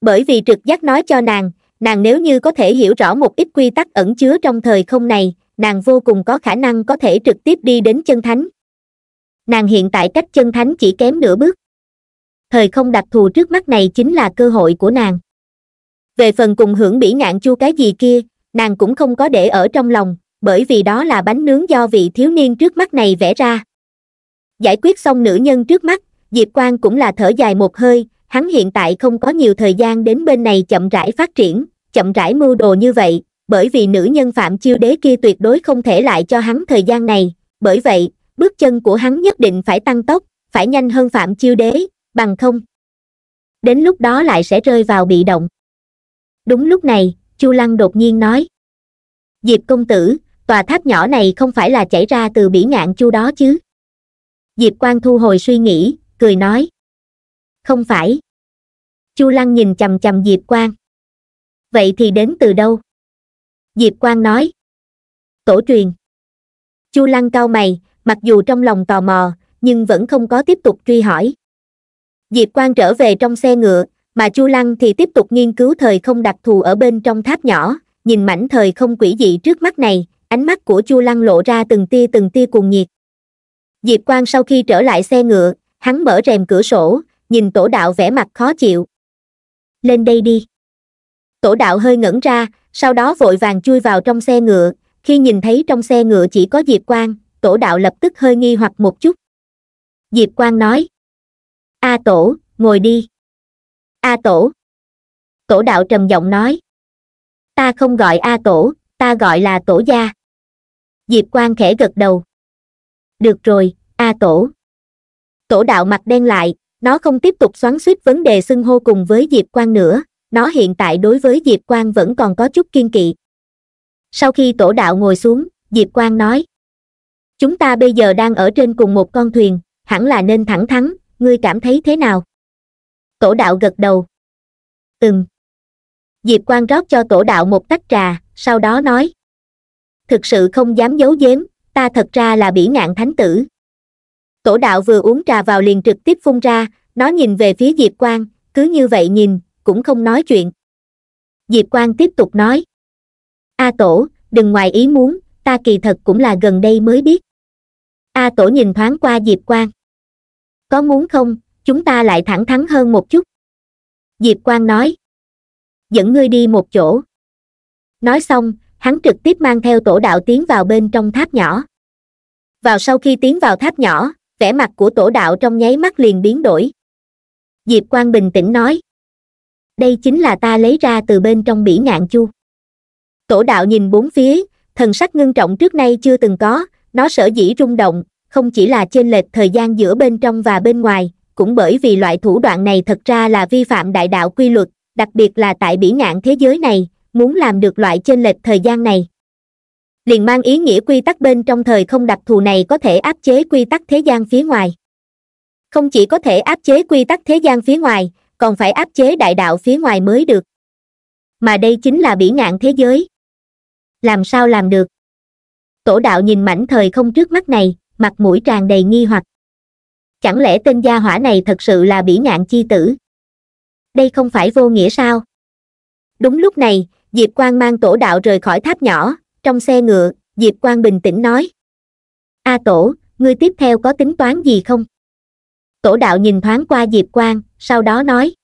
bởi vì trực giác nói cho nàng nàng nếu như có thể hiểu rõ một ít quy tắc ẩn chứa trong thời không này nàng vô cùng có khả năng có thể trực tiếp đi đến chân thánh nàng hiện tại cách chân thánh chỉ kém nửa bước thời không đặc thù trước mắt này chính là cơ hội của nàng về phần cùng hưởng bỉ ngạn chu cái gì kia nàng cũng không có để ở trong lòng bởi vì đó là bánh nướng do vị thiếu niên trước mắt này vẽ ra giải quyết xong nữ nhân trước mắt diệp Quang cũng là thở dài một hơi hắn hiện tại không có nhiều thời gian đến bên này chậm rãi phát triển chậm rãi mưu đồ như vậy bởi vì nữ nhân phạm chiêu đế kia tuyệt đối không thể lại cho hắn thời gian này bởi vậy bước chân của hắn nhất định phải tăng tốc phải nhanh hơn phạm chiêu đế bằng không đến lúc đó lại sẽ rơi vào bị động đúng lúc này chu lăng đột nhiên nói diệp công tử tòa tháp nhỏ này không phải là chảy ra từ bỉ ngạn chu đó chứ diệp Quang thu hồi suy nghĩ cười nói không phải chu lăng nhìn c h diệp Quang vậy thì đến từ đâu diệp quang nói tổ truyền chu lăng cao mày mặc dù trong lòng tò mò nhưng vẫn không có tiếp tục truy hỏi diệp quang trở về trong xe ngựa mà chu lăng thì tiếp tục nghiên cứu thời không đặc thù ở bên trong tháp nhỏ nhìn mảnh thời không quỷ dị trước mắt này ánh mắt của chu lăng lộ ra từng tia từng tia cuồng nhiệt diệp quang sau khi trở lại xe ngựa hắn mở rèm cửa sổ nhìn tổ đạo vẻ mặt khó chịu lên đây đi tổ đạo hơi ngẩn ra sau đó vội vàng chui vào trong xe ngựa khi nhìn thấy trong xe ngựa chỉ có diệp quang tổ đạo lập tức hơi nghi hoặc một chút diệp quang nói a tổ ngồi đi a tổ tổ đạo trầm giọng nói ta không gọi a tổ ta gọi là tổ gia diệp quang khẽ gật đầu được rồi a tổ tổ đạo mặt đen lại nó không tiếp tục xoắn suýt vấn đề xưng hô cùng với diệp quang nữa nó hiện tại đối với diệp quang vẫn còn có chút kiên kỵ sau khi tổ đạo ngồi xuống diệp quang nói chúng ta bây giờ đang ở trên cùng một con thuyền hẳn là nên thẳng thắn ngươi cảm thấy thế nào tổ đạo gật đầu ừm diệp quang rót cho tổ đạo một tách trà sau đó nói thực sự không dám giấu giếm ta thật ra là bỉ ngạn thánh tử tổ đạo vừa uống trà vào liền trực tiếp phun ra nó nhìn về phía diệp quang cứ như vậy nhìn cũng không nói chuyện diệp quang tiếp tục nói a tổ đừng ngoài ý muốn ta kỳ thật cũng là gần đây mới biết a tổ nhìn thoáng qua diệp quang có muốn không chúng ta lại thẳng thắn hơn một chút diệp quang nói dẫn ngươi đi một chỗ nói xong hắn trực tiếp mang theo tổ đạo tiến vào bên trong tháp nhỏ vào sau khi tiến vào tháp nhỏ vẻ mặt của tổ đạo trong nháy mắt liền biến đổi diệp quang bình tĩnh nói đây chính là ta lấy ra từ bên trong bỉ ngạn chu tổ đạo nhìn bốn phía thần sắc ngưng trọng trước nay chưa từng có nó sở dĩ rung động không chỉ là trên lệch thời gian giữa bên trong và bên ngoài cũng bởi vì loại thủ đoạn này thật ra là vi phạm đại đạo quy luật đặc biệt là tại bỉ ngạn thế giới này muốn làm được loại trên lệch thời gian này liền mang ý nghĩa quy tắc bên trong thời không đặc thù này có thể áp chế quy tắc thế gian phía ngoài không chỉ có thể áp chế quy tắc thế gian phía ngoài còn phải áp chế đại đạo phía ngoài mới được mà đây chính là bỉ ngạn thế giới làm sao làm được tổ đạo nhìn mảnh thời không trước mắt này mặt mũi tràn đầy nghi hoặc chẳng lẽ tên gia hỏa này thật sự là bỉ ngạn chi tử đây không phải vô nghĩa sao đúng lúc này diệp quang mang tổ đạo rời khỏi tháp nhỏ trong xe ngựa diệp quang bình tĩnh nói a tổ ngươi tiếp theo có tính toán gì không Tổ đạo nhìn thoáng qua Diệp Quang, sau đó nói.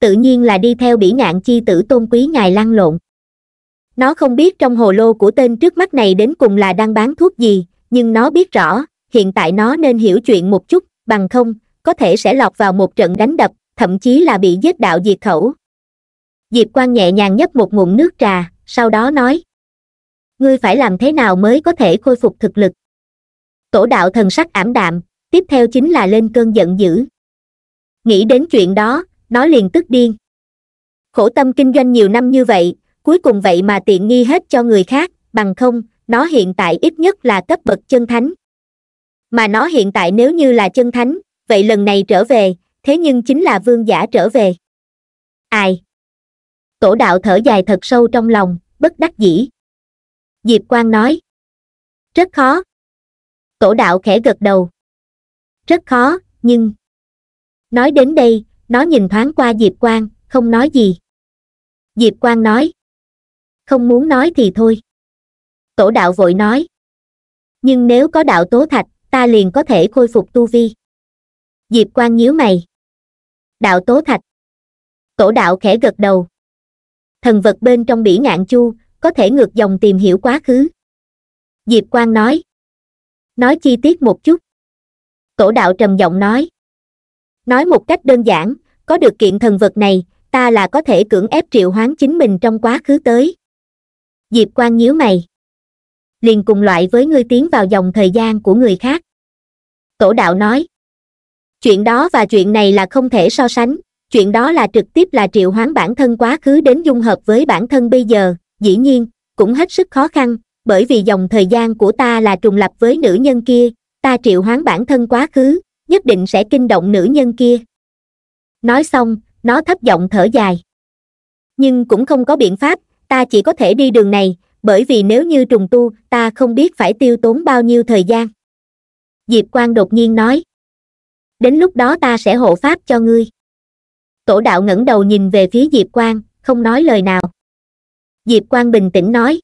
Tự nhiên là đi theo bỉ ngạn chi tử tôn quý ngài lăn lộn. Nó không biết trong hồ lô của tên trước mắt này đến cùng là đang bán thuốc gì, nhưng nó biết rõ, hiện tại nó nên hiểu chuyện một chút, bằng không, có thể sẽ lọt vào một trận đánh đập, thậm chí là bị giết đạo diệt khẩu. Diệp Quang nhẹ nhàng nhấp một ngụm nước trà, sau đó nói. Ngươi phải làm thế nào mới có thể khôi phục thực lực? Tổ đạo thần sắc ảm đạm, tiếp theo chính là lên cơn giận dữ nghĩ đến chuyện đó nó liền tức điên khổ tâm kinh doanh nhiều năm như vậy cuối cùng vậy mà tiện nghi hết cho người khác bằng không nó hiện tại ít nhất là cấp bậc chân thánh mà nó hiện tại nếu như là chân thánh vậy lần này trở về thế nhưng chính là vương giả trở về ai tổ đạo thở dài thật sâu trong lòng bất đắc dĩ diệp quang nói rất khó tổ đạo khẽ gật đầu rất khó nhưng nói đến đây nó nhìn thoáng qua diệp quang không nói gì diệp quang nói không muốn nói thì thôi tổ đạo vội nói nhưng nếu có đạo tố thạch ta liền có thể khôi phục tu vi diệp quang nhíu mày đạo tố thạch tổ đạo khẽ gật đầu thần vật bên trong bỉ ngạn chu có thể ngược dòng tìm hiểu quá khứ diệp quang nói nói chi tiết một chút tổ đạo trầm giọng nói nói một cách đơn giản có được kiện thần vật này ta là có thể cưỡng ép triệu hoán chính mình trong quá khứ tới diệp quan nhíu mày liền cùng loại với ngươi tiến vào dòng thời gian của người khác tổ đạo nói chuyện đó và chuyện này là không thể so sánh chuyện đó là trực tiếp là triệu hoán bản thân quá khứ đến dung hợp với bản thân bây giờ dĩ nhiên cũng hết sức khó khăn bởi vì dòng thời gian của ta là trùng lập với nữ nhân kia ta triệu hoán bản thân quá khứ nhất định sẽ kinh động nữ nhân kia nói xong nó thấp giọng thở dài nhưng cũng không có biện pháp ta chỉ có thể đi đường này bởi vì nếu như trùng tu ta không biết phải tiêu tốn bao nhiêu thời gian diệp quang đột nhiên nói đến lúc đó ta sẽ hộ pháp cho ngươi tổ đạo ngẩng đầu nhìn về phía diệp quang không nói lời nào diệp quang bình tĩnh nói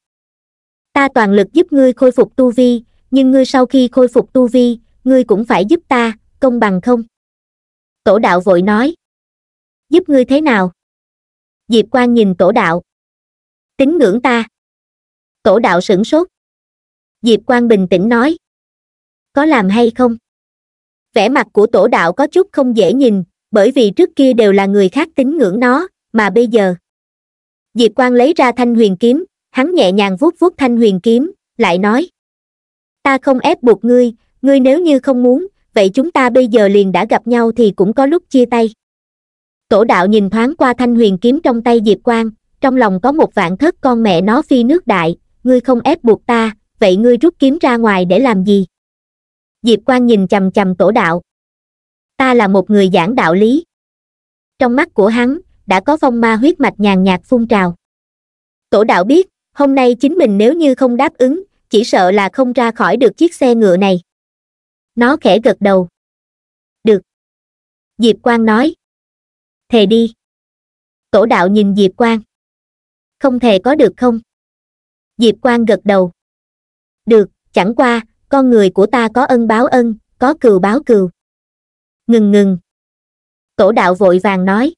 ta toàn lực giúp ngươi khôi phục tu vi nhưng ngươi sau khi khôi phục tu vi ngươi cũng phải giúp ta công bằng không tổ đạo vội nói giúp ngươi thế nào diệp quan nhìn tổ đạo tín ngưỡng ta tổ đạo sửng sốt diệp quan bình tĩnh nói có làm hay không vẻ mặt của tổ đạo có chút không dễ nhìn bởi vì trước kia đều là người khác tín ngưỡng nó mà bây giờ diệp quan lấy ra thanh huyền kiếm hắn nhẹ nhàng vuốt vuốt thanh huyền kiếm lại nói ta không ép buộc ngươi ngươi nếu như không muốn vậy chúng ta bây giờ liền đã gặp nhau thì cũng có lúc chia tay tổ đạo nhìn thoáng qua thanh huyền kiếm trong tay diệp quang trong lòng có một vạn thất con mẹ nó phi nước đại ngươi không ép buộc ta vậy ngươi rút kiếm ra ngoài để làm gì diệp quang nhìn chằm chằm tổ đạo ta là một người giảng đạo lý trong mắt của hắn đã có phong ma huyết mạch nhàn nhạt phun trào tổ đạo biết hôm nay chính mình nếu như không đáp ứng chỉ sợ là không ra khỏi được chiếc xe ngựa này nó khẽ gật đầu được diệp quang nói thề đi tổ đạo nhìn diệp quang không thề có được không diệp quang gật đầu được chẳng qua con người của ta có ân báo ân có cừu báo cừu ngừng ngừng tổ đạo vội vàng nói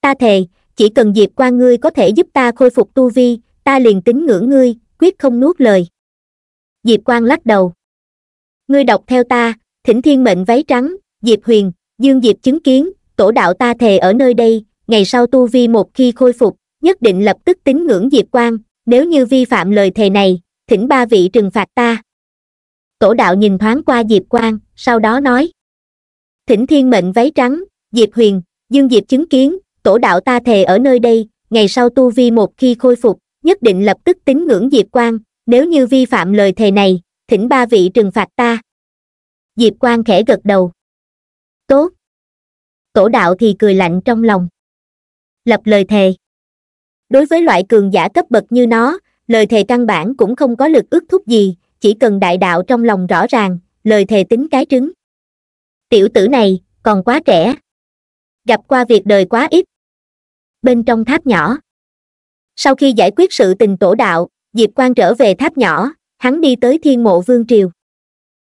ta thề chỉ cần diệp quang ngươi có thể giúp ta khôi phục tu vi ta liền tín ngưỡng ngươi quyết không nuốt lời diệp quang lắc đầu ngươi đọc theo ta thỉnh thiên mệnh váy trắng diệp huyền dương diệp chứng kiến tổ đạo ta thề ở nơi đây ngày sau tu vi một khi khôi phục nhất định lập tức tín ngưỡng diệp quang nếu như vi phạm lời thề này thỉnh ba vị trừng phạt ta tổ đạo nhìn thoáng qua diệp quang sau đó nói thỉnh thiên mệnh váy trắng diệp huyền dương diệp chứng kiến tổ đạo ta thề ở nơi đây ngày sau tu vi một khi khôi phục nhất định lập tức tín ngưỡng diệp quang nếu như vi phạm lời thề này thỉnh ba vị trừng phạt ta diệp quan khẽ gật đầu tốt tổ đạo thì cười lạnh trong lòng lập lời thề đối với loại cường giả cấp bậc như nó lời thề căn bản cũng không có lực ước thúc gì chỉ cần đại đạo trong lòng rõ ràng lời thề tính cái trứng tiểu tử này còn quá trẻ gặp qua việc đời quá ít bên trong tháp nhỏ sau khi giải quyết sự tình tổ đạo diệp Quang trở về tháp nhỏ hắn đi tới thiên mộ vương triều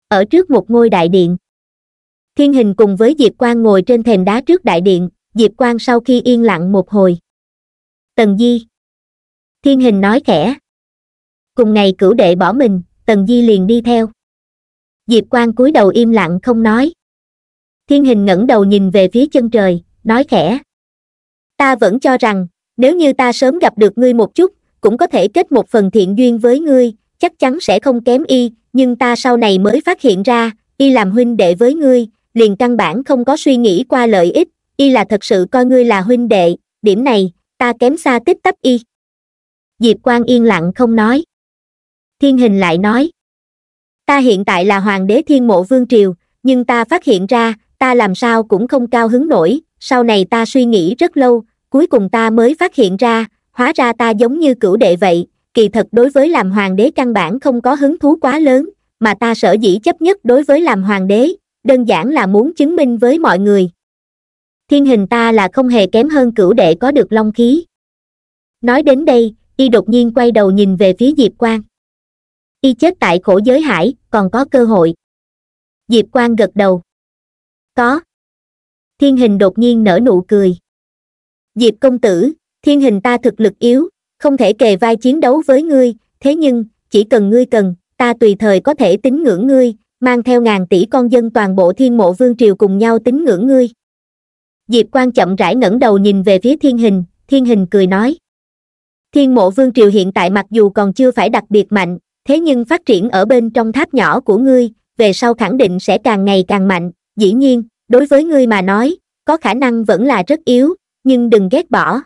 ở trước một ngôi đại điện thiên hình cùng với diệp Quang ngồi trên thềm đá trước đại điện diệp Quang sau khi yên lặng một hồi tần di thiên hình nói khẽ cùng ngày cửu đệ bỏ mình tần di liền đi theo diệp Quang cúi đầu im lặng không nói thiên hình ngẩng đầu nhìn về phía chân trời nói khẽ ta vẫn cho rằng nếu như ta sớm gặp được ngươi một chút cũng có thể kết một phần thiện duyên với ngươi, chắc chắn sẽ không kém y, nhưng ta sau này mới phát hiện ra, y làm huynh đệ với ngươi, liền căn bản không có suy nghĩ qua lợi ích, y là thật sự coi ngươi là huynh đệ, điểm này, ta kém xa tích tắp y. Diệp Quang yên lặng không nói. Thiên hình lại nói. Ta hiện tại là hoàng đế thiên mộ vương triều, nhưng ta phát hiện ra, ta làm sao cũng không cao hứng nổi, sau này ta suy nghĩ rất lâu, cuối cùng ta mới phát hiện ra, hóa ra ta giống như cửu đệ vậy kỳ thật đối với làm hoàng đế căn bản không có hứng thú quá lớn mà ta sở dĩ chấp nhất đối với làm hoàng đế đơn giản là muốn chứng minh với mọi người thiên hình ta là không hề kém hơn cửu đệ có được long khí nói đến đây y đột nhiên quay đầu nhìn về phía diệp quang y chết tại khổ giới hải còn có cơ hội diệp quang gật đầu có thiên hình đột nhiên nở nụ cười diệp công tử thiên hình ta thực lực yếu không thể kề vai chiến đấu với ngươi thế nhưng chỉ cần ngươi cần ta tùy thời có thể tín ngưỡng ngươi mang theo ngàn tỷ con dân toàn bộ thiên mộ vương triều cùng nhau tín ngưỡng ngươi diệp quan chậm rãi ngẩng đầu nhìn về phía thiên hình thiên hình cười nói thiên mộ vương triều hiện tại mặc dù còn chưa phải đặc biệt mạnh thế nhưng phát triển ở bên trong tháp nhỏ của ngươi về sau khẳng định sẽ càng ngày càng mạnh dĩ nhiên đối với ngươi mà nói có khả năng vẫn là rất yếu nhưng đừng ghét bỏ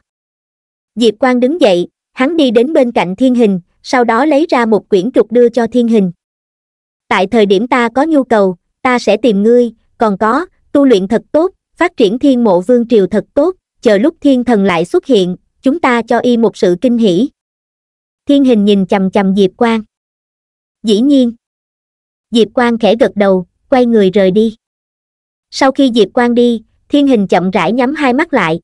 diệp quang đứng dậy hắn đi đến bên cạnh thiên hình sau đó lấy ra một quyển trục đưa cho thiên hình tại thời điểm ta có nhu cầu ta sẽ tìm ngươi còn có tu luyện thật tốt phát triển thiên mộ vương triều thật tốt chờ lúc thiên thần lại xuất hiện chúng ta cho y một sự kinh hỷ thiên hình nhìn chầm chầm diệp quang dĩ nhiên diệp quang khẽ gật đầu quay người rời đi sau khi diệp quang đi thiên hình chậm rãi nhắm hai mắt lại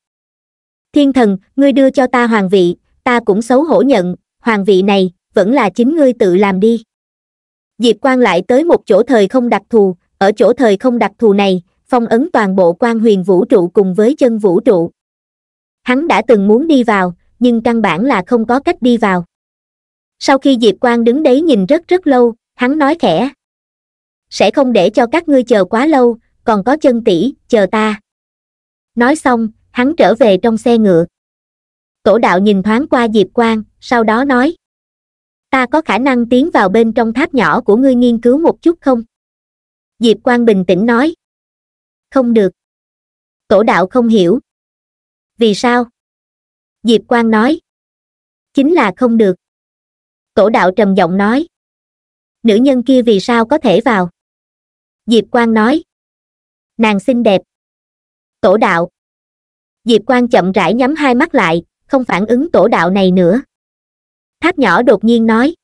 thiên thần ngươi đưa cho ta hoàng vị ta cũng xấu hổ nhận hoàng vị này vẫn là chính ngươi tự làm đi diệp quan lại tới một chỗ thời không đặc thù ở chỗ thời không đặc thù này phong ấn toàn bộ quan huyền vũ trụ cùng với chân vũ trụ hắn đã từng muốn đi vào nhưng căn bản là không có cách đi vào sau khi diệp quan đứng đấy nhìn rất rất lâu hắn nói khẽ sẽ không để cho các ngươi chờ quá lâu còn có chân tỷ chờ ta nói xong hắn trở về trong xe ngựa tổ đạo nhìn thoáng qua diệp quang sau đó nói ta có khả năng tiến vào bên trong tháp nhỏ của ngươi nghiên cứu một chút không diệp quang bình tĩnh nói không được tổ đạo không hiểu vì sao diệp quang nói chính là không được tổ đạo trầm giọng nói nữ nhân kia vì sao có thể vào diệp quang nói nàng xinh đẹp tổ đạo diệp Quang chậm rãi nhắm hai mắt lại không phản ứng tổ đạo này nữa tháp nhỏ đột nhiên nói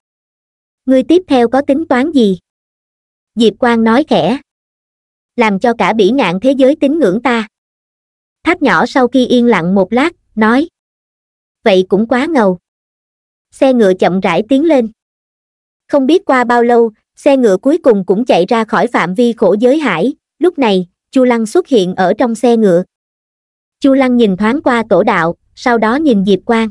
ngươi tiếp theo có tính toán gì diệp Quang nói khẽ làm cho cả bỉ ngạn thế giới tín ngưỡng ta tháp nhỏ sau khi yên lặng một lát nói vậy cũng quá ngầu xe ngựa chậm rãi tiến lên không biết qua bao lâu xe ngựa cuối cùng cũng chạy ra khỏi phạm vi khổ giới hải lúc này chu lăng xuất hiện ở trong xe ngựa chu lăng nhìn thoáng qua tổ đạo sau đó nhìn diệp quang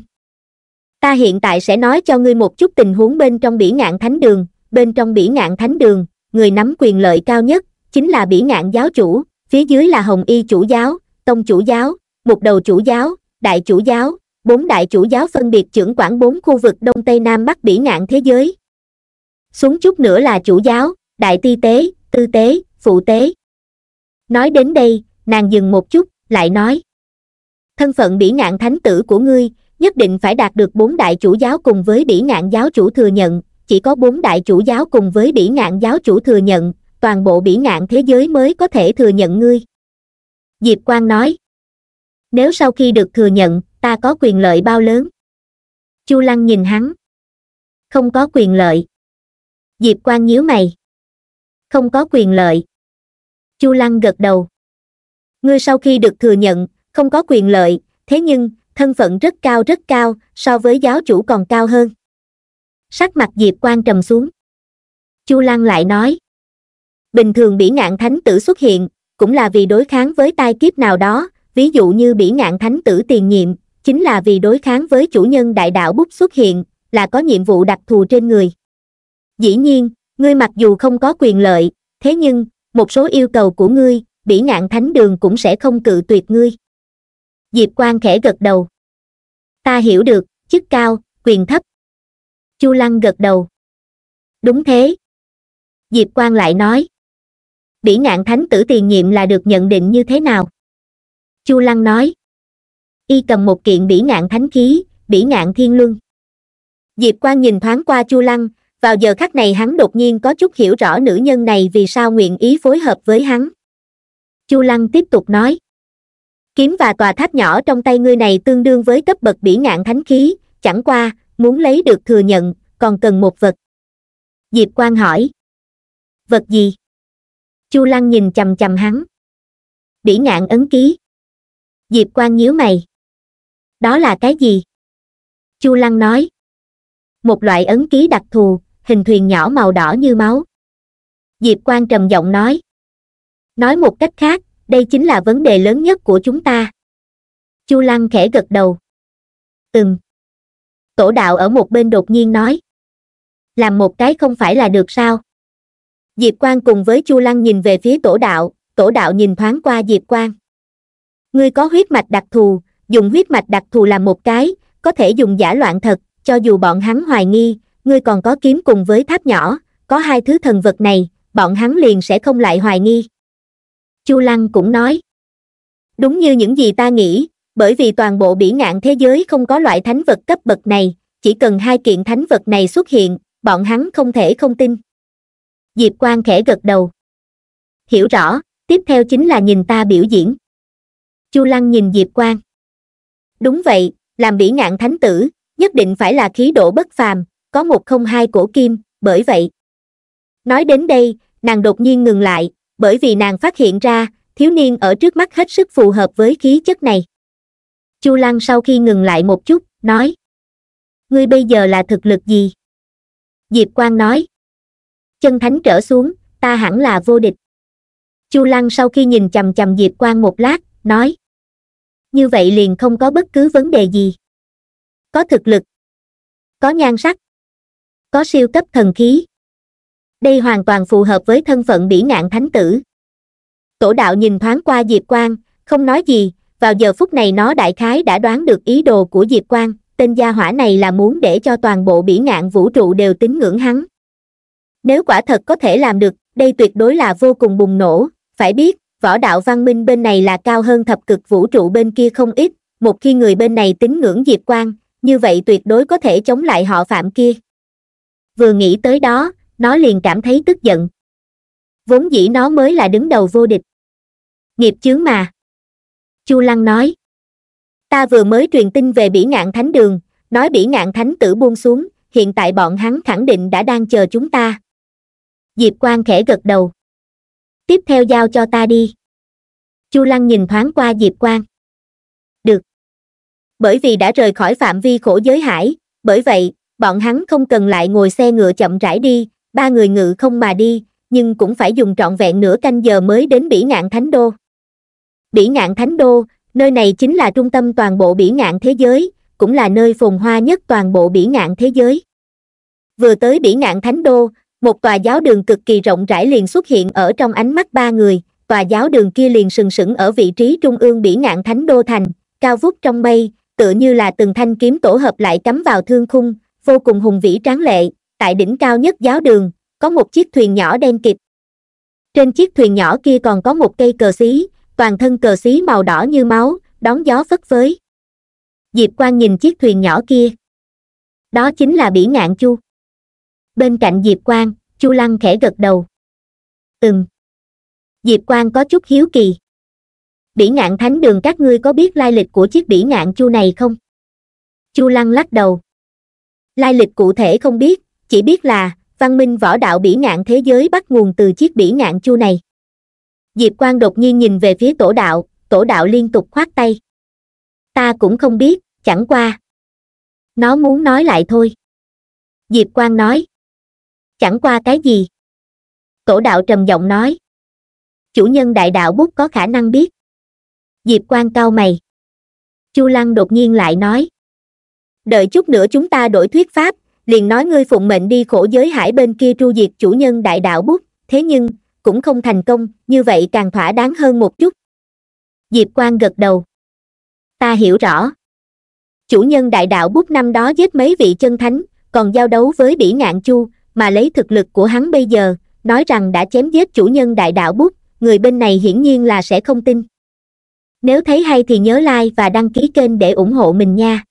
ta hiện tại sẽ nói cho ngươi một chút tình huống bên trong bỉ ngạn thánh đường bên trong bỉ ngạn thánh đường người nắm quyền lợi cao nhất chính là bỉ ngạn giáo chủ phía dưới là hồng y chủ giáo tông chủ giáo mục đầu chủ giáo đại chủ giáo bốn đại chủ giáo phân biệt trưởng quản bốn khu vực đông tây nam bắc bỉ ngạn thế giới xuống chút nữa là chủ giáo đại ti tế tư tế phụ tế nói đến đây nàng dừng một chút lại nói thân phận bỉ ngạn thánh tử của ngươi nhất định phải đạt được bốn đại chủ giáo cùng với bỉ ngạn giáo chủ thừa nhận chỉ có bốn đại chủ giáo cùng với bỉ ngạn giáo chủ thừa nhận toàn bộ bỉ ngạn thế giới mới có thể thừa nhận ngươi diệp quang nói nếu sau khi được thừa nhận ta có quyền lợi bao lớn chu lăng nhìn hắn không có quyền lợi diệp quang nhíu mày không có quyền lợi chu lăng gật đầu ngươi sau khi được thừa nhận không có quyền lợi, thế nhưng, thân phận rất cao rất cao, so với giáo chủ còn cao hơn. Sắc mặt Diệp Quan trầm xuống. Chu Lăng lại nói. Bình thường bỉ ngạn thánh tử xuất hiện, cũng là vì đối kháng với tai kiếp nào đó, ví dụ như bỉ ngạn thánh tử tiền nhiệm, chính là vì đối kháng với chủ nhân đại đạo bút xuất hiện, là có nhiệm vụ đặc thù trên người. Dĩ nhiên, ngươi mặc dù không có quyền lợi, thế nhưng, một số yêu cầu của ngươi, bỉ ngạn thánh đường cũng sẽ không cự tuyệt ngươi diệp Quang khẽ gật đầu ta hiểu được chức cao quyền thấp chu lăng gật đầu đúng thế diệp Quang lại nói bỉ ngạn thánh tử tiền nhiệm là được nhận định như thế nào chu lăng nói y cầm một kiện bỉ ngạn thánh khí bỉ ngạn thiên luân diệp Quang nhìn thoáng qua chu lăng vào giờ khắc này hắn đột nhiên có chút hiểu rõ nữ nhân này vì sao nguyện ý phối hợp với hắn chu lăng tiếp tục nói kiếm và tòa tháp nhỏ trong tay ngươi này tương đương với cấp bậc bỉ ngạn thánh khí chẳng qua muốn lấy được thừa nhận còn cần một vật diệp quan hỏi vật gì chu lăng nhìn chằm chằm hắn bỉ ngạn ấn ký diệp quan nhíu mày đó là cái gì chu lăng nói một loại ấn ký đặc thù hình thuyền nhỏ màu đỏ như máu diệp quan trầm giọng nói nói một cách khác đây chính là vấn đề lớn nhất của chúng ta chu lăng khẽ gật đầu ừm tổ đạo ở một bên đột nhiên nói làm một cái không phải là được sao diệp Quang cùng với chu lăng nhìn về phía tổ đạo tổ đạo nhìn thoáng qua diệp Quang. ngươi có huyết mạch đặc thù dùng huyết mạch đặc thù làm một cái có thể dùng giả loạn thật cho dù bọn hắn hoài nghi ngươi còn có kiếm cùng với tháp nhỏ có hai thứ thần vật này bọn hắn liền sẽ không lại hoài nghi chu lăng cũng nói đúng như những gì ta nghĩ bởi vì toàn bộ bỉ ngạn thế giới không có loại thánh vật cấp bậc này chỉ cần hai kiện thánh vật này xuất hiện bọn hắn không thể không tin diệp Quang khẽ gật đầu hiểu rõ tiếp theo chính là nhìn ta biểu diễn chu lăng nhìn diệp Quang. đúng vậy làm bỉ ngạn thánh tử nhất định phải là khí độ bất phàm có một không hai cổ kim bởi vậy nói đến đây nàng đột nhiên ngừng lại bởi vì nàng phát hiện ra thiếu niên ở trước mắt hết sức phù hợp với khí chất này chu lăng sau khi ngừng lại một chút nói ngươi bây giờ là thực lực gì diệp quang nói chân thánh trở xuống ta hẳn là vô địch chu lăng sau khi nhìn chằm chằm diệp quang một lát nói như vậy liền không có bất cứ vấn đề gì có thực lực có nhan sắc có siêu cấp thần khí đây hoàn toàn phù hợp với thân phận bỉ ngạn thánh tử tổ đạo nhìn thoáng qua diệp quang không nói gì vào giờ phút này nó đại khái đã đoán được ý đồ của diệp quang tên gia hỏa này là muốn để cho toàn bộ bỉ ngạn vũ trụ đều tín ngưỡng hắn nếu quả thật có thể làm được đây tuyệt đối là vô cùng bùng nổ phải biết võ đạo văn minh bên này là cao hơn thập cực vũ trụ bên kia không ít một khi người bên này tín ngưỡng diệp quang như vậy tuyệt đối có thể chống lại họ phạm kia vừa nghĩ tới đó nó liền cảm thấy tức giận vốn dĩ nó mới là đứng đầu vô địch nghiệp chướng mà chu lăng nói ta vừa mới truyền tin về bỉ ngạn thánh đường nói bỉ ngạn thánh tử buông xuống hiện tại bọn hắn khẳng định đã đang chờ chúng ta diệp Quang khẽ gật đầu tiếp theo giao cho ta đi chu lăng nhìn thoáng qua diệp Quang, được bởi vì đã rời khỏi phạm vi khổ giới hải bởi vậy bọn hắn không cần lại ngồi xe ngựa chậm rãi đi ba người ngự không mà đi nhưng cũng phải dùng trọn vẹn nửa canh giờ mới đến bỉ ngạn thánh đô bỉ ngạn thánh đô nơi này chính là trung tâm toàn bộ bỉ ngạn thế giới cũng là nơi phồn hoa nhất toàn bộ bỉ ngạn thế giới vừa tới bỉ ngạn thánh đô một tòa giáo đường cực kỳ rộng rãi liền xuất hiện ở trong ánh mắt ba người tòa giáo đường kia liền sừng sững ở vị trí trung ương bỉ ngạn thánh đô thành cao vút trong mây tựa như là từng thanh kiếm tổ hợp lại cắm vào thương khung vô cùng hùng vĩ tráng lệ tại đỉnh cao nhất giáo đường có một chiếc thuyền nhỏ đen kịt trên chiếc thuyền nhỏ kia còn có một cây cờ xí toàn thân cờ xí màu đỏ như máu đón gió phất phới diệp quan nhìn chiếc thuyền nhỏ kia đó chính là bỉ ngạn chu bên cạnh diệp quan chu lăng khẽ gật đầu ừm diệp quan có chút hiếu kỳ bỉ ngạn thánh đường các ngươi có biết lai lịch của chiếc bỉ ngạn chu này không chu lăng lắc đầu lai lịch cụ thể không biết chỉ biết là văn minh võ đạo bỉ ngạn thế giới bắt nguồn từ chiếc bỉ ngạn chu này diệp quang đột nhiên nhìn về phía tổ đạo tổ đạo liên tục khoát tay ta cũng không biết chẳng qua nó muốn nói lại thôi diệp quang nói chẳng qua cái gì tổ đạo trầm giọng nói chủ nhân đại đạo bút có khả năng biết diệp quang cau mày chu lăng đột nhiên lại nói đợi chút nữa chúng ta đổi thuyết pháp liền nói ngươi phụng mệnh đi khổ giới hải bên kia tru diệt chủ nhân đại đạo bút thế nhưng cũng không thành công như vậy càng thỏa đáng hơn một chút diệp quan gật đầu ta hiểu rõ chủ nhân đại đạo bút năm đó giết mấy vị chân thánh còn giao đấu với bỉ ngạn chu mà lấy thực lực của hắn bây giờ nói rằng đã chém giết chủ nhân đại đạo bút người bên này hiển nhiên là sẽ không tin nếu thấy hay thì nhớ like và đăng ký kênh để ủng hộ mình nha